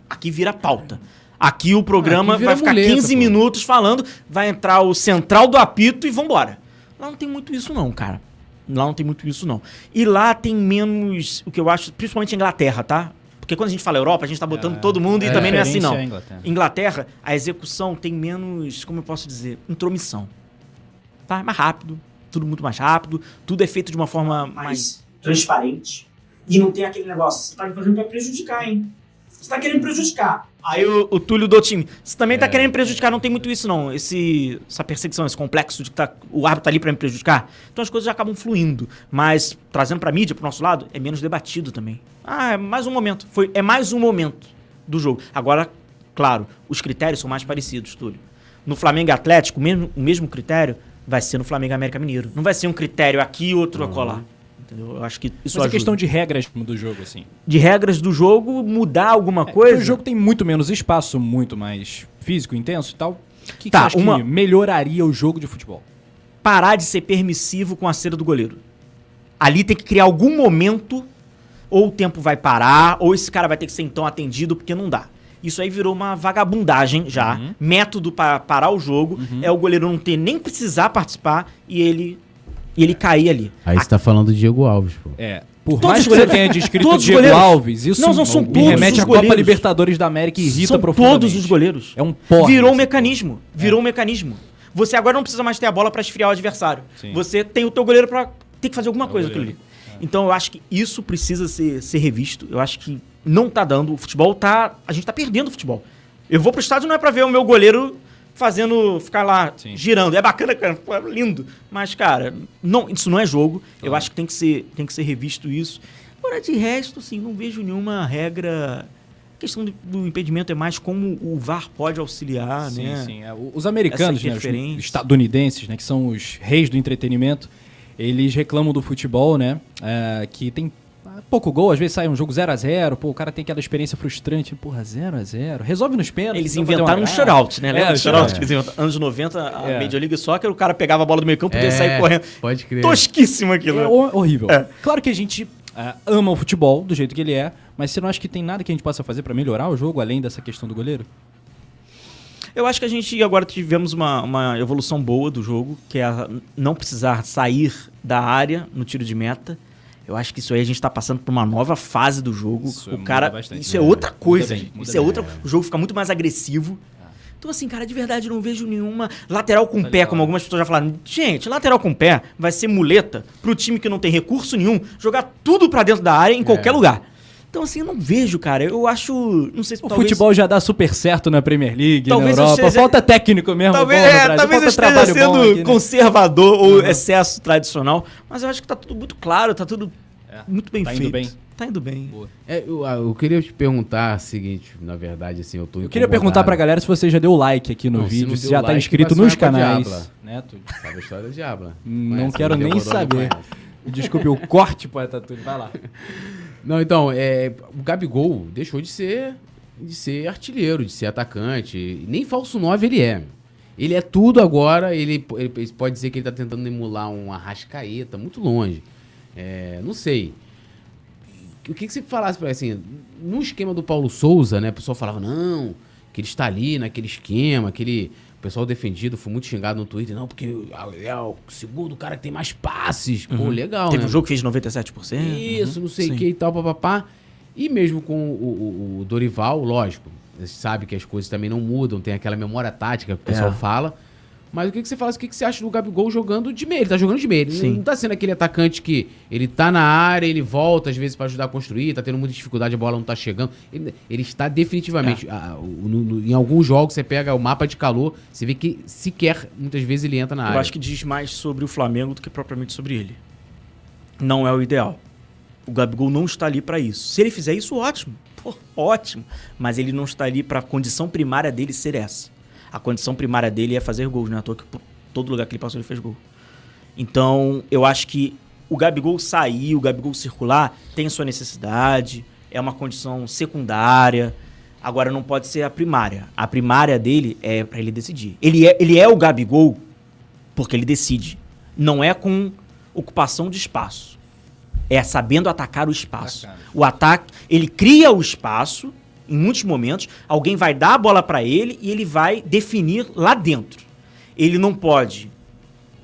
Aqui vira pauta. Aqui o programa ah, aqui vai ficar muleta, 15 pô. minutos falando, vai entrar o central do apito e vambora. Lá não tem muito isso, não, cara. Lá não tem muito isso, não. E lá tem menos, o que eu acho, principalmente Inglaterra, tá? Porque quando a gente fala Europa, a gente tá botando é, todo mundo e é também não é assim, não. É Inglaterra. Inglaterra, a execução tem menos, como eu posso dizer, intromissão. Tá? É mais rápido, tudo muito mais rápido, tudo é feito de uma forma mais, mais... transparente. E não tem aquele negócio, você tá me fazendo pra prejudicar, hein? Você tá querendo prejudicar. Aí o, o Túlio do time. Você também tá é. tá querendo prejudicar, não tem muito isso, não. Esse, essa perseguição, esse complexo de que tá, o árbitro tá ali para me prejudicar. Então as coisas já acabam fluindo. Mas, trazendo pra mídia, pro nosso lado, é menos debatido também. Ah, é mais um momento. Foi, é mais um momento do jogo. Agora, claro, os critérios são mais parecidos, Túlio. No Flamengo Atlético, mesmo, o mesmo critério vai ser no Flamengo América Mineiro. Não vai ser um critério aqui e outro uhum. acolá. Entendeu? Eu acho que isso Mas é questão de regras do jogo, assim. De regras do jogo, mudar alguma é, coisa? O jogo tem muito menos espaço, muito mais físico, intenso e tal. O que, tá, que uma... que melhoraria o jogo de futebol? Parar de ser permissivo com a cera do goleiro. Ali tem que criar algum momento, ou o tempo vai parar, ou esse cara vai ter que ser então atendido, porque não dá. Isso aí virou uma vagabundagem já. Uhum. Método para parar o jogo uhum. é o goleiro não ter nem precisar participar e ele e ele caía ali. Aí você tá falando do Diego Alves, pô. É. Por todos mais que você tenha descrito Diego goleiros. Alves, isso não, não são todos remete à Copa Libertadores da América e irrita são todos os goleiros. É um porra. Virou um mecanismo. É. Virou um mecanismo. Você agora não precisa mais ter a bola para esfriar o adversário. Sim. Você tem o teu goleiro para ter que fazer alguma é coisa aquilo ali. É. Então eu acho que isso precisa ser, ser revisto. Eu acho que não tá dando. O futebol tá... A gente tá perdendo o futebol. Eu vou pro estádio não é para ver o meu goleiro fazendo ficar lá Sim. girando. É bacana, cara, é lindo. Mas, cara, não, isso não é jogo. Claro. Eu tá. acho que tem que, ser, tem que ser revisto isso. Agora, de resto, assim, não vejo nenhuma regra. A questão do, impedimento é mais como o VAR pode auxiliar, sim, né? Sim, sim. É, os americanos, né, os estadunidenses, né, que são os reis do entretenimento, eles reclamam do futebol, né? É, que tem pouco gol, às vezes sai um jogo 0x0, pô, o cara tem aquela experiência frustrante, porra, 0x0, resolve nos pênaltis. Eles inventaram um shutout, né? É, Lembra é, shutout? É. Eles anos 90, a é. Major League Soccer, o cara pegava a bola do meio campo e é, sair correndo. Pode crer. Tosquíssimo aquilo. É horrível. É. Claro que a gente é, ama o futebol do jeito que ele é, mas você não acha que tem nada que a gente possa fazer para melhorar o jogo além dessa questão do goleiro? Eu acho que a gente agora tivemos uma, uma evolução boa do jogo, que é não precisar sair da área no tiro de meta. Eu acho que isso aí a gente tá passando por uma nova fase do jogo. Isso o cara. Bastante, isso é né? outra coisa, gente. Isso é bem, é outra. Né? O jogo fica muito mais agressivo. Ah. Então, assim, cara, de verdade, não vejo nenhuma. Lateral com tá pé, legal. como algumas pessoas já falaram. Gente, lateral com pé vai ser muleta pro time que não tem recurso nenhum jogar tudo para dentro da área em é. qualquer lugar. Então, assim, eu não vejo, cara. Eu acho. Não sei se O talvez... futebol já dá super certo na Premier League, talvez na Europa. Seja... Falta técnico mesmo. Talvez, é, talvez eu esteja sendo aqui, né? conservador ou uhum. excesso tradicional. Mas eu acho que tá tudo muito claro, tá tudo é, muito bem tá feito. Indo bem. Tá indo bem. É, eu, ah, eu, queria te perguntar o seguinte, na verdade, assim, eu tô. Eu queria perguntar pra galera se você já deu like aqui no não, vídeo, se, se já tá like, tá inscrito nos canais. Diabla. Neto. Sabe a história da Diabla. Não, não quero nem saber. Desculpe o corte, poeta Túlio. Vai lá. Não, então, é, o Gabigol deixou de ser de ser artilheiro, de ser atacante. Nem falso 9 ele é. Ele é tudo agora, ele, ele pode dizer que ele está tentando emular um arrascaeta muito longe. É, não sei. O que, que você falasse para assim, no esquema do Paulo Souza, né? O pessoal falava, não, que ele está ali naquele esquema, que ele pessoal defendido, fui muito xingado no Twitter. Não, porque é o segundo cara que tem mais passes. Uhum. Pô, legal. Teve né? um jogo que fez 97%. Isso, uhum. não sei o que e tal, papapá. E mesmo com o, o, o Dorival, lógico, sabe que as coisas também não mudam, tem aquela memória tática que o é. pessoal é. fala. Mas o que, que você fala? O que, que você acha do Gabigol jogando de meio? Ele tá jogando de meio, Ele Sim. não tá sendo aquele atacante que ele tá na área, ele volta às vezes para ajudar a construir, tá tendo muita dificuldade, a bola não tá chegando. Ele, ele está definitivamente. É. A, o, no, em alguns jogos você pega o mapa de calor, você vê que sequer muitas vezes ele entra na Eu área. Eu acho que diz mais sobre o Flamengo do que propriamente sobre ele. Não é o ideal. O Gabigol não está ali para isso. Se ele fizer isso, ótimo. Pô, ótimo. Mas ele não está ali para a condição primária dele ser essa a condição primária dele é fazer gols, né? À toa que todo lugar que ele passou ele fez gol. Então, eu acho que o Gabigol sair, o Gabigol circular, tem sua necessidade, é uma condição secundária. Agora, não pode ser a primária. A primária dele é para ele decidir. Ele é, ele é o Gabigol porque ele decide. Não é com ocupação de espaço. É sabendo atacar o espaço. O ataque, ele cria o espaço em muitos momentos, alguém vai dar a bola para ele e ele vai definir lá dentro. Ele não pode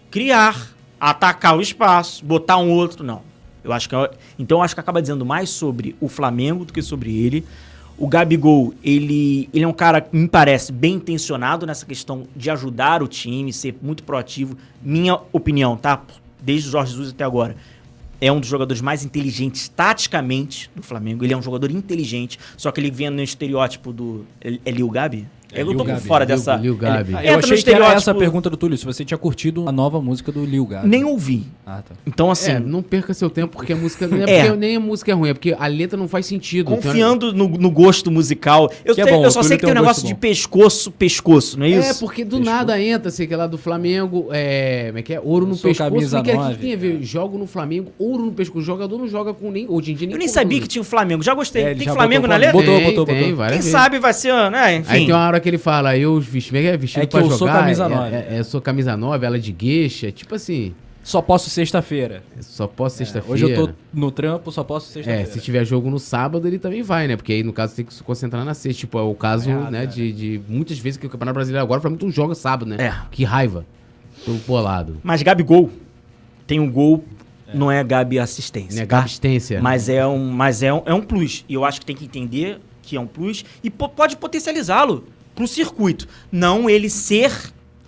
criar, atacar o espaço, botar um outro, não. Eu acho que é então eu acho que acaba dizendo mais sobre o Flamengo do que sobre ele. O Gabigol, ele, ele é um cara que me parece bem intencionado nessa questão de ajudar o time, ser muito proativo. Minha opinião, tá? Desde o Jorge Jesus até agora é um dos jogadores mais inteligentes taticamente do Flamengo. Ele é um jogador inteligente, só que ele vem no estereótipo do. É Lil Gabi? Ele é, eu tô fora Lil, dessa. Lil Gabi. Ele, eu achei que era essa pergunta do Túlio, se você tinha curtido a nova música do Lil Gabi. Nem ouvi. Ah, tá. Então, é, assim. É, não perca seu tempo, porque a música. Não é, é. nem a música é ruim, é porque a letra não faz sentido. Então, Confiando então... no, no, gosto musical. Eu, é bom, eu só sei que tem um negócio de pescoço, pescoço, não é, é isso? É, porque do pescoço. nada entra, sei que lá do Flamengo. É, como é que é? Ouro no pescoço. O que, que tem a ver? Jogo no Flamengo, ouro no pescoço. O jogador não joga com nem. Hoje em dia nem. Eu nem sabia que tinha o Flamengo. Já gostei. Tem Flamengo na letra? Botou, botou, botou. Quem sabe vai ser. Né? Aí tem uma hora hora que ele fala, eu vesti, é, é vestido é que pra eu jogar, sou camisa 9. É, é, é, sou camisa 9, ela é de gueixa, tipo assim... Só posso sexta-feira. Só posso sexta-feira. hoje eu tô no trampo, só posso sexta-feira. É, se tiver jogo no sábado, ele também vai, né? Porque aí, no caso, tem que se concentrar na sexta. Tipo, é o caso, né, né, de, de, Muitas vezes que o Campeonato Brasileiro agora, fala muito um jogo sábado, né? É. Que raiva. Tô bolado. Mas Gabigol tem um gol não é Gabi assistência. Não é tá? Gabi assistência. Tá? Mas, é um, mas é, um, é um plus. E eu acho que tem que entender que é um plus e pode potencializá-lo para o circuito, não ele ser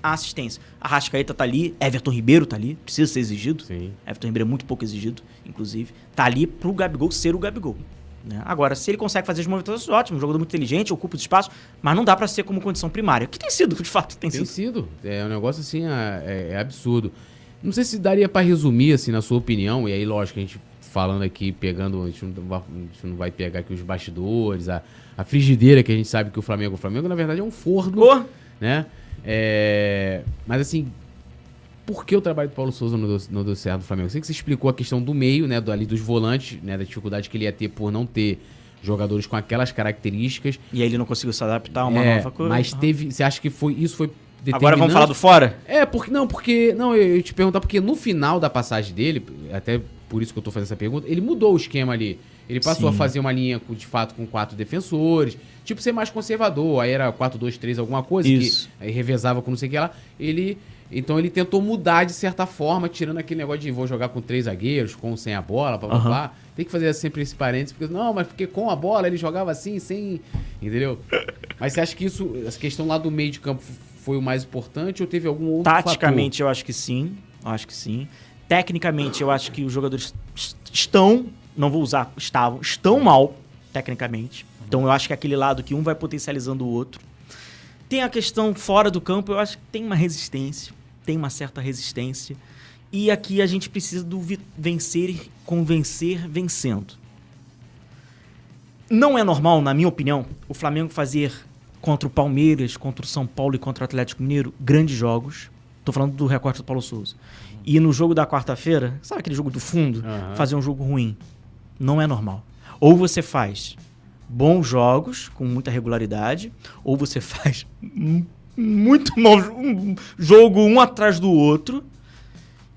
a assistência. A Rascaeta tá ali, Everton Ribeiro tá ali, precisa ser exigido. Sim. Everton Ribeiro é muito pouco exigido, inclusive. Tá ali pro Gabigol ser o Gabigol. Né? Agora, se ele consegue fazer os movimentos, ótimo, um jogador muito inteligente, ocupa os espaços, mas não dá para ser como condição primária. Que tem sido, de fato, tem, tem sido. sido. É um negócio assim, é, é, é absurdo. Não sei se daria para resumir, assim, na sua opinião, e aí, lógico, a gente falando aqui, pegando, a gente não vai, a gente não vai pegar aqui os bastidores, a, a frigideira que a gente sabe que o Flamengo, o Flamengo na verdade é um forno, oh. né? É, mas assim, por que o trabalho do Paulo Souza no do não do Flamengo? sei que você explicou a questão do meio, né, do, ali dos volantes, né, da dificuldade que ele ia ter por não ter jogadores com aquelas características. E aí ele não conseguiu se adaptar a uma é, nova coisa. Mas teve, você acha que foi isso foi Agora vamos falar do fora? É, porque não, porque não, eu, eu te perguntar porque no final da passagem dele, até por isso que eu tô fazendo essa pergunta, ele mudou o esquema ali ele passou Sim. a fazer uma linha de fato com quatro defensores, tipo ser mais conservador, aí era 4-2-3 alguma coisa, Isso. que aí revezava com não sei o que lá. Ele, então ele tentou mudar de certa forma, tirando aquele negócio de vou jogar com três zagueiros, com sem a bola, blá blá uhum. blá. Tem que fazer sempre esse parênteses, porque não, mas porque com a bola ele jogava assim, sem. Entendeu? mas você acha que isso, essa questão lá do meio de campo foi o mais importante ou teve algum outro Taticamente, fator? eu acho que sim. Acho que sim. Tecnicamente, eu acho que os jogadores estão não vou usar estavam, estão mal, tecnicamente. Uhum. Então eu acho que é aquele lado que um vai potencializando o outro. Tem a questão fora do campo, eu acho que tem uma resistência, tem uma certa resistência. E aqui a gente precisa do vencer, convencer vencendo. Não é normal, na minha opinião, o Flamengo fazer contra o Palmeiras, contra o São Paulo e contra o Atlético Mineiro grandes jogos. Tô falando do recorte do Paulo Souza. Uhum. E no jogo da quarta-feira, sabe aquele jogo do fundo? Uhum. Fazer um jogo ruim. Não é normal. Ou você faz bons jogos com muita regularidade, ou você faz muito mau um jogo um atrás do outro,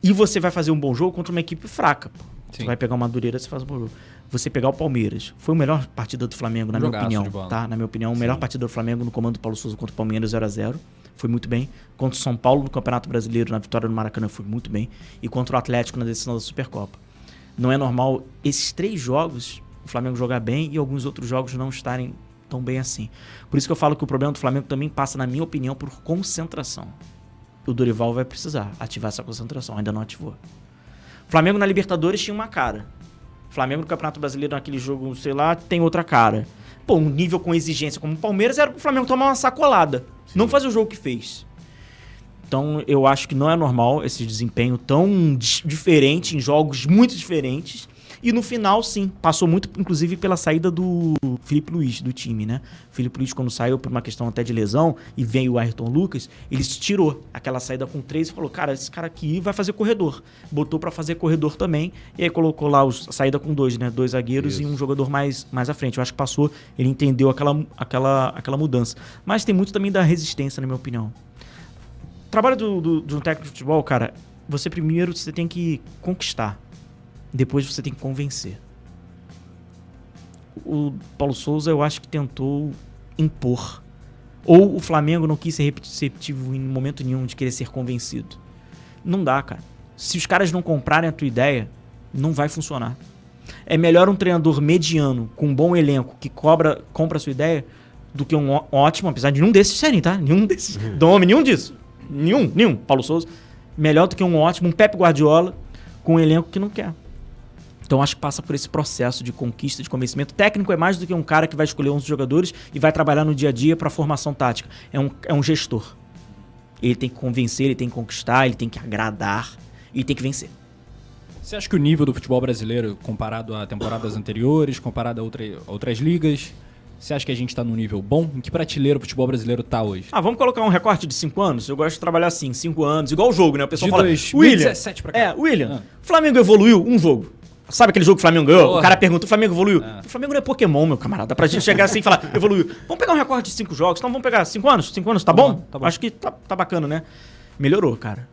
e você vai fazer um bom jogo contra uma equipe fraca. Você vai pegar uma Madureira, você faz um bom jogo. Você pegar o Palmeiras. Foi o melhor partida do Flamengo, na um minha opinião. Tá? Na minha opinião, o melhor partida do Flamengo no comando do Paulo Souza contra o Palmeiras 0 a 0 Foi muito bem. Contra o São Paulo no Campeonato Brasileiro, na vitória no Maracanã, foi muito bem. E contra o Atlético na decisão da Supercopa não é normal esses três jogos o Flamengo jogar bem e alguns outros jogos não estarem tão bem assim. Por isso que eu falo que o problema do Flamengo também passa, na minha opinião, por concentração. O Dorival vai precisar ativar essa concentração, ainda não ativou. Flamengo na Libertadores tinha uma cara. Flamengo no Campeonato Brasileiro naquele jogo, sei lá, tem outra cara. Pô, um nível com exigência como o Palmeiras era pro Flamengo tomar uma sacolada, Sim. não fazer o jogo que fez. Então eu acho que não é normal esse desempenho tão diferente em jogos muito diferentes. E no final, sim, passou muito, inclusive, pela saída do Felipe Luiz do time, né? O Felipe Luiz, quando saiu por uma questão até de lesão e veio o Ayrton Lucas, ele se tirou aquela saída com três e falou: cara, esse cara aqui vai fazer corredor. Botou para fazer corredor também. E aí colocou lá os, a saída com dois, né? Dois zagueiros Isso. e um jogador mais, mais à frente. Eu acho que passou, ele entendeu aquela, aquela, aquela mudança. Mas tem muito também da resistência, na minha opinião trabalho do, do, do técnico de futebol, cara, você primeiro você tem que conquistar. Depois você tem que convencer. O Paulo Souza, eu acho que tentou impor. Ou o Flamengo não quis ser receptivo em momento nenhum de querer ser convencido. Não dá, cara. Se os caras não comprarem a tua ideia, não vai funcionar. É melhor um treinador mediano, com um bom elenco, que cobra, compra a sua ideia, do que um ótimo, apesar de nenhum desses serem, tá? Nenhum desses. Uhum. Dome, nenhum disso. Nenhum, nenhum. Paulo Souza. Melhor do que um ótimo, um Pep Guardiola com um elenco que não quer. Então acho que passa por esse processo de conquista de convencimento. Técnico é mais do que um cara que vai escolher uns jogadores e vai trabalhar no dia a dia para formação tática. É um, é um gestor. Ele tem que convencer, ele tem que conquistar, ele tem que agradar e tem que vencer. Você acha que o nível do futebol brasileiro, comparado a temporadas anteriores, comparado a, outra, a outras ligas, você acha que a gente está num nível bom? Em que prateleira o futebol brasileiro está hoje? Ah, vamos colocar um recorte de 5 anos? Eu gosto de trabalhar assim, 5 anos, igual o jogo, né? O pessoal de fala. Dois, William. Pra cá. É, William, ah. Flamengo evoluiu um jogo. Sabe aquele jogo que o Flamengo ganhou? Porra. O cara pergunta, o Flamengo evoluiu? É. O Flamengo não é Pokémon, meu camarada. pra gente chegar assim e falar, evoluiu. Vamos pegar um recorde de 5 jogos, então vamos pegar 5 anos? 5 anos, tá, tá bom? bom? Tá bom. Acho que tá, tá bacana, né? Melhorou, cara.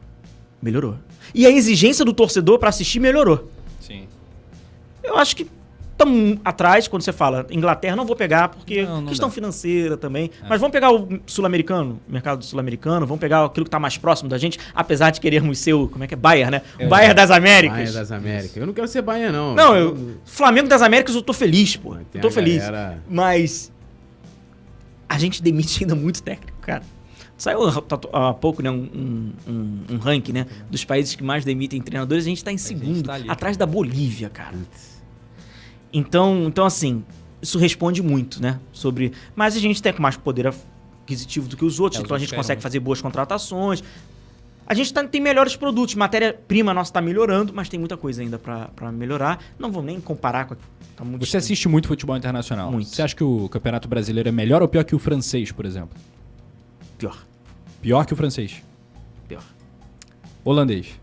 Melhorou. E a exigência do torcedor para assistir melhorou. Sim. Eu acho que tão atrás quando você fala Inglaterra, não vou pegar, porque não, não questão dá. financeira também. É. Mas vamos pegar o sul-americano, mercado sul-americano, vamos pegar aquilo que está mais próximo da gente, apesar de querermos ser o, como é que é, Bayern, né? Bayern é. das Américas. Bayern das Américas. Eu não quero ser Bayern, não. Não, eu, Flamengo das Américas eu tô feliz, pô. tô feliz. Galera... Mas a gente demite ainda muito técnico, cara. Saiu há pouco né, um, um, um ranking né, dos países que mais demitem treinadores. A gente está em segundo, tá ali, atrás cara. da Bolívia, cara. Então, então assim, isso responde muito, né? Sobre. Mas a gente tem mais poder aquisitivo do que os outros, é, então a gente consegue fazer boas contratações. A gente tá, tem melhores produtos, matéria-prima nossa está melhorando, mas tem muita coisa ainda para melhorar. Não vou nem comparar com a, tá Você assiste muito futebol internacional. Muito. Você acha que o campeonato brasileiro é melhor ou pior que o francês, por exemplo? Pior. Pior que o francês? Pior. Holandês?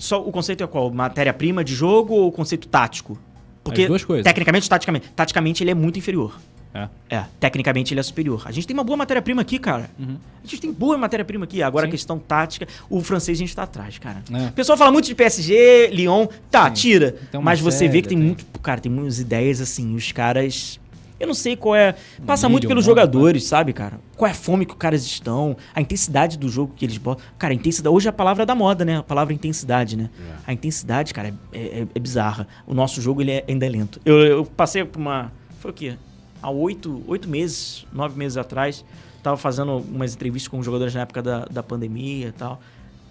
só o conceito é qual? Matéria-prima de jogo ou conceito tático? Porque duas coisas. tecnicamente, taticamente, taticamente ele é muito inferior. É. é. tecnicamente ele é superior. A gente tem uma boa matéria-prima aqui, cara. Uhum. A gente tem boa matéria-prima aqui. Agora a questão tática, o francês a gente tá atrás, cara. É. O pessoal fala muito de PSG, Lyon, tá, Sim. tira. Então, mas você vê que tem, tem muito, cara, tem muitas ideias assim, os caras eu não sei qual é. Passa muito pelos né? jogadores, cara. sabe, cara? Qual é a fome que os caras estão, a intensidade do jogo que eles botam. Cara, intensidade. Hoje é a palavra da moda, né? A palavra intensidade, né? É. A intensidade, cara, é, é, é, bizarra. O nosso jogo ele é, ainda é lento. Eu, eu passei por uma. Foi o quê? Há oito, oito meses, nove meses atrás, tava fazendo umas entrevistas com jogadores na época da, da pandemia e tal.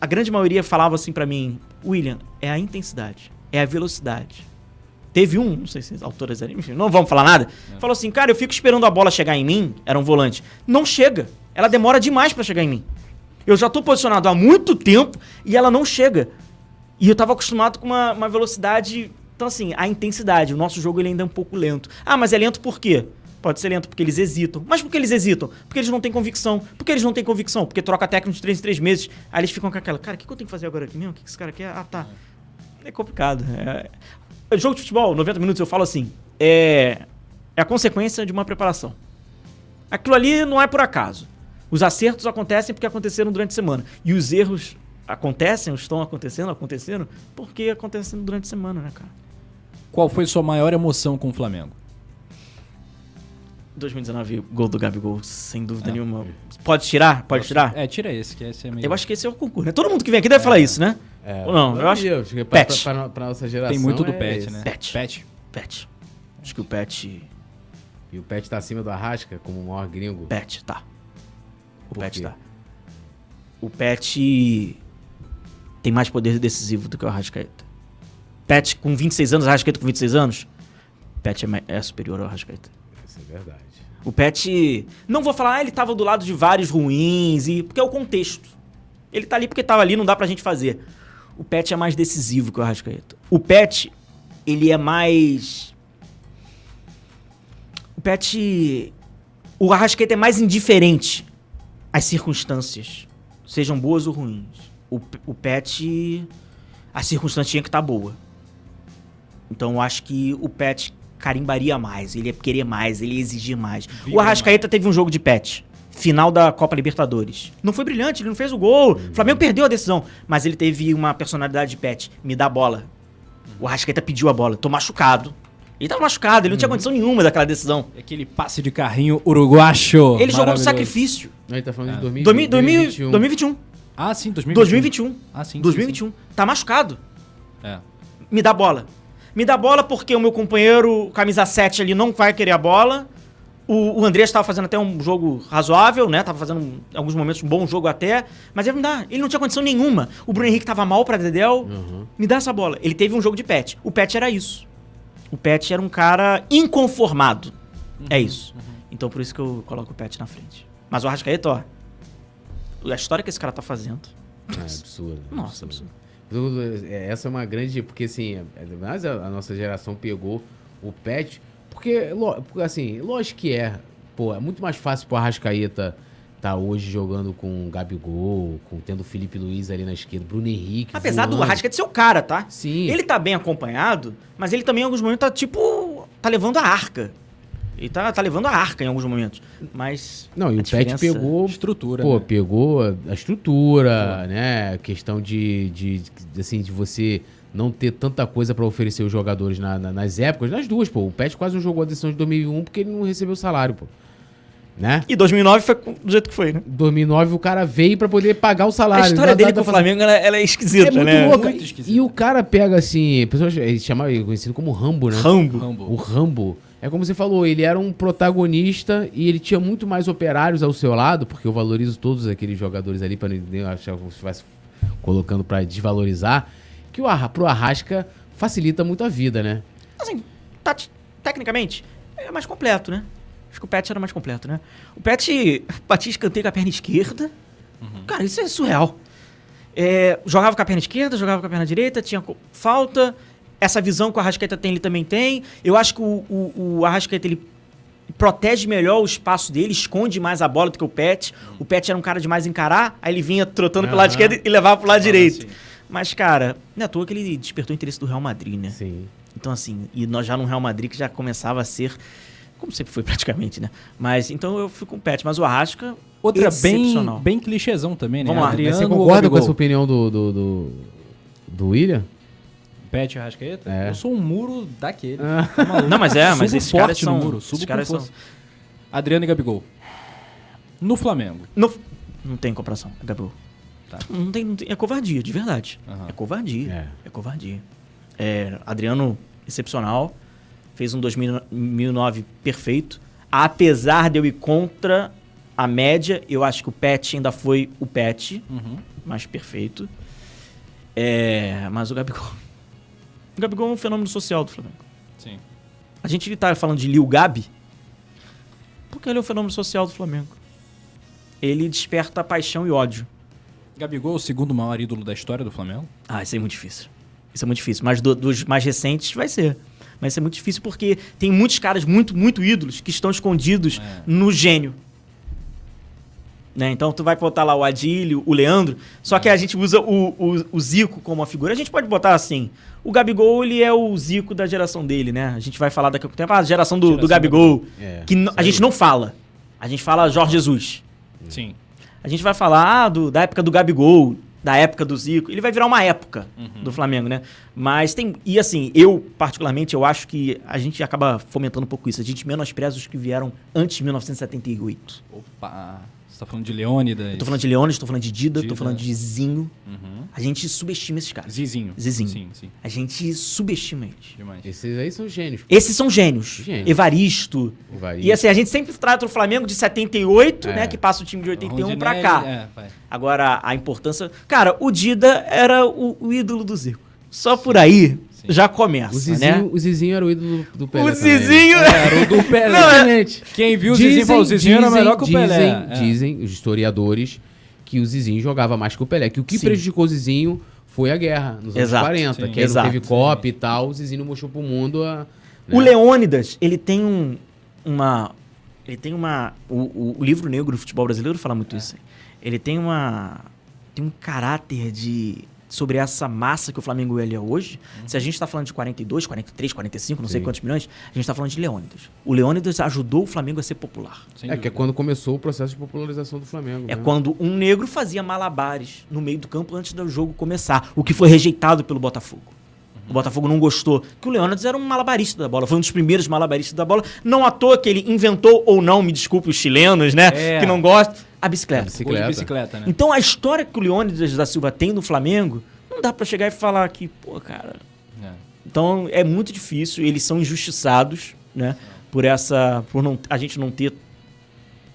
A grande maioria falava assim para mim, William, é a intensidade, é a velocidade Teve um, não sei se é autorizarem, enfim, não vamos falar nada. É. Falou assim, cara, eu fico esperando a bola chegar em mim, era um volante. Não chega. Ela demora demais para chegar em mim. Eu já tô posicionado há muito tempo e ela não chega. E eu tava acostumado com uma, uma velocidade. Então, assim, a intensidade. O nosso jogo ele ainda é um pouco lento. Ah, mas é lento por quê? Pode ser lento porque eles hesitam. Mas por que eles hesitam? Porque eles não têm convicção. Por que eles não têm convicção? Porque troca técnico de 3 em 3 meses. Aí eles ficam com aquela, cara, o que, que, eu tenho que fazer agora aqui mesmo? O que, que esse cara quer? Ah, tá. É complicado. É... Jogo de futebol, 90 minutos, eu falo assim, é, é a consequência de uma preparação. Aquilo ali não é por acaso. Os acertos acontecem porque aconteceram durante a semana. E os erros acontecem, estão acontecendo, acontecendo, porque acontecendo durante a semana, né, cara? Qual foi sua maior emoção com o Flamengo? 2019, gol do Gabigol, sem dúvida é. nenhuma. Pode tirar? Pode tirar? É, tira esse, que esse é melhor. Eu acho que esse é o concurso, né? Todo mundo que vem aqui deve é, falar isso, né? É, Ou não, eu, eu acho. que pet. Pra, pra, pra, nossa geração. Tem muito do é Pet, esse. né? Pet. Pet. Pet. Acho que o Pet. E o Pet tá acima do Arrasca, como o maior gringo? Pet, tá. O Por Pet quê? tá. O Pet tem mais poder decisivo do que o Arrascaeta. Pet com 26 anos, Arrascaeta com 26 anos, Pet é, é superior ao Arrascaeta. Isso é verdade. O Pet. Não vou falar, ah, ele estava do lado de vários ruins, e porque é o contexto. Ele tá ali porque tava ali, não dá pra gente fazer. O Pet é mais decisivo que o Arrascaeta. O Pet, ele é mais. O Pet. O Arrascaeta é mais indiferente às circunstâncias, sejam boas ou ruins. O, o Pet. A circunstância tinha que estar tá boa. Então eu acho que o Pet carimbaria mais, ele ia querer mais, ele ia exigir mais. o Arrascaeta mais. teve um jogo de pet. Final da Copa Libertadores. Não foi brilhante, ele não fez o gol. Uhum. O Flamengo perdeu a decisão. Mas ele teve uma personalidade de pet. Me dá a bola. O Arrascaeta pediu a bola. Tô machucado. Ele tava machucado, ele não tinha uhum. condição nenhuma daquela decisão. Aquele passe de carrinho uruguacho. Ele jogou no sacrifício. Ele tá falando ah. de 2000, 2000, 2021. 2021. Ah, sim, 2021. 2021. Ah, sim. 2021. Sim, sim. Tá machucado. É. Me dá bola. Me dá bola porque o meu companheiro, camisa 7 ali, não vai querer a bola. O, o André estava fazendo até um jogo razoável, né? Tava fazendo em alguns momentos um bom jogo até. Mas ele não dá. Ele não tinha condição nenhuma. O Bruno Henrique estava mal para Dedel. Uhum. Me dá essa bola. Ele teve um jogo de pet. O pet era isso. O pet era um cara inconformado. É uhum. É isso. Uhum. Então por isso que eu coloco o pet na frente. Mas o Arrascaeta, ó. A história que esse cara tá fazendo. É absurdo. Nossa, absurdo. absurdo. É, essa é uma grande. Porque assim, é, é, mas a nossa geração pegou o pet. Porque, assim, lógico que é. Pô, é muito mais fácil pro Arrascaeta tá hoje jogando com o Gabigol, com, tendo o Felipe Luiz ali na esquerda, Bruno Henrique. Apesar voando. do Arrascaeta ser o cara, tá? Sim. Ele tá bem acompanhado, mas ele também em alguns momentos tá tipo. tá levando a arca. E tá, tá levando a arca em alguns momentos. Mas. Não, e o diferença... Pet pegou. Estrutura. Pô, né? pegou a estrutura, né? A questão de, de, assim, de você não ter tanta coisa para oferecer os jogadores na, na, nas épocas. Nas duas, pô. O Pet quase não jogou a decisão de 2001 porque ele não recebeu salário, pô. Né? E 2009 foi do jeito que foi, né? 2009 o cara veio para poder pagar o salário. A história dele tá com o Flamengo ela, é, ela é esquisita, é muito né? Louca. Muito esquisita. E, e o cara pega assim, pessoas ele chamava ele é conhecido como Rambo, né? Rambo. Rambo. O Rambo é como você falou, ele era um protagonista e ele tinha muito mais operários ao seu lado, porque eu valorizo todos aqueles jogadores ali, para não achar que estivesse colocando para desvalorizar, que o pro Arrasca facilita muito a vida, né? Assim, tecnicamente, é mais completo, né? Acho que o Pet era mais completo, né? O Pet batia escanteio com a perna esquerda. Uhum. Cara, isso é surreal. É, jogava com a perna esquerda, jogava com a perna direita, tinha falta, essa visão que o Arrascaeta tem, ele também tem. Eu acho que o, o, o Arrascaeta, ele protege melhor o espaço dele, esconde mais a bola do que o Pet. O Pet era um cara de mais encarar, aí ele vinha trotando uhum. pelo lado esquerdo e levava pro lado direito. Mas, cara, não é à toa que ele despertou o interesse do Real Madrid, né? Sim. Então, assim, e nós já no Real Madrid que já começava a ser. Como sempre foi praticamente, né? Mas então eu fui com o Pet, mas o Arrasca. Outra bem, bem clichêzão também, né? Vamos lá. Adriano, Você concorda com essa opinião do, do, do, do William? Pet Arrascaeta? É. Eu sou um muro daquele. Ah. Tá não, mas é, mas esses caras são... muro, esses caras são... Adriano e Gabigol. No Flamengo. No... Não tem comparação, é Gabigol. Tá. Não, tem, não tem, é covardia, de verdade. Uhum. É covardia. É, é covardia. É, Adriano, excepcional. Fez um 2009 perfeito. Apesar de eu ir contra a média, eu acho que o Pet ainda foi o Pet, uhum. mais perfeito. É, mas o Gabigol o Gabigol é um fenômeno social do Flamengo. Sim. A gente está falando de Lil Gabi porque ele é um fenômeno social do Flamengo. Ele desperta paixão e ódio. Gabigol é o segundo maior ídolo da história do Flamengo? Ah, isso é muito difícil. Isso é muito difícil. Mas do, dos mais recentes vai ser. Mas isso é muito difícil porque tem muitos caras muito, muito ídolos que estão escondidos é. no gênio. Né? Então tu vai botar lá o Adílio, o Leandro, só que a gente usa o, o, o, Zico como a figura. A gente pode botar assim, o Gabigol ele é o Zico da geração dele, né? A gente vai falar daqui a pouco tempo, a geração do, geração do Gabigol, É, que a gente não fala. A gente fala Jorge Jesus. Sim. A gente vai falar ah, do, da época do Gabigol, da época do Zico. Ele vai virar uma época uhum. do Flamengo, né? Mas tem... E assim, eu particularmente, eu acho que a gente acaba fomentando um pouco isso. A gente menospreza os que vieram antes de 1978. Opa... Você tá falando de Leônidas? Estou falando de Leônidas, estou falando de Dida, estou falando de Zinho. Uhum. A gente subestima esses caras. Zizinho. Zizinho. Sim, sim. A gente subestima eles. Demais. Esses aí são gênios. Pô. Esses são gênios. gênios. Evaristo. Evaristo. E assim, a gente sempre trata o Flamengo de 78, é. né? Que passa o time de 81 Rondinelli, pra cá. É, Agora, a importância... Cara, o Dida era o, o ídolo do Zico. Só sim. por aí já começa, o Zizinho, né? O Zizinho era o ídolo do, Pelé. O Zizinho... É, era o do Pelé, Não, é- Quem viu dizem, o Zizinho falou, o Zizinho dizem, era melhor que o Pelé. Dizem, é. dizem os historiadores que o Zizinho jogava mais que o Pelé. Que o que Sim. prejudicou o Zizinho foi a guerra, nos Exato. anos 40. Sim. Que Exato. teve COP e tal, o Zizinho mostrou pro mundo a... Né? O Leônidas, ele tem um, uma... Ele tem uma... O, o livro negro do futebol brasileiro fala muito é. isso. Ele tem uma... Tem um caráter de sobre essa massa que o Flamengo ele é hoje, uhum. se a gente está falando de 42, 43, 45, não Sim. sei quantos milhões, a gente está falando de Leônidas. O Leônidas ajudou o Flamengo a ser popular. Sem é dúvida. que é quando começou o processo de popularização do Flamengo. É né? quando um negro fazia malabares no meio do campo antes do jogo começar, o que foi rejeitado pelo Botafogo. O Botafogo não gostou. Que o Leônidas era um malabarista da bola. Foi um dos primeiros malabaristas da bola. Não à toa que ele inventou, ou não, me desculpe os chilenos, né? É. Que não gostam a bicicleta. A bicicleta. bicicleta né? Então a história que o Leônidas da Silva tem no Flamengo, não dá para chegar e falar que, pô, cara. É. Então é muito difícil, eles são injustiçados, né? Por essa. Por não, a gente não ter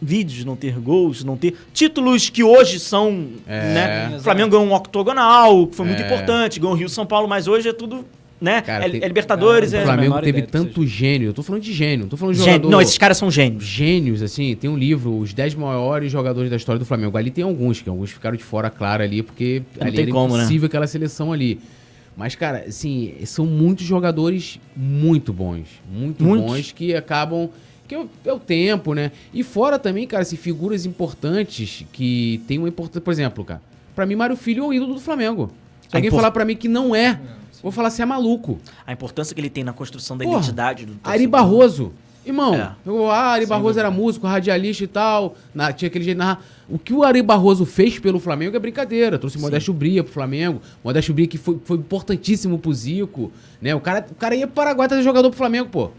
vídeos, não ter gols, não ter títulos que hoje são, é, né? Flamengo ganhou é um octogonal, que foi é. muito importante, ganhou o Rio São Paulo, mas hoje é tudo né? Cara, é, tem... é, Libertadores. Cara, é. o Flamengo teve ideia, tanto seja. gênio. Eu tô falando de gênio, não tô falando de gênio. jogador. Não, esses caras são gênios. Gênios, assim, tem um livro, Os 10 Maiores Jogadores da História do Flamengo. Ali tem alguns, que alguns ficaram de fora, claro, ali, porque não ali era como, né? impossível né? aquela seleção ali. Mas, cara, assim, são muitos jogadores muito bons. Muito muitos. bons que acabam. Que é, é o, tempo, né? E fora também, cara, assim, figuras importantes que tem uma importância. Por exemplo, cara, pra mim, Mário Filho é o ídolo do Flamengo. Se é alguém falar para mim que não é Vou falar assim, é maluco. A importância que ele tem na construção da Porra, identidade do Ari Barroso. Irmão, é. eu, ah, Ari Barroso era músico, radialista e tal. Na, tinha aquele jeito O que o Ari Barroso fez pelo Flamengo é brincadeira. Trouxe Modesto Bria pro Flamengo. Modesto Bria que foi, foi importantíssimo pro Zico. Né? O, cara, o cara ia pro Paraguai trazer jogador pro Flamengo, pô.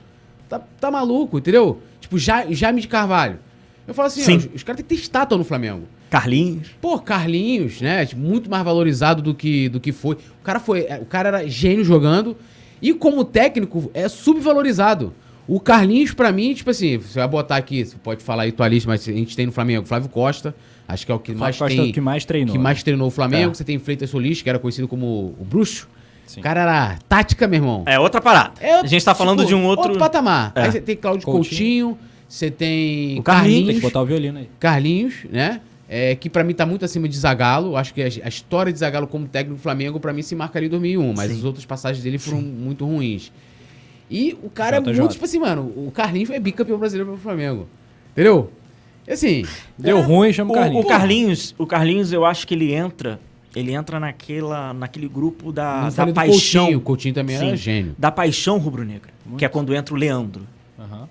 Tá, tá maluco, entendeu? Tipo, Jaime de Carvalho. Eu falo assim, ó, os, os caras têm que ter estátua no Flamengo. Carlinhos. Pô, Carlinhos, né? Muito mais valorizado do que, do que foi. O cara foi. É, o cara era gênio jogando. E como técnico, é subvalorizado. O Carlinhos, para mim, tipo assim, você vai botar aqui, você pode falar aí tua lista, mas a gente tem no Flamengo Flávio Costa, acho que é o que Flávio mais Costa tem. É o que mais treinou. Que mais né? treinou o Flamengo. Tá. Você tem Freitas Solis, que era conhecido como o Bruxo. Sim. O cara era tática, meu irmão. É outra parada. É, a gente tá tipo, falando de um outro. Outro patamar. É. Aí você tem Cláudio Coutinho. Coutinho você tem. O Carlinhos. Carlinhos. Tem que botar o violino aí. Carlinhos, né? é, que para mim tá muito acima de Zagallo. Acho que a, a história de Zagallo como técnico do Flamengo para mim se marcaria em 2001, mas Sim. as outras passagens dele foram Sim. muito ruins. E o cara JJ. é muito tipo assim, mano, o Carlinhos é bicampeão brasileiro pro Flamengo. Entendeu? E assim, deu é, ruim, chama o Carlinhos. O, o Carlinhos, o Carlinhos eu acho que ele entra ele entra naquela, naquele grupo da, da paixão. Coutinho. O Coutinho também Sim, era gênio. Da paixão rubro-negra, que é quando entra o Leandro. Uhum.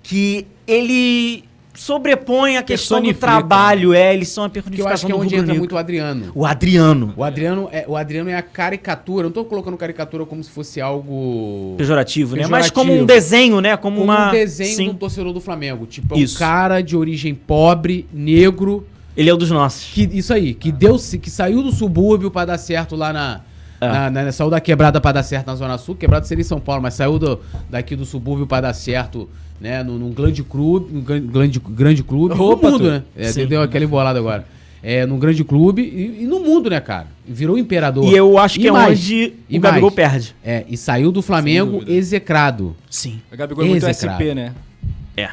Que ele sobrepõe a questão do trabalho, é, eles são a personificação que eu acho que é onde entra negro. muito o Adriano. O Adriano. O Adriano é, o Adriano é a caricatura, eu não tô colocando caricatura como se fosse algo pejorativo, pejorativo. né? Mas como um desenho, né? Como, como uma um desenho Sim. do torcedor do Flamengo, tipo, é um cara de origem pobre, negro, ele é um dos nossos. Que, isso aí, que deu, que saiu do subúrbio para dar certo lá na ah. Na, na, saiu da quebrada para dar certo na Zona Sul, quebrada seria em São Paulo, mas saiu do, daqui do subúrbio para dar certo né, num, num grande clube, num grande, grande clube, Opa, no mundo, tu. né? É, deu aquela embolada agora. É, num grande clube e, e, no mundo, né, cara? Virou imperador. E eu acho é e que mais, é onde e o Gabigol perde. É, e saiu do Flamengo execrado. Sim. O Gabigol é muito SP, né? É.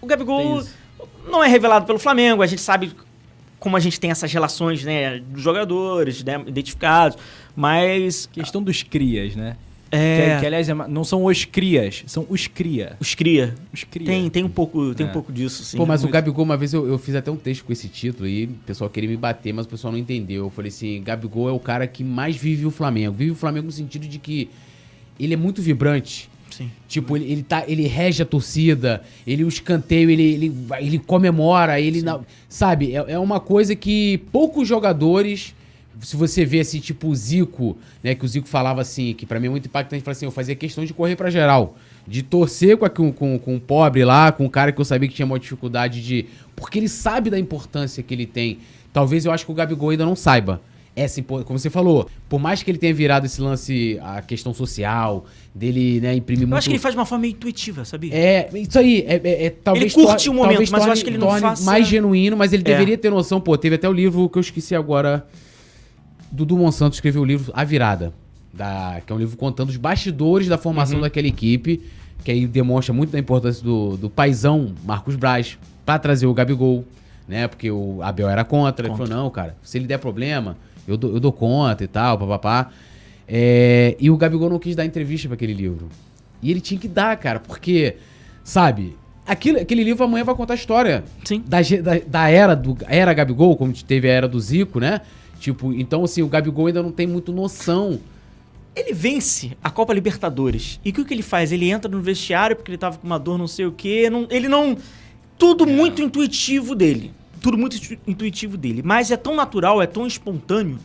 O Gabigol não é revelado pelo Flamengo, a gente sabe como a gente tem essas relações, né, dos jogadores, né, identificados, mas... Questão dos crias, né? É... Que, que, aliás, é não são os crias, são os cria. Os cria. Os cria. Tem, tem um pouco, tem é. um pouco disso, sim. Pô, mas Muito... o Gabigol, uma vez eu, eu, fiz até um texto com esse título e o pessoal queria me bater, mas o pessoal não entendeu. Eu falei assim, Gabigol é o cara que mais vive o Flamengo. Vive o Flamengo no sentido de que ele é muito vibrante. Sim. Tipo, ele, ele, tá, ele rege a torcida, ele o escanteio, ele, ele, ele comemora, ele. Na, sabe, é, é uma coisa que poucos jogadores se você vê assim, tipo o Zico, né, que o Zico falava assim, que para mim é muito impactante, fala assim, eu fazia questão de correr para geral, de torcer com, com, com, com o pobre lá, com o cara que eu sabia que tinha uma dificuldade de, porque ele sabe da importância que ele tem. Talvez eu acho que o Gabigol ainda não saiba essa como você falou, por mais que ele tenha virado esse lance a questão social dele, né, imprimir eu muito. Eu acho que ele faz de uma forma meio intuitiva, sabia? É, isso aí, é, é, é talvez Ele curte o momento, talvez, mas eu acho que ele não faz mais genuíno, mas ele é. deveria ter noção, pô, teve até o livro que eu esqueci agora Dudu Monsanto escreveu o livro A Virada, da, que é um livro contando os bastidores da formação uhum. daquela equipe, que aí demonstra muito da importância do, do paizão Marcos Braz para trazer o Gabigol, né? Porque o Abel era contra, contra. ele falou não, cara, se ele der problema, eu dou, eu dou conta e tal, papapá. É, e o Gabigol não quis dar entrevista para aquele livro. E ele tinha que dar, cara, porque, sabe, aquele aquele livro amanhã vai contar a história Sim. Da, da, da era do era Gabigol, como teve a era do Zico, né? Tipo, então assim, o Gabigol ainda não tem muito noção. Ele vence a Copa Libertadores. E o que, que ele faz? Ele entra no vestiário porque ele tava com uma dor não sei o quê. Não, ele não. Tudo é. muito intuitivo dele tudo muito intuitivo dele. Mas é tão natural, é tão espontâneo,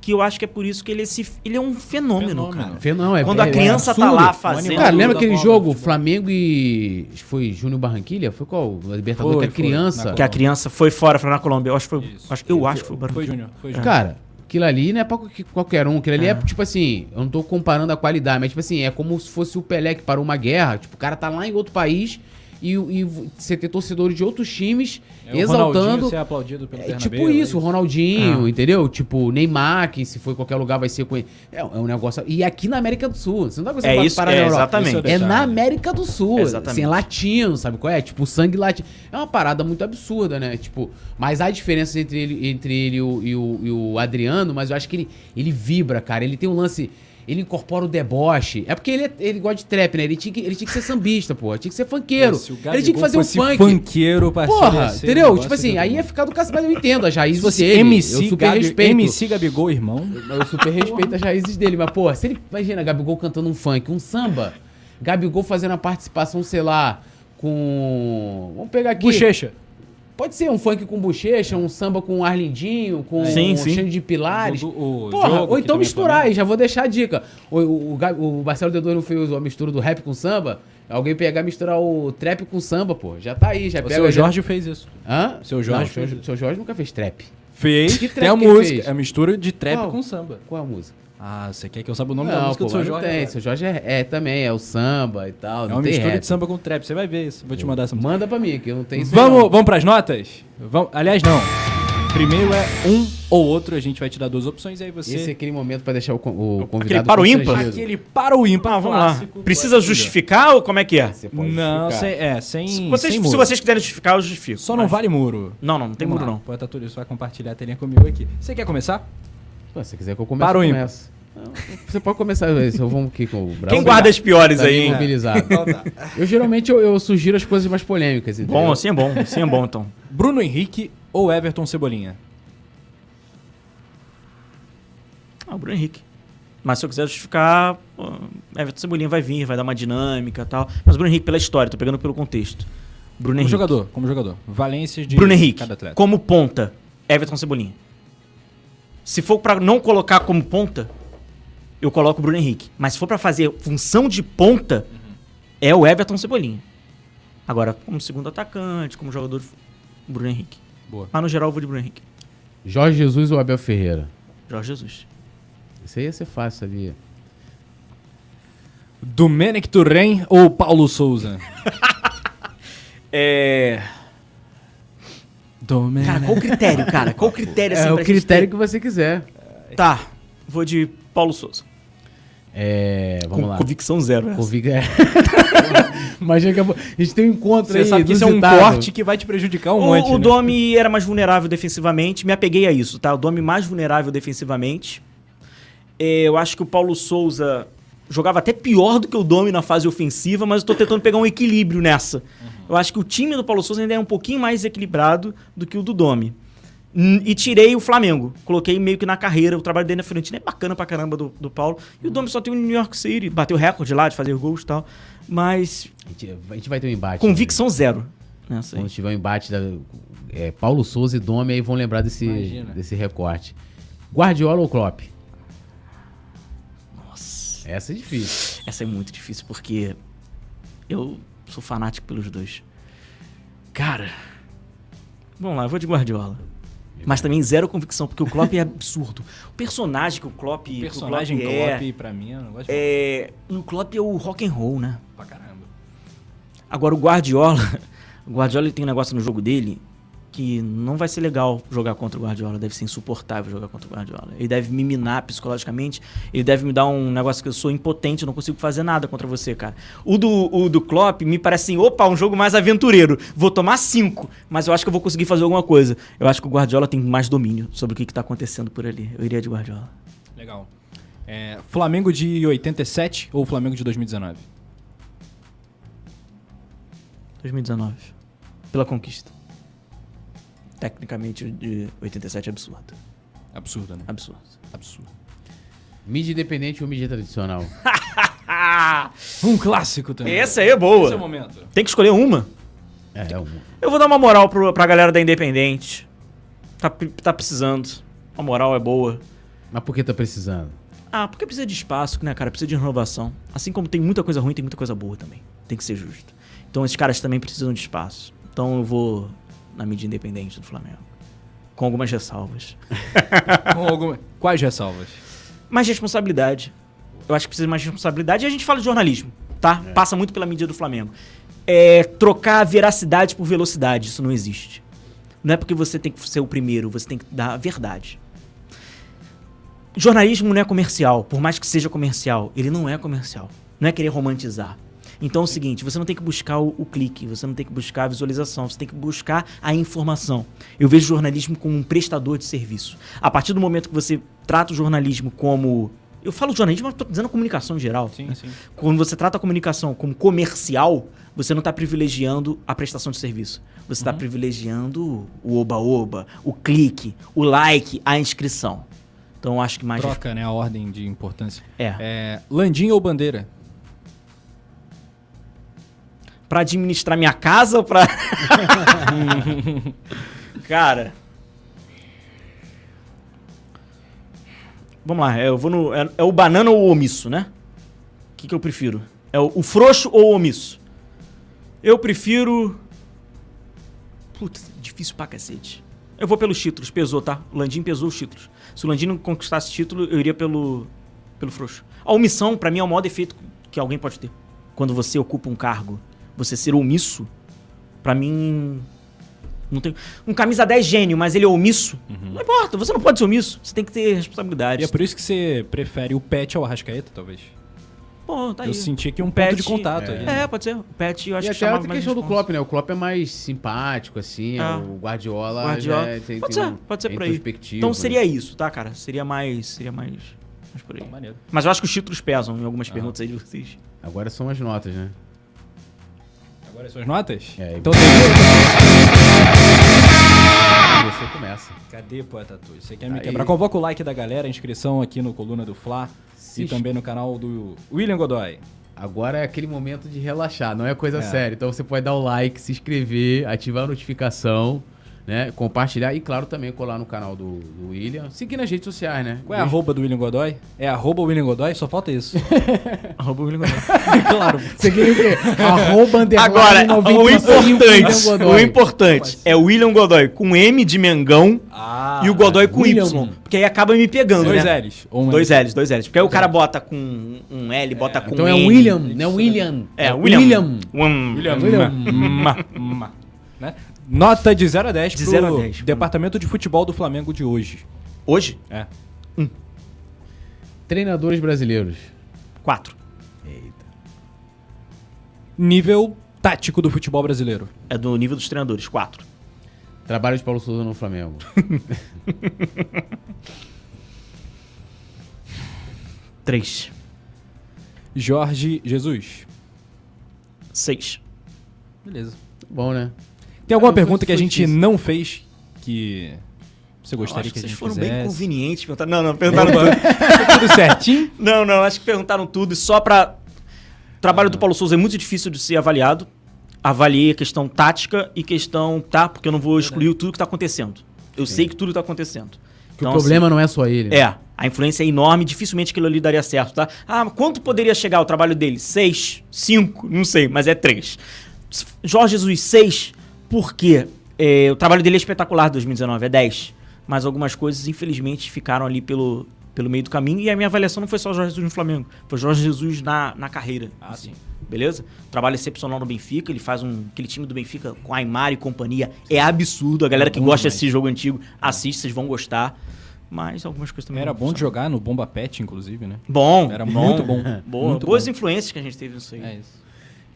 que eu acho que é por isso que ele é, esse, ele é um fenômeno, fenômeno. cara. Fenômeno, é Quando é, a criança é tá lá fazendo. Cara, lembra aquele bola, jogo tipo... Flamengo e. Foi Júnior Barranquilha? Foi qual? A Libertadores foi, que a criança. Que a criança foi fora, foi na Colômbia. Eu acho que foi. Acho, eu foi, acho que foi Barranquilha. Foi Júnior. Foi é. Júnior. Cara. Aquilo ali não é pra qualquer um. Aquilo ali é, é. tipo assim, eu não tô comparando a qualidade, mas tipo assim, é como se fosse o Pelé que parou uma guerra. Tipo, o cara tá lá em outro país, e, e você ter torcedores de outros times é, exaltando. ser aplaudido pelo é, tipo é isso, o Ronaldinho, ah. entendeu? Tipo, Neymar, que se for qualquer lugar vai ser com ele. É, é um negócio. E aqui na América do Sul, você não tá conseguindo é isso, parar é, na Europa. Exatamente. É na América do Sul, assim, exatamente. assim, latino, sabe qual é? Tipo, sangue latino. É uma parada muito absurda, né? Tipo, mas há diferenças entre ele, entre ele e o, e o, e o Adriano, mas eu acho que ele, ele vibra, cara. Ele tem um lance ele incorpora o deboche. É porque ele, é, ele gosta de trap, né? Ele tinha, que, ele tinha que ser sambista, pô. Tinha que ser funkeiro. se ele tinha que fazer um funk. funkeiro pra Porra, entendeu? Tipo assim, aí ia ficar do caso, mas eu entendo a raízes você. dele. MC, eu super Gabi, respeito. MC Gabigol, irmão. Eu, eu super respeito as raízes dele, mas, pô, se ele. Imagina, Gabigol cantando um funk, um samba. Gabigol fazendo a participação, sei lá, com. Vamos pegar aqui. Bochecha. Pode ser um funk com bochecha, um samba com arlindinho, com sim, um cheio de pilares. Do, do, Porra, ou então misturar, e já vou deixar a dica. O, o, o, o Marcelo Deodoro fez uma mistura do rap com samba. Alguém pegar e misturar o trap com samba, pô. Já tá aí, já o pega. O seu já... Jorge fez isso. Hã? Seu Jorge. Não, fez seu, Jorge nunca fez trap. Fez. Que trap Tem a música. Fez? É a mistura de trap Qual? com samba. Qual a música? Ah, você quer que eu saiba o nome não, da música pô, do seu Jorge? tem, seu Jorge é, é, também, é o samba e tal. É uma mistura rap. de samba com trap, você vai ver isso. Vou te mandar essa música. Manda pra mim, que eu não tenho isso. Vamos, vamos pras notas? Vamos, aliás, não. Primeiro é um ou outro, a gente vai te dar duas opções e aí você. Esse é aquele momento para deixar o, o convidado. Aquele para o ímpar? Aquele para o ímpar. Ah, vamos lá. Precisa justificar ou como é que é? Você pode não, sem, é, sem. Se vocês, sem se vocês quiserem justificar, eu justifico. Só mas... não vale muro. Não, não, não tem vamos muro lá. não. Poeta tudo isso vai compartilhar a telinha comigo aqui. Você quer começar? Se se quiser que eu comece, Para o eu começo. Você pode começar isso. Eu vou aqui com o Brasil. Quem guarda as piores tá aí, né? mobilizado. Então tá. Eu geralmente eu, eu, sugiro as coisas mais polêmicas. Entendeu? Bom, assim é bom. Assim é bom, então. Bruno Henrique ou Everton Cebolinha? Ah, o Bruno Henrique. Mas se eu quiser justificar, Everton Cebolinha vai vir, vai dar uma dinâmica e tal. Mas o Bruno Henrique pela história, tô pegando pelo contexto. Bruno como Henrique. jogador, como jogador. Valências de Bruno Henrique, cada atleta. como ponta, Everton Cebolinha. Se for para não colocar como ponta, eu coloco o Bruno Henrique. Mas se for para fazer função de ponta, uhum. é o Everton Cebolinha. Agora, como segundo atacante, como jogador, Bruno Henrique. Boa. Mas no geral eu vou de Bruno Henrique. Jorge Jesus ou Abel Ferreira? Jorge Jesus. Isso aí ia ser fácil, sabia? Domenic Turren ou Paulo Souza? é. Domena. Cara, qual o critério, cara? Qual o critério é assim, É o critério que você quiser. Tá, vou de Paulo Souza. É, vamos Com, lá. Convicção zero. Convic... É. Imagina que a... a gente tem um encontro Você aí. sabe que isso é um corte que vai te prejudicar um o, monte. O né? Domi era mais vulnerável defensivamente. Me apeguei a isso, tá? O Domi mais vulnerável defensivamente. É, eu acho que o Paulo Souza jogava até pior do que o Domi na fase ofensiva, mas eu estou tentando pegar um equilíbrio nessa. Uhum. Eu acho que o time do Paulo Souza ainda é um pouquinho mais equilibrado do que o do Domi. E tirei o Flamengo. Coloquei meio que na carreira. O trabalho dele na Fiorentina é bacana pra caramba do, do Paulo. E o Domi só tem o New York City. Bateu recorde lá de fazer gols e tal. Mas. A gente, a gente vai ter um embate. Convicção né? zero. Nessa Quando aí. tiver um embate da é, Paulo Souza e Domi, aí vão lembrar desse, desse recorte. Guardiola ou Klopp? Essa é difícil. Essa é muito difícil, porque eu sou fanático pelos dois. Cara, vamos lá, eu vou de Guardiola. Mas também zero convicção, porque o Klopp é absurdo. O personagem que o Klopp, o personagem o Klopp, Klopp é, pra mim, é um negócio é, O Klopp é o rock and roll, né? Pra caramba. Agora, o Guardiola... O Guardiola ele tem um negócio no jogo dele que não vai ser legal jogar contra o Guardiola, deve ser insuportável jogar contra o Guardiola. Ele deve me minar psicologicamente, ele deve me dar um negócio que eu sou impotente, eu não consigo fazer nada contra você, cara. O do, o do Klopp me parece assim, opa, um jogo mais aventureiro, vou tomar cinco, mas eu acho que eu vou conseguir fazer alguma coisa. Eu acho que o Guardiola tem mais domínio sobre o que está acontecendo por ali. Eu iria de Guardiola. Legal. É, Flamengo de 87 ou Flamengo de 2019? 2019. Pela conquista tecnicamente de 87 é absurdo. Absurdo, né? Absurdo. Absurdo. Mídia independente ou mídia tradicional? um clássico também. Essa aí é boa. Esse é o momento. Tem que escolher uma. É, é uma. Eu vou dar uma moral pro, pra galera da Independente. Tá, tá precisando. A moral é boa. Mas por que tá precisando? Ah, porque precisa de espaço, né, cara? Precisa de renovação. Assim como tem muita coisa ruim, tem muita coisa boa também. Tem que ser justo. Então esses caras também precisam de espaço. Então eu vou na mídia independente do Flamengo. Com algumas ressalvas. Com alguma... Quais ressalvas? Mais responsabilidade. Eu acho que precisa de mais responsabilidade. E a gente fala de jornalismo, tá? É. Passa muito pela mídia do Flamengo. É, trocar veracidade por velocidade, isso não existe. Não é porque você tem que ser o primeiro, você tem que dar a verdade. Jornalismo não é comercial, por mais que seja comercial, ele não é comercial. Não é querer romantizar. Então é o seguinte, você não tem que buscar o, o clique, você não tem que buscar a visualização, você tem que buscar a informação. Eu vejo o jornalismo como um prestador de serviço. A partir do momento que você trata o jornalismo como eu falo jornalismo, mas estou dizendo comunicação em geral. Sim, né? sim. Quando você trata a comunicação como comercial, você não está privilegiando a prestação de serviço. Você está uhum. privilegiando o oba-oba, o clique, o like, a inscrição. Então acho que mais. Troca, né? A ordem de importância. É. é Landim ou bandeira? para administrar minha casa ou pra. Cara. Vamos lá, eu vou no. É, é o banana ou o omisso, né? O que, que eu prefiro? É o, o frouxo ou o omisso? Eu prefiro. Putz, difícil pra cacete. Eu vou pelos títulos, pesou, tá? O Landim pesou os títulos. Se o Landim não conquistasse título, eu iria pelo, pelo frouxo. A omissão, para mim, é o maior defeito que alguém pode ter. Quando você ocupa um cargo você ser omisso, para mim. Não tem... Um camisa 10 gênio, mas ele é omisso. Uhum. Não importa, você não pode ser omisso. Você tem que ter responsabilidade. E é por isso que você prefere o pet ao Arrascaeta, talvez? Bom, tá eu aí. senti que um pet, ponto de contato. É, aí, né? é pode ser. O Pet, eu acho e que chamava mais questão do Klopp, né? O Klopp é mais simpático, assim. É. O ah. Guardiola, né, Guardiola. Já tem, pode, tem ser, um, pode ser, pode é ser por aí. Então né? seria isso, tá, cara? Seria mais... Seria mais... mais por aí. Tá, Mas eu acho que os títulos pesam em algumas ah. perguntas aí de vocês. Agora são as notas, né? Agora suas notas? É, então tem. Você começa. Cadê, Poeta tu? Você quer é tá me Aí. quebrar? Convoca o like da galera, inscrição aqui no Coluna do Fla Se e também no canal do William Godoy. Agora é aquele momento de relaxar, não é coisa é. séria. Então você pode dar o like, se inscrever, ativar a notificação né? Compartilhar e, claro, também colar no canal do, do William. Seguir nas redes sociais, né? Qual é a arroba do William Godoy? É arroba William Godoy? Só falta isso. arroba William Godoy. claro. Você o quê? Arroba Agora, o importante, o importante é o William Godoy com M de Mengão ah, e o Godoy com William. Y. Porque aí acaba me pegando, dois né? L's, um dois L's. Dois L's, dois L's. Porque aí o cara bota com um L, bota é, com então Então é William, não né? é William. É, William. William. William. William. William. Né? Nota de 0 a 10 de pro 0 a 10, Departamento de Futebol do Flamengo de hoje. Hoje? É. Um. Treinadores brasileiros. 4. Eita. Nível tático do futebol brasileiro. É do nível dos treinadores, 4. Trabalho de Paulo Souza no Flamengo. Três. Jorge Jesus. Seis. Beleza. Bom, né? Tem alguma Cara, é, pergunta foi, foi que a gente difícil. não fez que você gostaria que, que, a gente vocês foram fizesse? bem convenientes. Perguntaram... Não, não, perguntaram tudo. tudo certinho? Não, não, acho que perguntaram tudo. E só para... O trabalho ah. do Paulo Souza é muito difícil de ser avaliado. Avaliei a questão tática e questão... Tá, porque eu não vou excluir tudo que está acontecendo. Eu Sim. sei que tudo está acontecendo. Que então, o problema assim, não é só ele. Né? É. A influência é enorme, dificilmente aquilo ali daria certo, tá? Ah, quanto poderia chegar o trabalho dele? Seis? Cinco? Não sei, mas é três. Jorge Jesus, seis? porque é, o trabalho dele é espetacular 2019, é 10. Mas algumas coisas, infelizmente, ficaram ali pelo, pelo meio do caminho. E a minha avaliação não foi só o Jorge Jesus no Flamengo, foi o Jorge Jesus na, na carreira. Ah, assim, sim. Beleza? Trabalho excepcional no Benfica, ele faz um. Aquele time do Benfica com Aymar e companhia é absurdo. A galera que gosta demais. desse jogo antigo assiste, vocês vão gostar mas algumas coisas também. Era bom de jogar no Bomba Pet, inclusive, né? Bom. Era bom. muito bom. Boa, muito boas bom. influências que a gente teve nisso aí. É isso.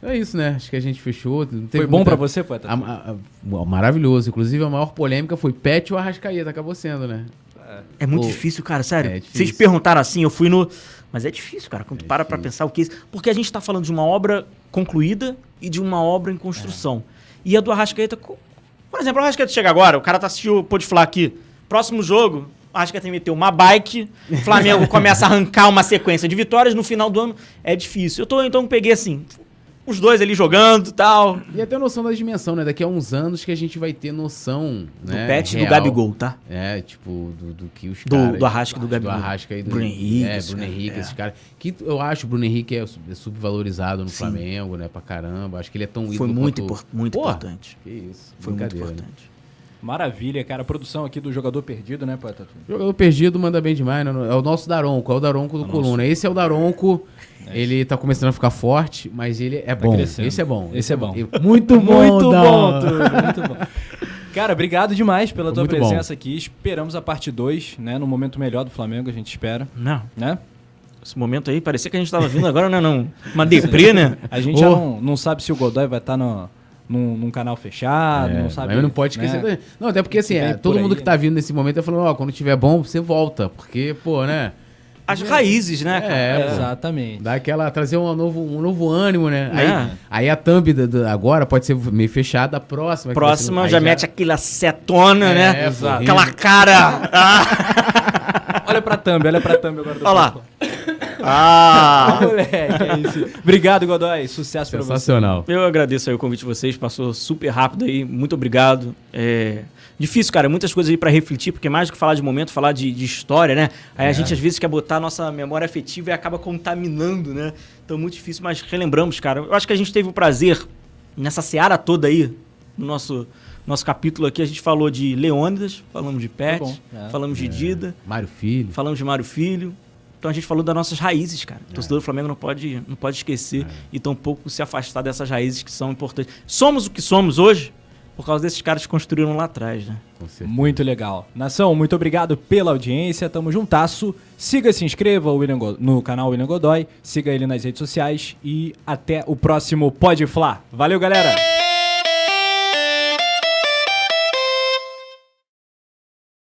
É isso, né? Acho que a gente fechou. Foi bom muita... para você, poeta? A, a, a, maravilhoso. Inclusive, a maior polêmica foi Pet ou Arrascaeta. Acabou sendo, né? É muito Pô. difícil, cara, sério. É difícil. Vocês perguntaram assim, eu fui no. Mas é difícil, cara, quando é tu para difícil. pra pensar o que. É Porque a gente tá falando de uma obra concluída e de uma obra em construção. É. E a do Arrascaeta. Por exemplo, o Arrascaeta chega agora, o cara tá assistindo, pode falar aqui. Próximo jogo, o que meteu uma bike. Flamengo começa a arrancar uma sequência de vitórias no final do ano. É difícil. Eu tô, então peguei assim, os dois ali jogando tal. E até noção da dimensão, né? Daqui a uns anos que a gente vai ter noção. Do né, pet do Gabigol, tá? É, tipo, do, do que os do, caras. Do Arrasca do Gabigol. Do Arrasca e do Bruno Henrique. É, Bruno Henrique, é. esses caras. Que eu acho o Bruno Henrique é, é subvalorizado no Sim. Flamengo, né? Pra caramba. Acho que ele é tão ídolo. Foi muito, quanto... muito importante. Que isso. Foi muito né? importante. Maravilha, cara. A produção aqui do Jogador Perdido, né, Patatu? Jogador Perdido manda bem demais, né? É o nosso Daronco, é o Daronco do é o Coluna. Nosso... Esse é o Daronco é. ele tá começando a ficar forte, mas ele é tá bom. Crescendo. Esse é bom. Esse é bom. Muito bom, Muito bom, Muito bom. Cara, obrigado demais pela Foi tua presença bom. aqui. Esperamos a parte 2, né? No momento melhor do Flamengo, a gente espera. Não. Né? Esse momento aí, parecia que a gente tava vindo agora, né? Não, uma deprê, né? A gente oh. já não, não sabe se o Godoy vai estar tá no, num, num, canal fechado, é, não sabe. Mas não pode né? esquecer. Né? Não, até porque assim, é, todo mundo aí, que tá vindo nesse momento tá falando, ó, oh, quando tiver bom, você volta. Porque, pô, né? as é. raízes, né, cara? É, é. exatamente. Dá aquela, trazer um novo, um novo ânimo, né? É. Aí, aí a thumb agora pode ser meio fechada, a próxima. Próxima já, já, mete aquela setona, é, né? Exato. Aquela cara. Ah. olha pra thumb, olha pra thumb agora. Olha lá. Ah! Moleque, é isso. Obrigado, Godoy. Sucesso pra você. Sensacional. Eu agradeço o convite de vocês. Passou super rápido aí. Muito obrigado. É... Difícil, cara, muitas coisas aí para refletir, porque mais do que falar de momento, falar de, de história, né? Aí é. a gente às vezes quer botar a nossa memória afetiva e acaba contaminando, né? Então, muito difícil, mas relembramos, cara. Eu acho que a gente teve o prazer, nessa seara toda aí, no nosso nosso capítulo aqui, a gente falou de Leônidas, falamos de Pet, é. falamos de é. Dida. Mário Filho. Falamos de Mário Filho. Então a gente falou das nossas raízes, cara. O é. torcedor do Flamengo não pode, não pode esquecer é. e tão pouco se afastar dessas raízes que são importantes. Somos o que somos hoje por causa desses caras que construíram lá atrás, né? Muito legal. Nação, muito obrigado pela audiência. Tamo juntasso. Siga, se inscreva no canal William Godoy. Siga ele nas redes sociais. E até o próximo Pode Fla. Valeu, galera!